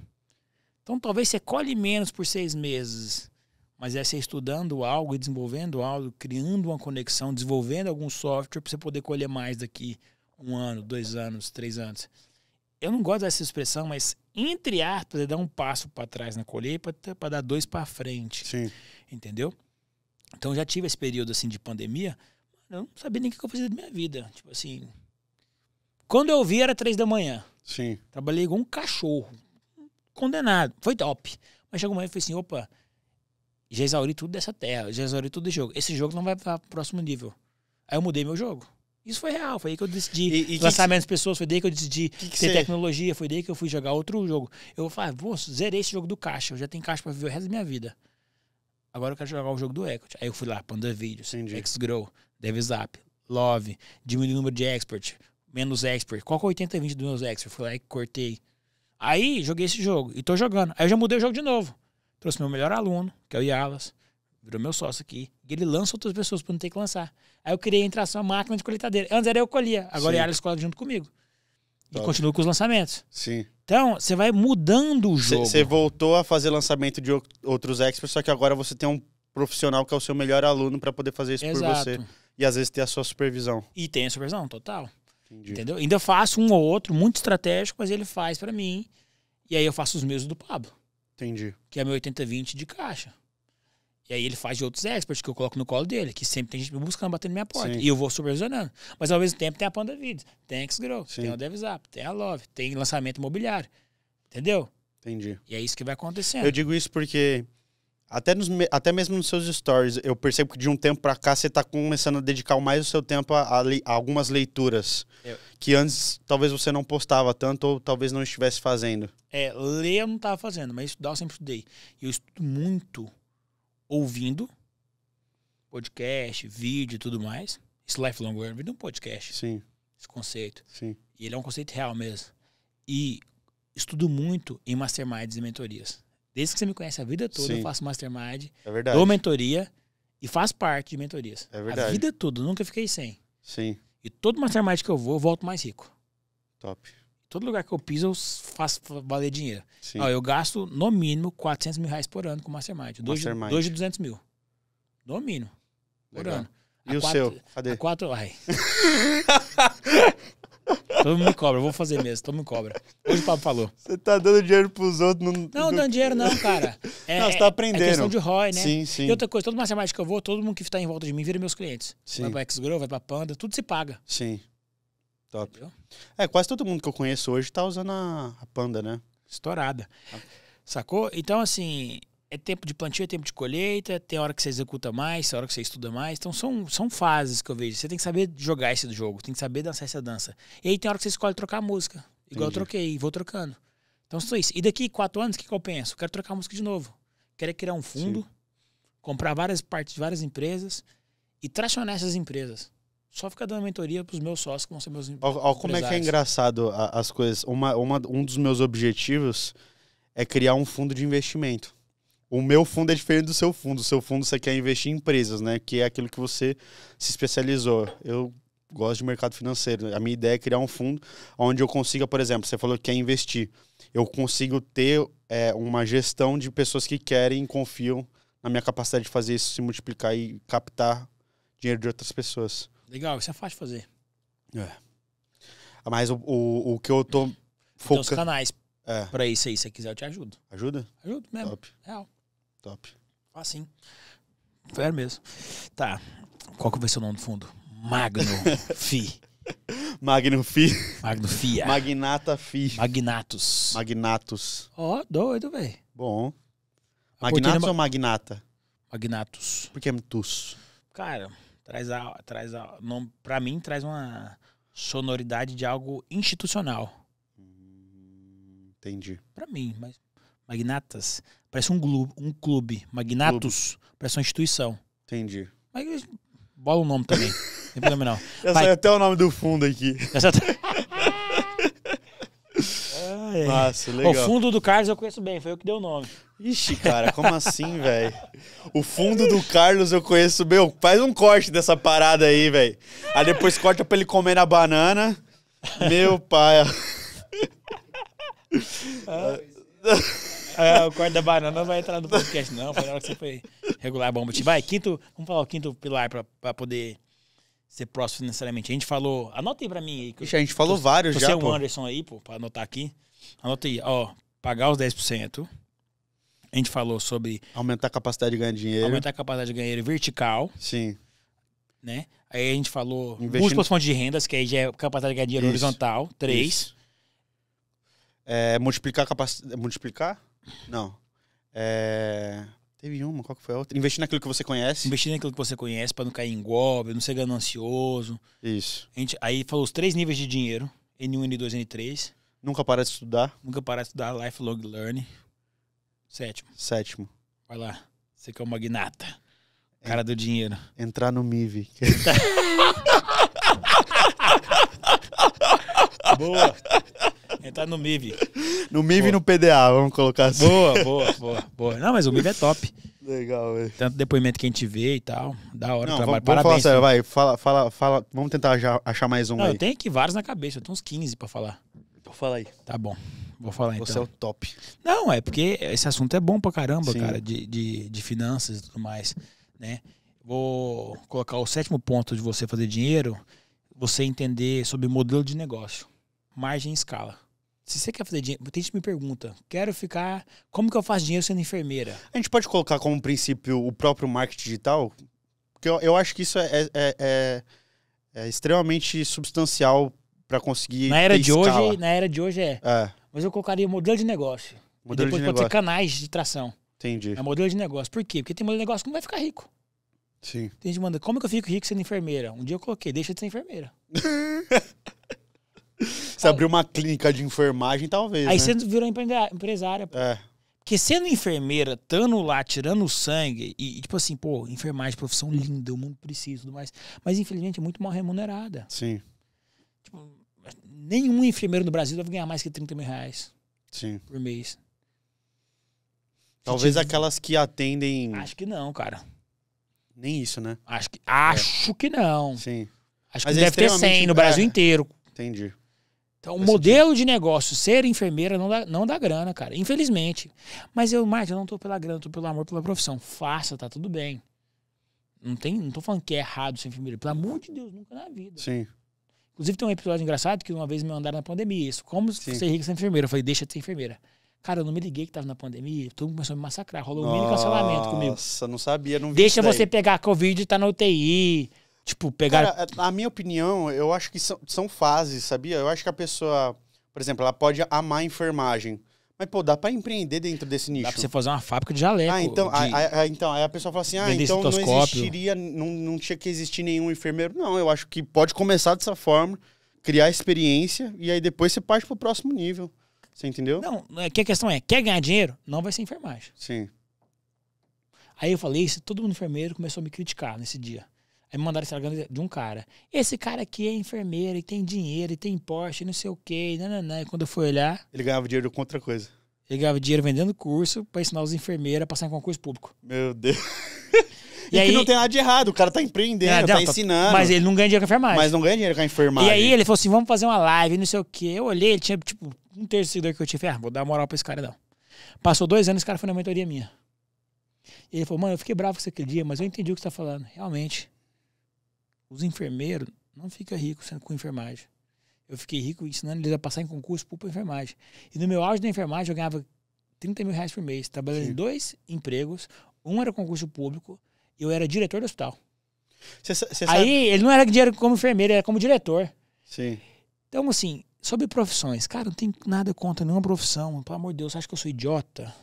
Então talvez você colhe menos por seis meses mas é você estudando algo e desenvolvendo algo, criando uma conexão, desenvolvendo algum software para você poder colher mais daqui um ano, dois anos, três anos. Eu não gosto dessa expressão, mas entre aspas, é dar um passo para trás na colheita para dar dois para frente. Sim. Entendeu? Então já tive esse período assim de pandemia, eu não sabia nem o que eu fazia da minha vida. Tipo assim, quando eu vi era três da manhã. Sim. Trabalhei igual um cachorro, condenado. Foi top. Mas chegou uma vez e falei assim, opa, já exauri tudo dessa terra, já exauri tudo desse jogo. Esse jogo não vai para o próximo nível. Aí eu mudei meu jogo. Isso foi real, foi aí que eu decidi e, e lançar que... menos pessoas, foi daí que eu decidi que que ter cê... tecnologia, foi daí que eu fui jogar outro jogo. Eu falei, vou, zerei esse jogo do caixa, eu já tenho caixa para viver o resto da minha vida. Agora eu quero jogar o jogo do Echo. Aí eu fui lá, Panda Grow, Dev DevZap, Love, diminui o número de expert, menos expert. Qual que é 80 e 20 dos meus expert? Eu fui lá e cortei. Aí joguei esse jogo e tô jogando. Aí eu já mudei o jogo de novo. Trouxe meu melhor aluno, que é o Ialas, virou meu sócio aqui. E ele lança outras pessoas para não ter que lançar. Aí eu criei entrar só a máquina de colheitadeira. Antes era eu colhia, agora o Ialas colhe junto comigo. Top. E continua com os lançamentos. Sim. Então, você vai mudando o jogo. Você voltou a fazer lançamento de outros experts, só que agora você tem um profissional que é o seu melhor aluno para poder fazer isso Exato. por você. E às vezes ter a sua supervisão. E tem a supervisão, total. Entendi. Entendeu? Ainda faço um ou outro, muito estratégico, mas ele faz para mim. E aí eu faço os mesmos do Pablo. Entendi. Que é meu 80-20 de caixa. E aí ele faz de outros experts que eu coloco no colo dele, que sempre tem gente me buscando, batendo minha porta. Sim. E eu vou supervisionando. Mas ao mesmo tempo tem a Panda Vids, tem a X-Grow, tem a DevZap, tem a Love, tem lançamento imobiliário. Entendeu? Entendi. E é isso que vai acontecendo. Eu digo isso porque até, nos, até mesmo nos seus stories, eu percebo que de um tempo para cá você está começando a dedicar mais o seu tempo a, a, a algumas leituras. Eu... Que antes talvez você não postava tanto ou talvez não estivesse fazendo. É, ler eu não estava fazendo, mas estudar eu sempre estudei. Eu estudo muito ouvindo podcast, vídeo e tudo mais. Esse lifelong learning é um podcast. Sim. Esse conceito. Sim. E ele é um conceito real mesmo. E estudo muito em masterminds e mentorias. Desde que você me conhece a vida toda, Sim. eu faço mastermind, é verdade. dou mentoria e faço parte de mentorias. É verdade. A vida toda, nunca fiquei sem. Sim. E todo mastermind que eu vou, eu volto mais rico. Top. Todo lugar que eu piso, eu faço valer dinheiro. Sim. Ó, eu gasto, no mínimo, 400 mil reais por ano com mastermind. Dois, mastermind. dois de 200 mil. No mínimo. Por Legal. ano. E a o quatro, seu? Cadê? A quatro, ai. Todo mundo me cobra, vou fazer mesmo, todo mundo cobra. Hoje o Pablo falou. Você tá dando dinheiro pros outros. Não, não dando dinheiro não, cara. É, não, você tá aprendendo. É questão de ROI, né? Sim, sim. E outra coisa, toda matemática que eu vou, todo mundo que tá em volta de mim vira meus clientes. Sim. Vai pra X-Grow, vai pra Panda, tudo se paga. Sim. Top. Entendeu? É, quase todo mundo que eu conheço hoje tá usando a, a Panda, né? Estourada. Sacou? Então, assim, é tempo de plantio, é tempo de colheita, tem hora que você executa mais, tem hora que você estuda mais. Então são, são fases que eu vejo. Você tem que saber jogar esse jogo, tem que saber dançar essa dança. E aí tem hora que você escolhe trocar a música. Igual Entendi. eu troquei, vou trocando. Então sou isso. E daqui quatro anos, o que, que eu penso? Quero trocar a música de novo. Quero criar um fundo, Sim. comprar várias partes de várias empresas e tracionar essas empresas só fica dando mentoria para os meus sócios que vão ser meus Olha como é que é engraçado as coisas. Uma, uma, um dos meus objetivos é criar um fundo de investimento o meu fundo é diferente do seu fundo. O seu fundo você quer investir em empresas, né? Que é aquilo que você se especializou. Eu gosto de mercado financeiro. A minha ideia é criar um fundo onde eu consiga, por exemplo, você falou que quer investir. Eu consigo ter é, uma gestão de pessoas que querem e confiam na minha capacidade de fazer isso se multiplicar e captar dinheiro de outras pessoas. Legal, isso é fácil de fazer. É. Mas o, o, o que eu tô focando... Então, os canais é. pra isso aí, se você quiser eu te ajudo. Ajuda? Ajudo mesmo. Top. Real. Top. Ah, sim. Fair mesmo. Tá. Qual que vai ser o nome do fundo? Magno Fi. Magno Fi. Magno Fia. Magnata Fi. Magnatus. Magnatus. Ó, oh, doido, velho. Bom. Magnatus ou Magnata? Magnatus. Por que é Tus? Cara, traz a, traz a, nome. pra mim traz uma sonoridade de algo institucional. Hum, entendi. Pra mim, mas Magnatas parece um, glu, um clube. Magnatus clube. parece uma instituição. Entendi. Mas bola o nome também. Não tem problema não. Eu Pai, até o nome do fundo aqui. Essa... Nossa, tá- legal. O fundo do Carlos eu conheço bem, foi eu que deu o nome. Ixi, cara, como assim, velho? O fundo do Carlos eu conheço bem. Faz um corte dessa parada aí, velho. Aí depois corta pra ele comer na banana. Meu pai. É, o corte da banana não vai entrar no podcast, não. Foi na hora que você foi regular a bomba. Vai, quinto, vamos falar o quinto pilar para poder ser próximo financeiramente. A gente falou, anota aí para mim aí. Ixi, a gente falou tô, vários tô já, Você o Anderson aí, pô, para anotar aqui. Anota aí, ó, pagar os 10%. A gente falou sobre... Aumentar a capacidade de ganhar dinheiro. Aumentar a capacidade de ganhar dinheiro vertical. Sim. Né? Aí a gente falou múltiplas fontes de rendas, que aí já é capacidade de ganhar dinheiro Isso. horizontal. Três. É, multiplicar capacidade. Multiplicar? Não. É... Teve uma, qual que foi a outra? Investir naquilo que você conhece. Investir naquilo que você conhece para não cair em golpe, não ser ganancioso. Isso. A gente, aí falou os três níveis de dinheiro: N1, N2, N3. Nunca parar de estudar. Nunca parar de estudar, lifelong learning. Sétimo. Sétimo. Vai lá. Você que é o magnata. cara do dinheiro. Entrar no MIV. Boa. Entrar no MIV. No MIV e no PDA, vamos colocar assim. Boa, boa, boa, boa. Não, mas o MIV é top. Legal, velho. Tanto depoimento que a gente vê e tal. Da hora Não, o trabalho. Vamos, Parabéns. Falar vai. Fala, fala, fala. Vamos tentar achar mais um Não, aí. Eu tenho aqui vários na cabeça. Eu tenho uns 15 pra falar. Vou então fala aí. Tá bom. Vou falar então. Você é o top. Não, é porque esse assunto é bom pra caramba, Sim. cara. De, de, de finanças e tudo mais, né? Vou colocar o sétimo ponto de você fazer dinheiro, você entender sobre modelo de negócio, margem e escala se você quer fazer dinheiro, tem gente que me pergunta, quero ficar, como que eu faço dinheiro sendo enfermeira? A gente pode colocar como princípio o próprio marketing digital, porque eu, eu acho que isso é, é, é, é, é extremamente substancial para conseguir. Na era de escala. hoje, na era de hoje é. é. Mas eu colocaria modelo de negócio. Modelo e depois de pode negócio. ter canais de tração. Entendi. É modelo de negócio. Por quê? Porque tem modelo de negócio que não vai ficar rico. Sim. Tem gente que manda, como que eu fico rico sendo enfermeira? Um dia eu coloquei, deixa de ser enfermeira. Se abrir uma clínica de enfermagem, talvez. Aí né? você virou empresária. Pô. É. Porque sendo enfermeira, estando lá, tirando sangue, e, e, tipo assim, pô, enfermagem, profissão linda, o mundo precisa tudo mais. Mas infelizmente é muito mal remunerada. Sim. Tipo, nenhum enfermeiro no Brasil deve ganhar mais que 30 mil reais Sim. por mês. Talvez aquelas que atendem. Acho que não, cara. Nem isso, né? Acho que, acho é. que não. Sim. Acho Mas que é deve ter 100 no Brasil é, inteiro. Entendi. Então, o modelo de negócio, ser enfermeira, não dá, não dá grana, cara. Infelizmente. Mas eu, Márcio, eu não tô pela grana, tô pelo amor, pela profissão. Faça, tá tudo bem. Não, tem, não tô falando que é errado ser enfermeira. Pelo amor de Deus, nunca na vida. Sim. Inclusive, tem um episódio engraçado que uma vez me mandaram na pandemia. Isso, como Sim. ser rica ser enfermeira? Eu falei, deixa de ser enfermeira. Cara, eu não me liguei que tava na pandemia, todo mundo começou a me massacrar. Rolou um mini cancelamento comigo. Nossa, não sabia, não vi Deixa você daí. pegar Covid e tá na UTI. Tipo, pegar. Cara, é, na minha opinião, eu acho que são, são fases, sabia? Eu acho que a pessoa, por exemplo, ela pode amar a enfermagem. Mas, pô, dá pra empreender dentro desse nicho. Dá pra você fazer uma fábrica de jaleco. Ah, então, de... A, a, então aí a pessoa fala assim, ah, então não existiria, não, não tinha que existir nenhum enfermeiro. Não, eu acho que pode começar dessa forma, criar experiência, e aí depois você parte pro próximo nível. Você entendeu? Não, é, que a questão é, quer ganhar dinheiro? Não vai ser enfermagem. Sim. Aí eu falei isso, todo mundo enfermeiro começou a me criticar nesse dia. Aí me mandaram Instagram de um cara. Esse cara aqui é enfermeiro e tem dinheiro e tem Porsche, e não sei o quê. E, nananã. e quando eu fui olhar. Ele ganhava dinheiro com outra coisa. Ele ganhava dinheiro vendendo curso para ensinar os enfermeiros a passar em concurso público. Meu Deus. E, é e aí, que não tem nada de errado, o cara tá empreendendo, é, tá não, tá ensinando. Mas ele não ganha dinheiro com a enfermagem. Mas não ganha dinheiro com a enfermagem. E aí ele falou assim: vamos fazer uma live, não sei o quê. Eu olhei, ele tinha tipo um terço seguidor que eu tive ah, vou dar moral pra esse cara, não. Passou dois anos, esse cara foi na mentoria minha. E ele falou, mano, eu fiquei bravo com você aquele dia, mas eu entendi o que você tá falando. Realmente. Os enfermeiros não ficam ricos sendo com enfermagem. Eu fiquei rico ensinando eles a passar em concurso para enfermagem. E no meu auge da enfermagem eu ganhava 30 mil reais por mês, trabalhando Sim. em dois empregos. Um era concurso público e eu era diretor do hospital. Cê, cê Aí ele não era dinheiro como enfermeiro, era como diretor. Sim. Então, assim, sobre profissões, cara, não tem nada contra nenhuma profissão. Pelo amor de Deus, acha que eu sou idiota?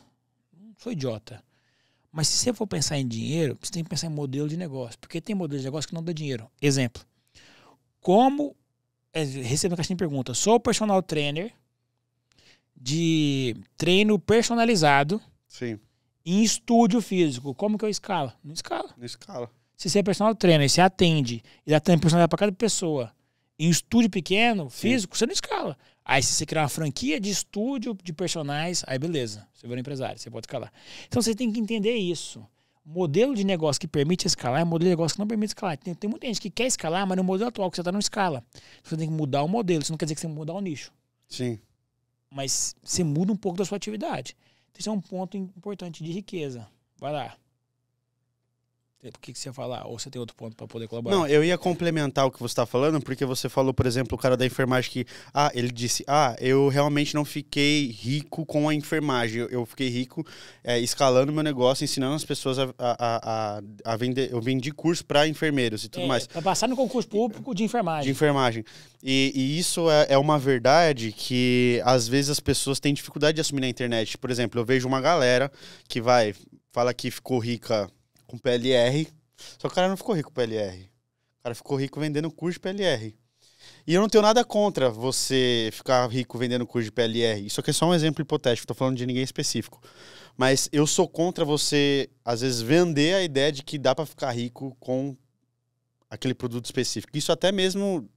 Não sou idiota. Mas se você for pensar em dinheiro, você tem que pensar em modelo de negócio, porque tem modelo de negócio que não dá dinheiro. Exemplo, como é, recebo uma caixinha de pergunta sou personal trainer de treino personalizado Sim. em estúdio físico, como que eu escala? Não escala. Não escala. Se você é personal trainer, você atende e dá treino personalizado para cada pessoa em estúdio pequeno, físico, Sim. você não escala. Aí se você criar uma franquia de estúdio de personagens, aí beleza, você vira empresário, você pode escalar. Então você tem que entender isso. Modelo de negócio que permite escalar é modelo de negócio que não permite escalar. Tem, tem muita gente que quer escalar, mas no modelo atual que você está não escala. Você tem que mudar o modelo, isso não quer dizer que você tem mudar o nicho. Sim. Mas você muda um pouco da sua atividade. esse então, é um ponto importante de riqueza. Vai lá. É, o que, que você ia falar? Ou você tem outro ponto para poder colaborar? Não, eu ia complementar o que você está falando, porque você falou, por exemplo, o cara da enfermagem que. Ah, ele disse: Ah, eu realmente não fiquei rico com a enfermagem. Eu, fiquei rico é, escalando meu negócio, ensinando as pessoas a, a, a, a vender. Eu vendi curso para enfermeiros e tudo é, mais. Para passar no concurso público de enfermagem. De enfermagem. E, e isso é, é, uma verdade que às vezes as pessoas têm dificuldade de assumir na internet. Por exemplo, eu vejo uma galera que vai, fala que ficou rica com PLR. Só que o cara não ficou rico com PLR. O cara ficou rico vendendo curso de PLR. E eu não tenho nada contra você ficar rico vendendo curso de PLR. Isso aqui é só um exemplo hipotético, tô falando de ninguém específico. Mas eu sou contra você, às vezes, vender a ideia de que dá para ficar rico com aquele produto específico. Isso até mesmo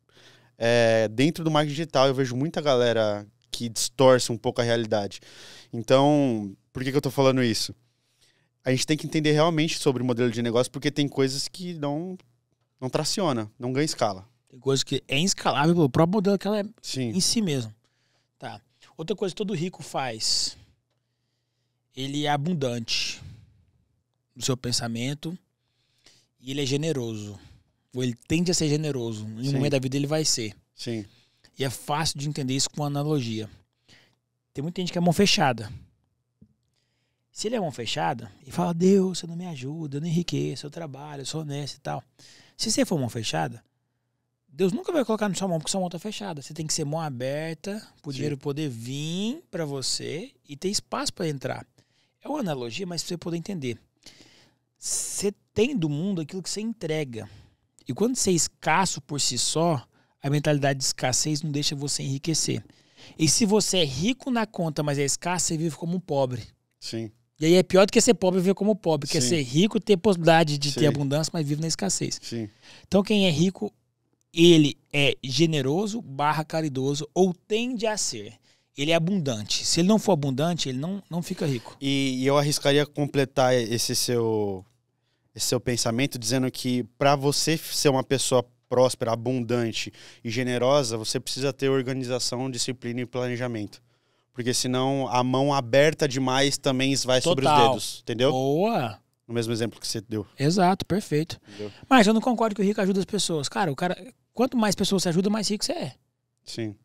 é, dentro do marketing digital, eu vejo muita galera que distorce um pouco a realidade. Então, por que, que eu tô falando isso? a gente tem que entender realmente sobre o modelo de negócio, porque tem coisas que não, não traciona, não ganha escala. Tem coisas que é escalável pelo próprio modelo que ela é Sim. em si mesmo. Tá. Outra coisa que todo rico faz, ele é abundante no seu pensamento e ele é generoso. Ou ele tende a ser generoso. Em um momento da vida ele vai ser. Sim. E é fácil de entender isso com uma analogia. Tem muita gente que é mão fechada. Se ele é mão fechada e fala, Deus, você não me ajuda, eu não enriqueço, eu trabalho, eu sou honesto e tal. Se você for mão fechada, Deus nunca vai colocar na sua mão porque sua mão está fechada. Você tem que ser mão aberta para o dinheiro poder vir para você e ter espaço para entrar. É uma analogia, mas para você poder entender. Você tem do mundo aquilo que você entrega. E quando você é escasso por si só, a mentalidade de escassez não deixa você enriquecer. E se você é rico na conta, mas é escasso, você vive como um pobre. Sim. E aí é pior do que ser pobre viver como pobre, que é ser rico, ter possibilidade de Sim. ter abundância, mas vive na escassez. Sim. Então quem é rico, ele é generoso barra caridoso, ou tende a ser. Ele é abundante. Se ele não for abundante, ele não, não fica rico. E, e eu arriscaria completar esse seu, esse seu pensamento dizendo que para você ser uma pessoa próspera, abundante e generosa, você precisa ter organização, disciplina e planejamento. Porque senão a mão aberta demais também esvai Total. sobre os dedos, entendeu? Boa! No mesmo exemplo que você deu. Exato, perfeito. Entendeu? Mas eu não concordo que o rico ajuda as pessoas. Cara, o cara. Quanto mais pessoas você ajuda, mais rico você é. Sim.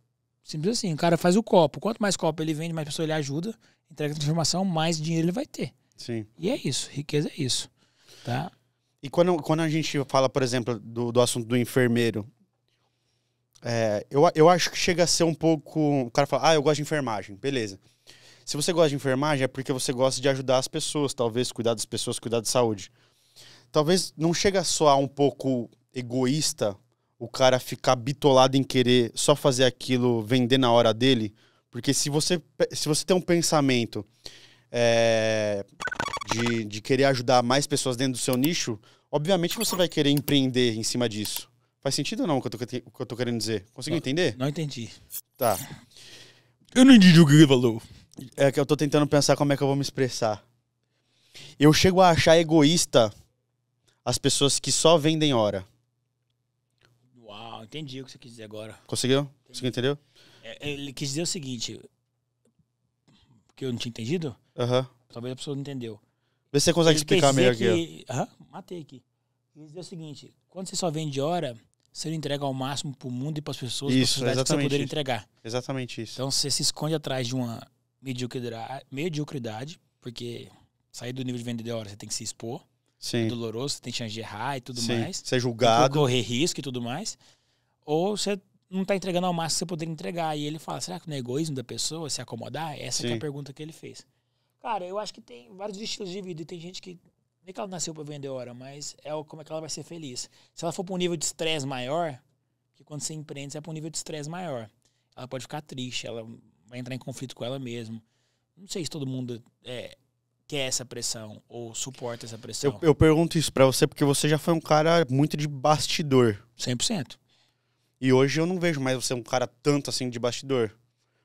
Simples assim. O cara faz o copo. Quanto mais copo ele vende, mais pessoa ele ajuda, entrega transformação, mais dinheiro ele vai ter. Sim. E é isso. Riqueza é isso. Tá? E quando, quando a gente fala, por exemplo, do, do assunto do enfermeiro, é, eu, eu acho que chega a ser um pouco. O cara fala, ah, eu gosto de enfermagem, beleza. Se você gosta de enfermagem, é porque você gosta de ajudar as pessoas, talvez cuidar das pessoas, cuidar de saúde. Talvez não chega só a um pouco egoísta o cara ficar bitolado em querer só fazer aquilo, vender na hora dele. Porque se você, se você tem um pensamento é, de, de querer ajudar mais pessoas dentro do seu nicho, obviamente você vai querer empreender em cima disso. Faz sentido ou não o que eu tô, o que eu tô querendo dizer? Conseguiu entender? Não entendi. Tá. Eu não entendi o que ele falou. É que eu tô tentando pensar como é que eu vou me expressar. Eu chego a achar egoísta as pessoas que só vendem hora. Uau, entendi o que você quis dizer agora. Conseguiu? Entendi. Conseguiu entender? É, ele quis dizer o seguinte. Porque eu não tinha entendido? Aham. Uhum. Talvez a pessoa não entendeu. Vê se você consegue ele explicar melhor aqui. Aham, matei aqui. Quis dizer o seguinte: quando você só vende hora, ser entregue ao máximo para o mundo e para as pessoas, para a sociedade que você poder isso. entregar. Exatamente isso. Então você se esconde atrás de uma mediocridade, porque sair do nível de vendedor você tem que se expor. É Sim. É doloroso, você tem chance de errar e tudo Sim. mais. Ser julgado. Correr risco e tudo mais. Ou você não está entregando ao máximo que você poderia entregar. E ele fala, será que não é egoísmo da pessoa é se acomodar? Essa é a pergunta que ele fez. Cara, eu acho que tem vários estilos de vida. E tem gente que é que ela nasceu para vender hora, mas é como é que ela vai ser feliz. Se ela for para um nível de estresse maior, que quando você empreende, você é para um nível de estresse maior. Ela pode ficar triste, ela vai entrar em conflito com ela mesma. Não sei se todo mundo é, quer essa pressão ou suporta essa pressão. Eu, eu pergunto isso para você porque você já foi um cara muito de bastidor. 100%. E hoje eu não vejo mais você um cara tanto assim de bastidor.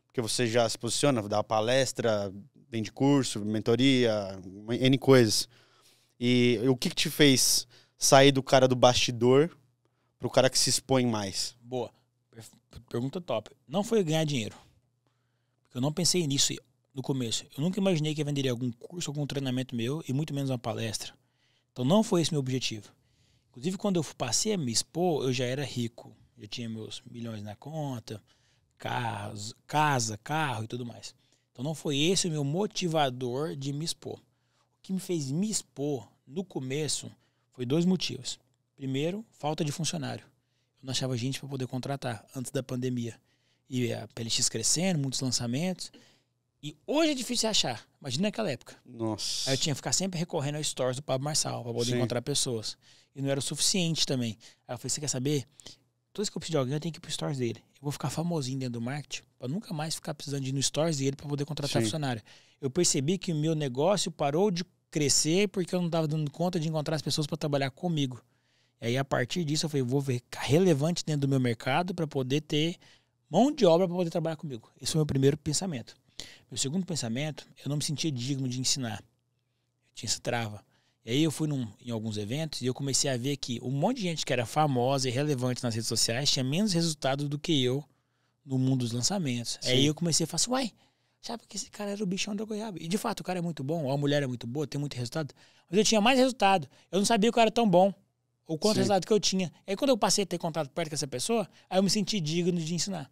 Porque você já se posiciona, dá palestra, vende curso, mentoria, N coisas. E o que, que te fez sair do cara do bastidor pro cara que se expõe mais? Boa. Pergunta top. Não foi ganhar dinheiro. Eu não pensei nisso no começo. Eu nunca imaginei que eu venderia algum curso, algum treinamento meu e muito menos uma palestra. Então não foi esse meu objetivo. Inclusive, quando eu passei a me expor, eu já era rico. Eu tinha meus milhões na conta, casa, casa carro e tudo mais. Então não foi esse o meu motivador de me expor que me fez me expor no começo foi dois motivos. Primeiro, falta de funcionário. Eu não achava gente para poder contratar antes da pandemia. E a PLX crescendo, muitos lançamentos. E hoje é difícil achar. Imagina naquela época. Nossa. Aí eu tinha que ficar sempre recorrendo aos stories do Pablo Marçal para poder Sim. encontrar pessoas. E não era o suficiente também. Aí eu falei: você quer saber? Toda vez que eu preciso de alguém, eu tenho que ir pro stories dele. Eu vou ficar famosinho dentro do marketing para nunca mais ficar precisando de ir no stories dele para poder contratar Sim. funcionário. Eu percebi que o meu negócio parou de crescer porque eu não estava dando conta de encontrar as pessoas para trabalhar comigo. E aí, a partir disso, eu falei, vou ver relevante dentro do meu mercado para poder ter mão de obra para poder trabalhar comigo. Esse foi o meu primeiro pensamento. Meu segundo pensamento, eu não me sentia digno de ensinar. Eu tinha essa trava. E aí eu fui num, em alguns eventos e eu comecei a ver que um monte de gente que era famosa e relevante nas redes sociais tinha menos resultado do que eu no mundo dos lançamentos. Sim. Aí eu comecei a falar assim, uai, achava que esse cara era o bichão da goiaba. E de fato, o cara é muito bom, a mulher é muito boa, tem muito resultado. Mas eu tinha mais resultado. Eu não sabia que eu era tão bom, ou quanto Sim. resultado que eu tinha. Aí quando eu passei a ter contato perto com essa pessoa, aí eu me senti digno de ensinar.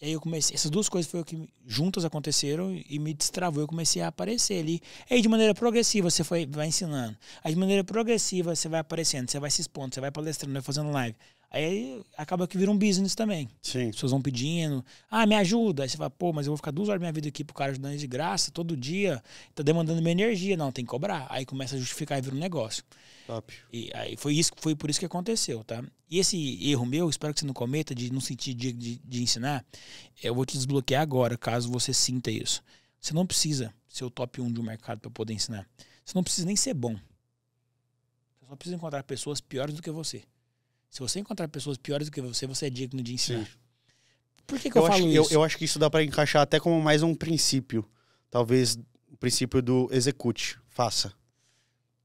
E aí eu comecei, essas duas coisas foram que juntas aconteceram e me destravou, eu comecei a aparecer ali. E aí de maneira progressiva você foi, vai ensinando. Aí de maneira progressiva você vai aparecendo, você vai se expondo, você vai palestrando, vai fazendo live. Aí acaba que vira um business também. Sim. As pessoas vão pedindo, ah, me ajuda. Aí você fala, pô, mas eu vou ficar duas horas da minha vida aqui pro cara ajudando de graça, todo dia, tá demandando minha energia. Não, tem que cobrar. Aí começa a justificar e vira um negócio. Top. E aí foi, isso, foi por isso que aconteceu, tá? E esse erro meu, espero que você não cometa, de não sentir de, de, de ensinar, eu vou te desbloquear agora, caso você sinta isso. Você não precisa ser o top 1 de um mercado para poder ensinar. Você não precisa nem ser bom. Você só precisa encontrar pessoas piores do que você. Se você encontrar pessoas piores do que você, você é digno de ensinar. Sim. Por que, que eu, eu falo acho, isso? Eu, eu, acho que isso dá para encaixar até como mais um princípio. Talvez o princípio do execute, faça.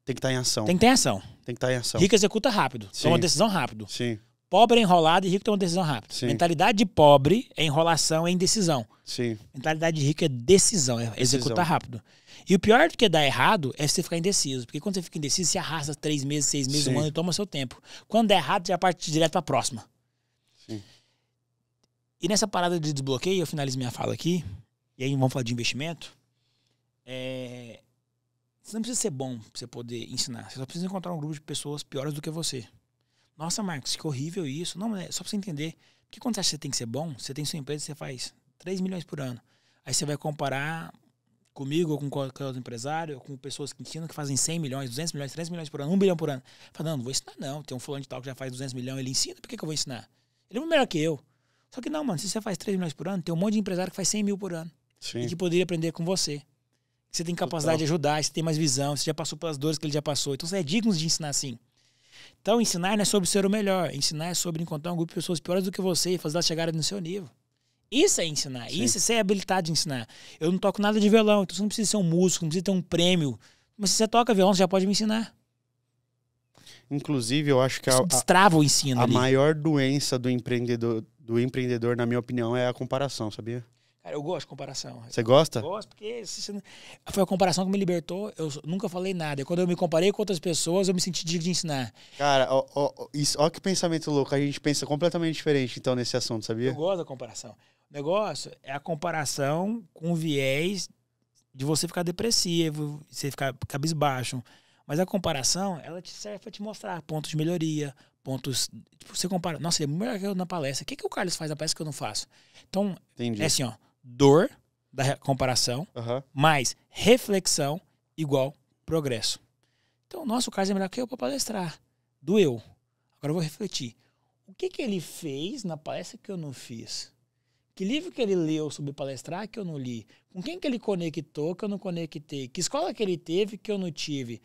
Tem que estar tá em ação. Tem que estar tá em ação. Tem que estar tá em ação. Rico executa rápido. Sim. Toma decisão rápido. Sim. Pobre é enrolado e rico tem uma decisão rápida. Sim. Mentalidade de pobre é enrolação, é indecisão. Sim. Mentalidade de rico é decisão, é executar rápido. E o pior do que dar errado é você ficar indeciso. Porque quando você fica indeciso, você arrasta três meses, seis meses, Sim. um ano e toma seu tempo. Quando der errado, já parte direto para a próxima. Sim. E nessa parada de desbloqueio, eu finalizo minha fala aqui. E aí vamos falar de investimento. É... Você não precisa ser bom para você poder ensinar. Você só precisa encontrar um grupo de pessoas piores do que você. Nossa, Marcos, que horrível isso. Não, é só pra você entender. Porque quando você acha que você tem que ser bom, você tem sua empresa e você faz 3 milhões por ano. Aí você vai comparar comigo ou com qualquer outro empresário, ou com pessoas que ensinam que fazem 100 milhões, 200 milhões, 3 milhões por ano, 1 bilhão por ano. Fala, não, não vou ensinar não. Tem um fulano de tal que já faz 200 milhões, ele ensina, por que, que eu vou ensinar? Ele é melhor que eu. Só que não, mano, se você faz 3 milhões por ano, tem um monte de empresário que faz 100 mil por ano. Sim. E que poderia aprender com você. Você tem capacidade Total. de ajudar, você tem mais visão, você já passou pelas dores que ele já passou. Então você é digno de ensinar sim. Então, ensinar não é sobre ser o melhor, ensinar é sobre encontrar um grupo de pessoas piores do que você e fazer elas chegarem no seu nível. Isso é ensinar, Sim. isso é ser habilitado de ensinar. Eu não toco nada de violão, então você não precisa ser um músico, não precisa ter um prêmio. Mas se você toca violão, você já pode me ensinar. Inclusive, eu acho que a, destrava o ensino. A ali. maior doença do empreendedor, do empreendedor, na minha opinião, é a comparação, sabia? Cara, eu gosto de comparação. Você gosta? Eu gosto, porque foi a comparação que me libertou. Eu nunca falei nada. E quando eu me comparei com outras pessoas, eu me senti digno de ensinar. Cara, ó, ó, isso, ó que pensamento louco. A gente pensa completamente diferente, então, nesse assunto, sabia? Eu gosto da comparação. O negócio é a comparação com o viés de você ficar depressivo, você ficar cabisbaixo. Mas a comparação, ela te serve para te mostrar pontos de melhoria, pontos. Tipo, você compara. Nossa, ele é melhor que eu na palestra. O que, que o Carlos faz na palestra que eu não faço? Então, Entendi. é assim, ó dor da comparação uhum. mais reflexão igual progresso. Então, nosso caso é melhor que eu para palestrar. Doeu. Agora eu vou refletir. O que, que ele fez na palestra que eu não fiz? Que livro que ele leu sobre palestrar que eu não li? Com quem que ele conectou que eu não conectei? Que escola que ele teve que eu não tive?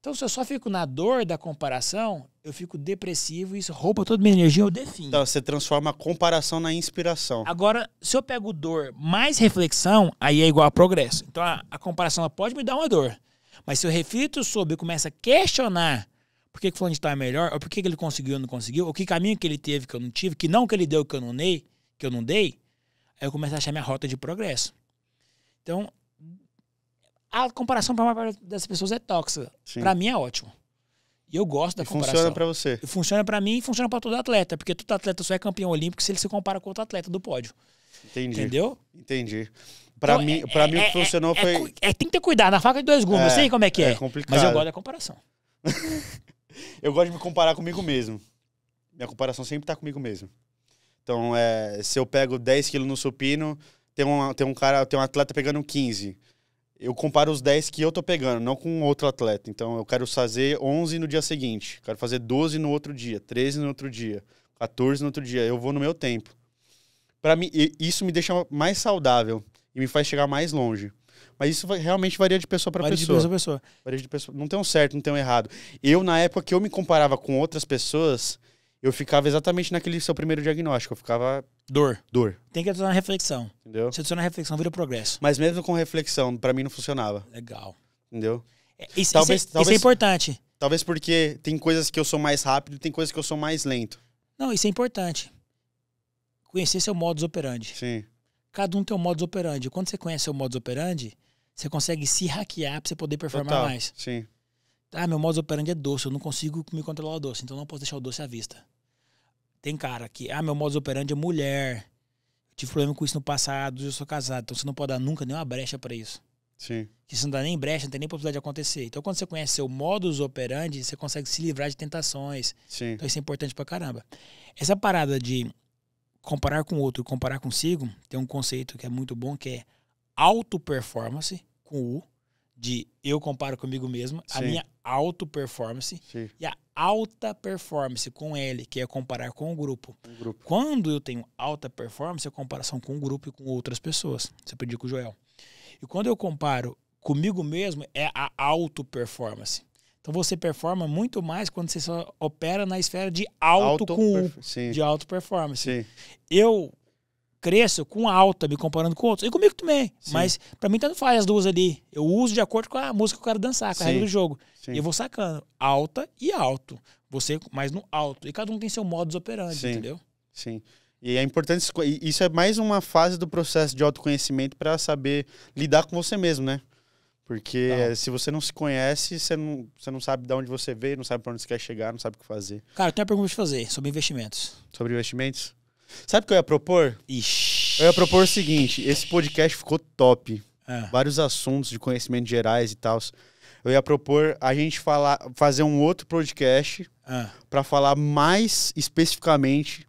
Então, se eu só fico na dor da comparação, eu fico depressivo, isso rouba toda a minha energia, eu defino. Então, você transforma a comparação na inspiração. Agora, se eu pego dor mais reflexão, aí é igual a progresso. Então, a, a comparação pode me dar uma dor. Mas se eu reflito sobre e começo a questionar por que, o fulano está é melhor, ou por que, que ele conseguiu ou não conseguiu, ou que caminho que ele teve que eu não tive, que não que ele deu que eu não dei, que eu não dei, aí eu começo a achar minha rota de progresso. Então, a comparação para a maioria das pessoas é tóxica. Para mim é ótimo. E eu gosto da e comparação. Funciona para você. Funciona para mim e funciona para todo atleta, porque todo atleta só é campeão olímpico se ele se compara com outro atleta do pódio. Entendi. Entendeu? Entendi. Para então, mim, é, mim é, o que é, funcionou é, foi. É, tem que ter cuidado, na faca de dois gumes, eu é, sei como é que é. É complicado. Mas eu gosto da comparação. eu gosto de me comparar comigo mesmo. Minha comparação sempre tá comigo mesmo. Então, é, se eu pego 10 quilos no supino, tem um, tem um cara, tem um atleta pegando 15 eu comparo os 10 que eu tô pegando, não com outro atleta. Então, eu quero fazer 11 no dia seguinte, quero fazer 12 no outro dia, 13 no outro dia, 14 no outro dia. Eu vou no meu tempo. Para mim, isso me deixa mais saudável e me faz chegar mais longe. Mas isso realmente varia de pessoa para pessoa. De pessoa. Varia de pessoa. Não tem um certo, não tem um errado. Eu, na época que eu me comparava com outras pessoas, eu ficava exatamente naquele seu primeiro diagnóstico. Eu ficava. Dor. Dor. Tem que adicionar reflexão. Entendeu? Se adicionar reflexão, vira progresso. Mas mesmo com reflexão, para mim não funcionava. Legal. Entendeu? É, isso, talvez, isso, é- talvez, isso é importante. Talvez porque tem coisas que eu sou mais rápido e tem coisas que eu sou mais lento. Não, isso é importante. Conhecer seu modus operandi. Sim. Cada um tem um modus operandi. Quando você conhece seu modus operandi, você consegue se hackear pra você poder performar Total. mais. Sim. Ah, meu modo operandi é doce, eu não consigo me controlar o doce, então não posso deixar o doce à vista. Tem cara que, ah, meu modo operandi é mulher. Eu tive problema com isso no passado, eu sou casado, então você não pode dar nunca nenhuma brecha para isso. Sim. Que isso não dá nem brecha, não tem nem possibilidade de acontecer. Então, quando você conhece seu modus operandi, você consegue se livrar de tentações. Sim. Então, isso é importante pra caramba. Essa parada de comparar com o outro, comparar consigo, tem um conceito que é muito bom, que é auto-performance, com U, de eu comparo comigo mesmo, Sim. a minha auto performance Sim. e a alta performance com ele, que é comparar com o grupo. Um grupo. Quando eu tenho alta performance, é comparação com o grupo e com outras pessoas. Você pediu com o Joel. E quando eu comparo comigo mesmo, é a auto performance. Então você performa muito mais quando você só opera na esfera de alto, alto com, de alto performance. Sim. Eu cresço com alta, me comparando com outros. E comigo também. Sim. Mas para mim tanto faz as duas ali. Eu uso de acordo com a música que eu quero dançar, com a regra do jogo. Sim. E eu vou sacando alta e alto. Você mais no alto. E cada um tem seu modus operandi, entendeu? Sim. E é importante. Isso é mais uma fase do processo de autoconhecimento para saber lidar com você mesmo, né? Porque se você não se conhece, você não, você não sabe de onde você veio, não sabe para onde você quer chegar, não sabe o que fazer. Cara, eu tenho uma pergunta pra te fazer sobre investimentos. Sobre investimentos? Sabe o que eu ia propor? Ixi. Eu ia propor o seguinte: esse podcast ficou top. É. Vários assuntos de conhecimento gerais e tal. Eu ia propor a gente falar, fazer um outro podcast é. para falar mais especificamente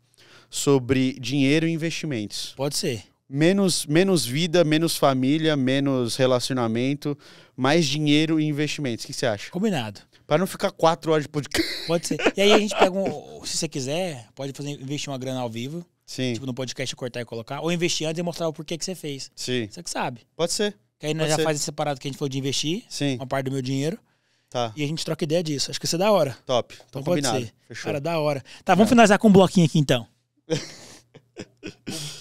sobre dinheiro e investimentos. Pode ser. Menos, menos vida, menos família, menos relacionamento, mais dinheiro e investimentos. O que você acha? Combinado. Para não ficar quatro horas de podcast. Pode ser. E aí a gente pega um. Se você quiser, pode fazer, investir uma grana ao vivo. Sim. Tipo, no podcast cortar e colocar. Ou investir antes e mostrar o porquê que você fez. Sim. Você que sabe. Pode ser. Que aí nós já fazemos separado que a gente falou de investir. Sim. Uma parte do meu dinheiro. Tá. E a gente troca ideia disso. Acho que isso é da hora. Top. Então, então combinado. Pode ser. Fechou. Cara, da hora. Tá, vamos é. finalizar com um bloquinho aqui então.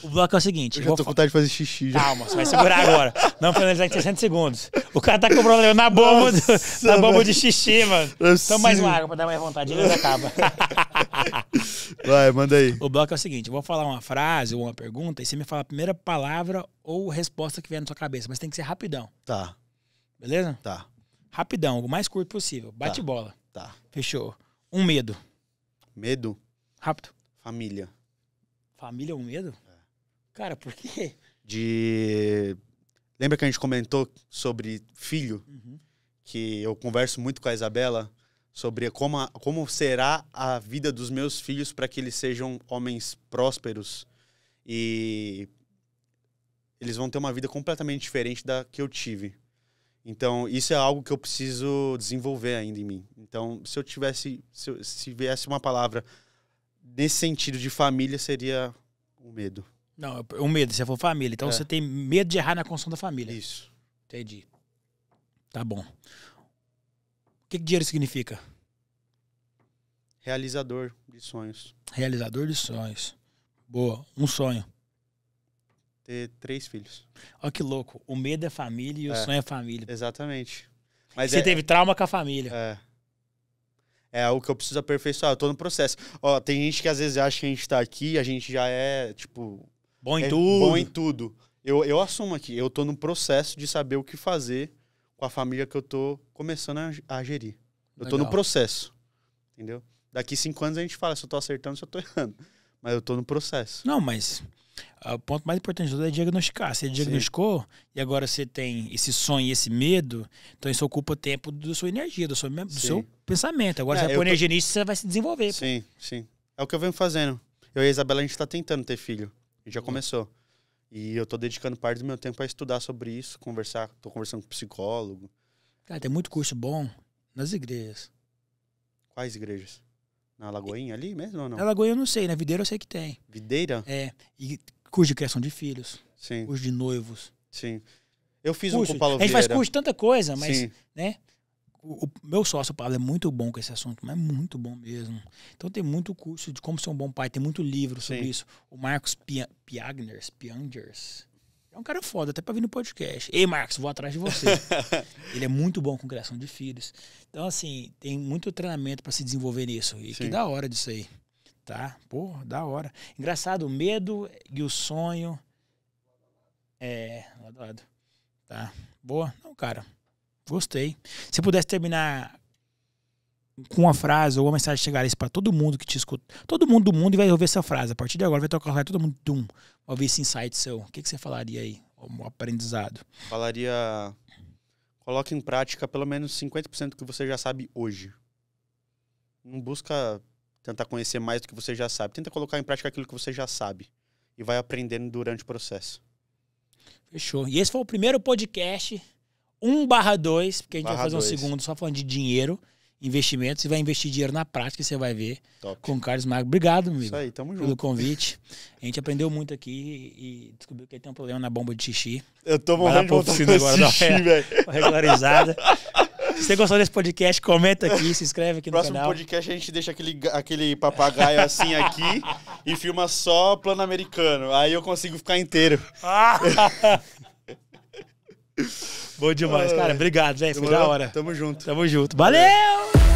O, o bloco é o seguinte. Eu já tô vou... com vontade de fazer xixi. Já. Calma, você vai segurar agora. Não finalizar em 60 segundos. O cara tá com problema na bomba, Nossa, do, na bomba de xixi, mano. Então mais uma água pra dar mais vontade, ele acaba. Vai, manda aí. O bloco é o seguinte: eu vou falar uma frase ou uma pergunta e você me fala a primeira palavra ou resposta que vier na sua cabeça, mas tem que ser rapidão. Tá. Beleza? Tá. Rapidão, o mais curto possível. Bate tá. bola. Tá. Fechou. Um medo. Medo? Rápido. Família. Família é um medo? É. Cara, por quê? De. Lembra que a gente comentou sobre filho? Uhum. Que eu converso muito com a Isabela sobre como, a, como será a vida dos meus filhos para que eles sejam homens prósperos e eles vão ter uma vida completamente diferente da que eu tive. Então, isso é algo que eu preciso desenvolver ainda em mim. Então, se eu tivesse, se, se viesse uma palavra nesse sentido de família, seria o medo. Não, o medo, se for família. Então é. você tem medo de errar na construção da família. Isso. Entendi. Tá bom. O que, que dinheiro significa? Realizador de sonhos. Realizador de sonhos. Boa. Um sonho. Ter três filhos. Olha que louco. O medo é família e é. o sonho é família. Exatamente. Mas você é... teve trauma com a família. É é algo que eu preciso aperfeiçoar, eu tô no processo. Ó, tem gente que às vezes acha que a gente tá aqui, a gente já é, tipo. Bom em é tudo. Bom em tudo. Eu, eu assumo aqui, eu tô no processo de saber o que fazer com a família que eu tô começando a, a gerir. Eu Legal. tô no processo. Entendeu? Daqui cinco anos a gente fala se eu tô acertando, se eu tô errando. Mas eu tô no processo. Não, mas ah, o ponto mais importante é diagnosticar. Você diagnosticou Sim. e agora você tem esse sonho e esse medo, então isso ocupa o tempo da sua energia, do seu, do seu pensamento. Agora é, você vai é pôr energia nisso você vai se desenvolver. Sim, pô. sim. É o que eu venho fazendo. Eu e a Isabela, a gente está tentando ter filho. E já hum. começou. E eu estou dedicando parte do meu tempo a estudar sobre isso, conversar. Estou conversando com psicólogo. Cara, tem muito curso bom nas igrejas. Quais igrejas? Na Lagoinha ali mesmo ou não? Na Lagoinha eu não sei, na Videira eu sei que tem. Videira? É. E curso de criação de filhos. Sim. Curso de noivos. Sim. Eu fiz curso. um com o Paulo Vieira. A gente faz curso de tanta coisa, mas, Sim. né? O, meu sócio, Paulo é muito bom com esse assunto, mas é muito bom mesmo. Então tem muito curso de como ser um bom pai, tem muito livro sobre Sim. isso. O Marcos Pia, Piagners, Piangers, é um cara foda, até pra vir no podcast. Ei, Marcos, vou atrás de você. ele é muito bom com criação de filhos. Então, assim, tem muito treinamento para se desenvolver nisso. E Sim. que da hora disso aí. Tá? Porra, da hora. Engraçado, o medo e o sonho. É, lado a lado. Tá? Boa? Não, cara. Gostei. Se pudesse terminar com uma frase ou uma mensagem chegar isso para todo mundo que te escuta. Todo mundo do mundo vai ouvir essa frase. A partir de agora vai tocar vai todo mundo dum, ouvir esse insight seu. O que, que você falaria aí? Um aprendizado. Falaria coloque em prática pelo menos 50% do que você já sabe hoje. Não busca tentar conhecer mais do que você já sabe. Tenta colocar em prática aquilo que você já sabe e vai aprendendo durante o processo. Fechou. E esse foi o primeiro podcast 1/2, porque a gente barra vai fazer um segundo só falando de dinheiro investimentos e vai investir dinheiro na prática, você vai ver. Top. Com o Carlos Magro. Obrigado, amigo. Isso aí, tamo junto. Pelo convite. A gente aprendeu muito aqui e descobriu que ele tem um problema na bomba de xixi. Eu tô morrendo de agora, xixi, velho. Regularizada. Se você gostou desse podcast, comenta aqui, se inscreve aqui no Próximo canal. Próximo podcast a gente deixa aquele, aquele papagaio assim aqui e filma só plano americano. Aí eu consigo ficar inteiro. Ah! Bom demais, cara. Obrigado, velho. Foi da hora. Tamo junto. Tamo junto. Valeu!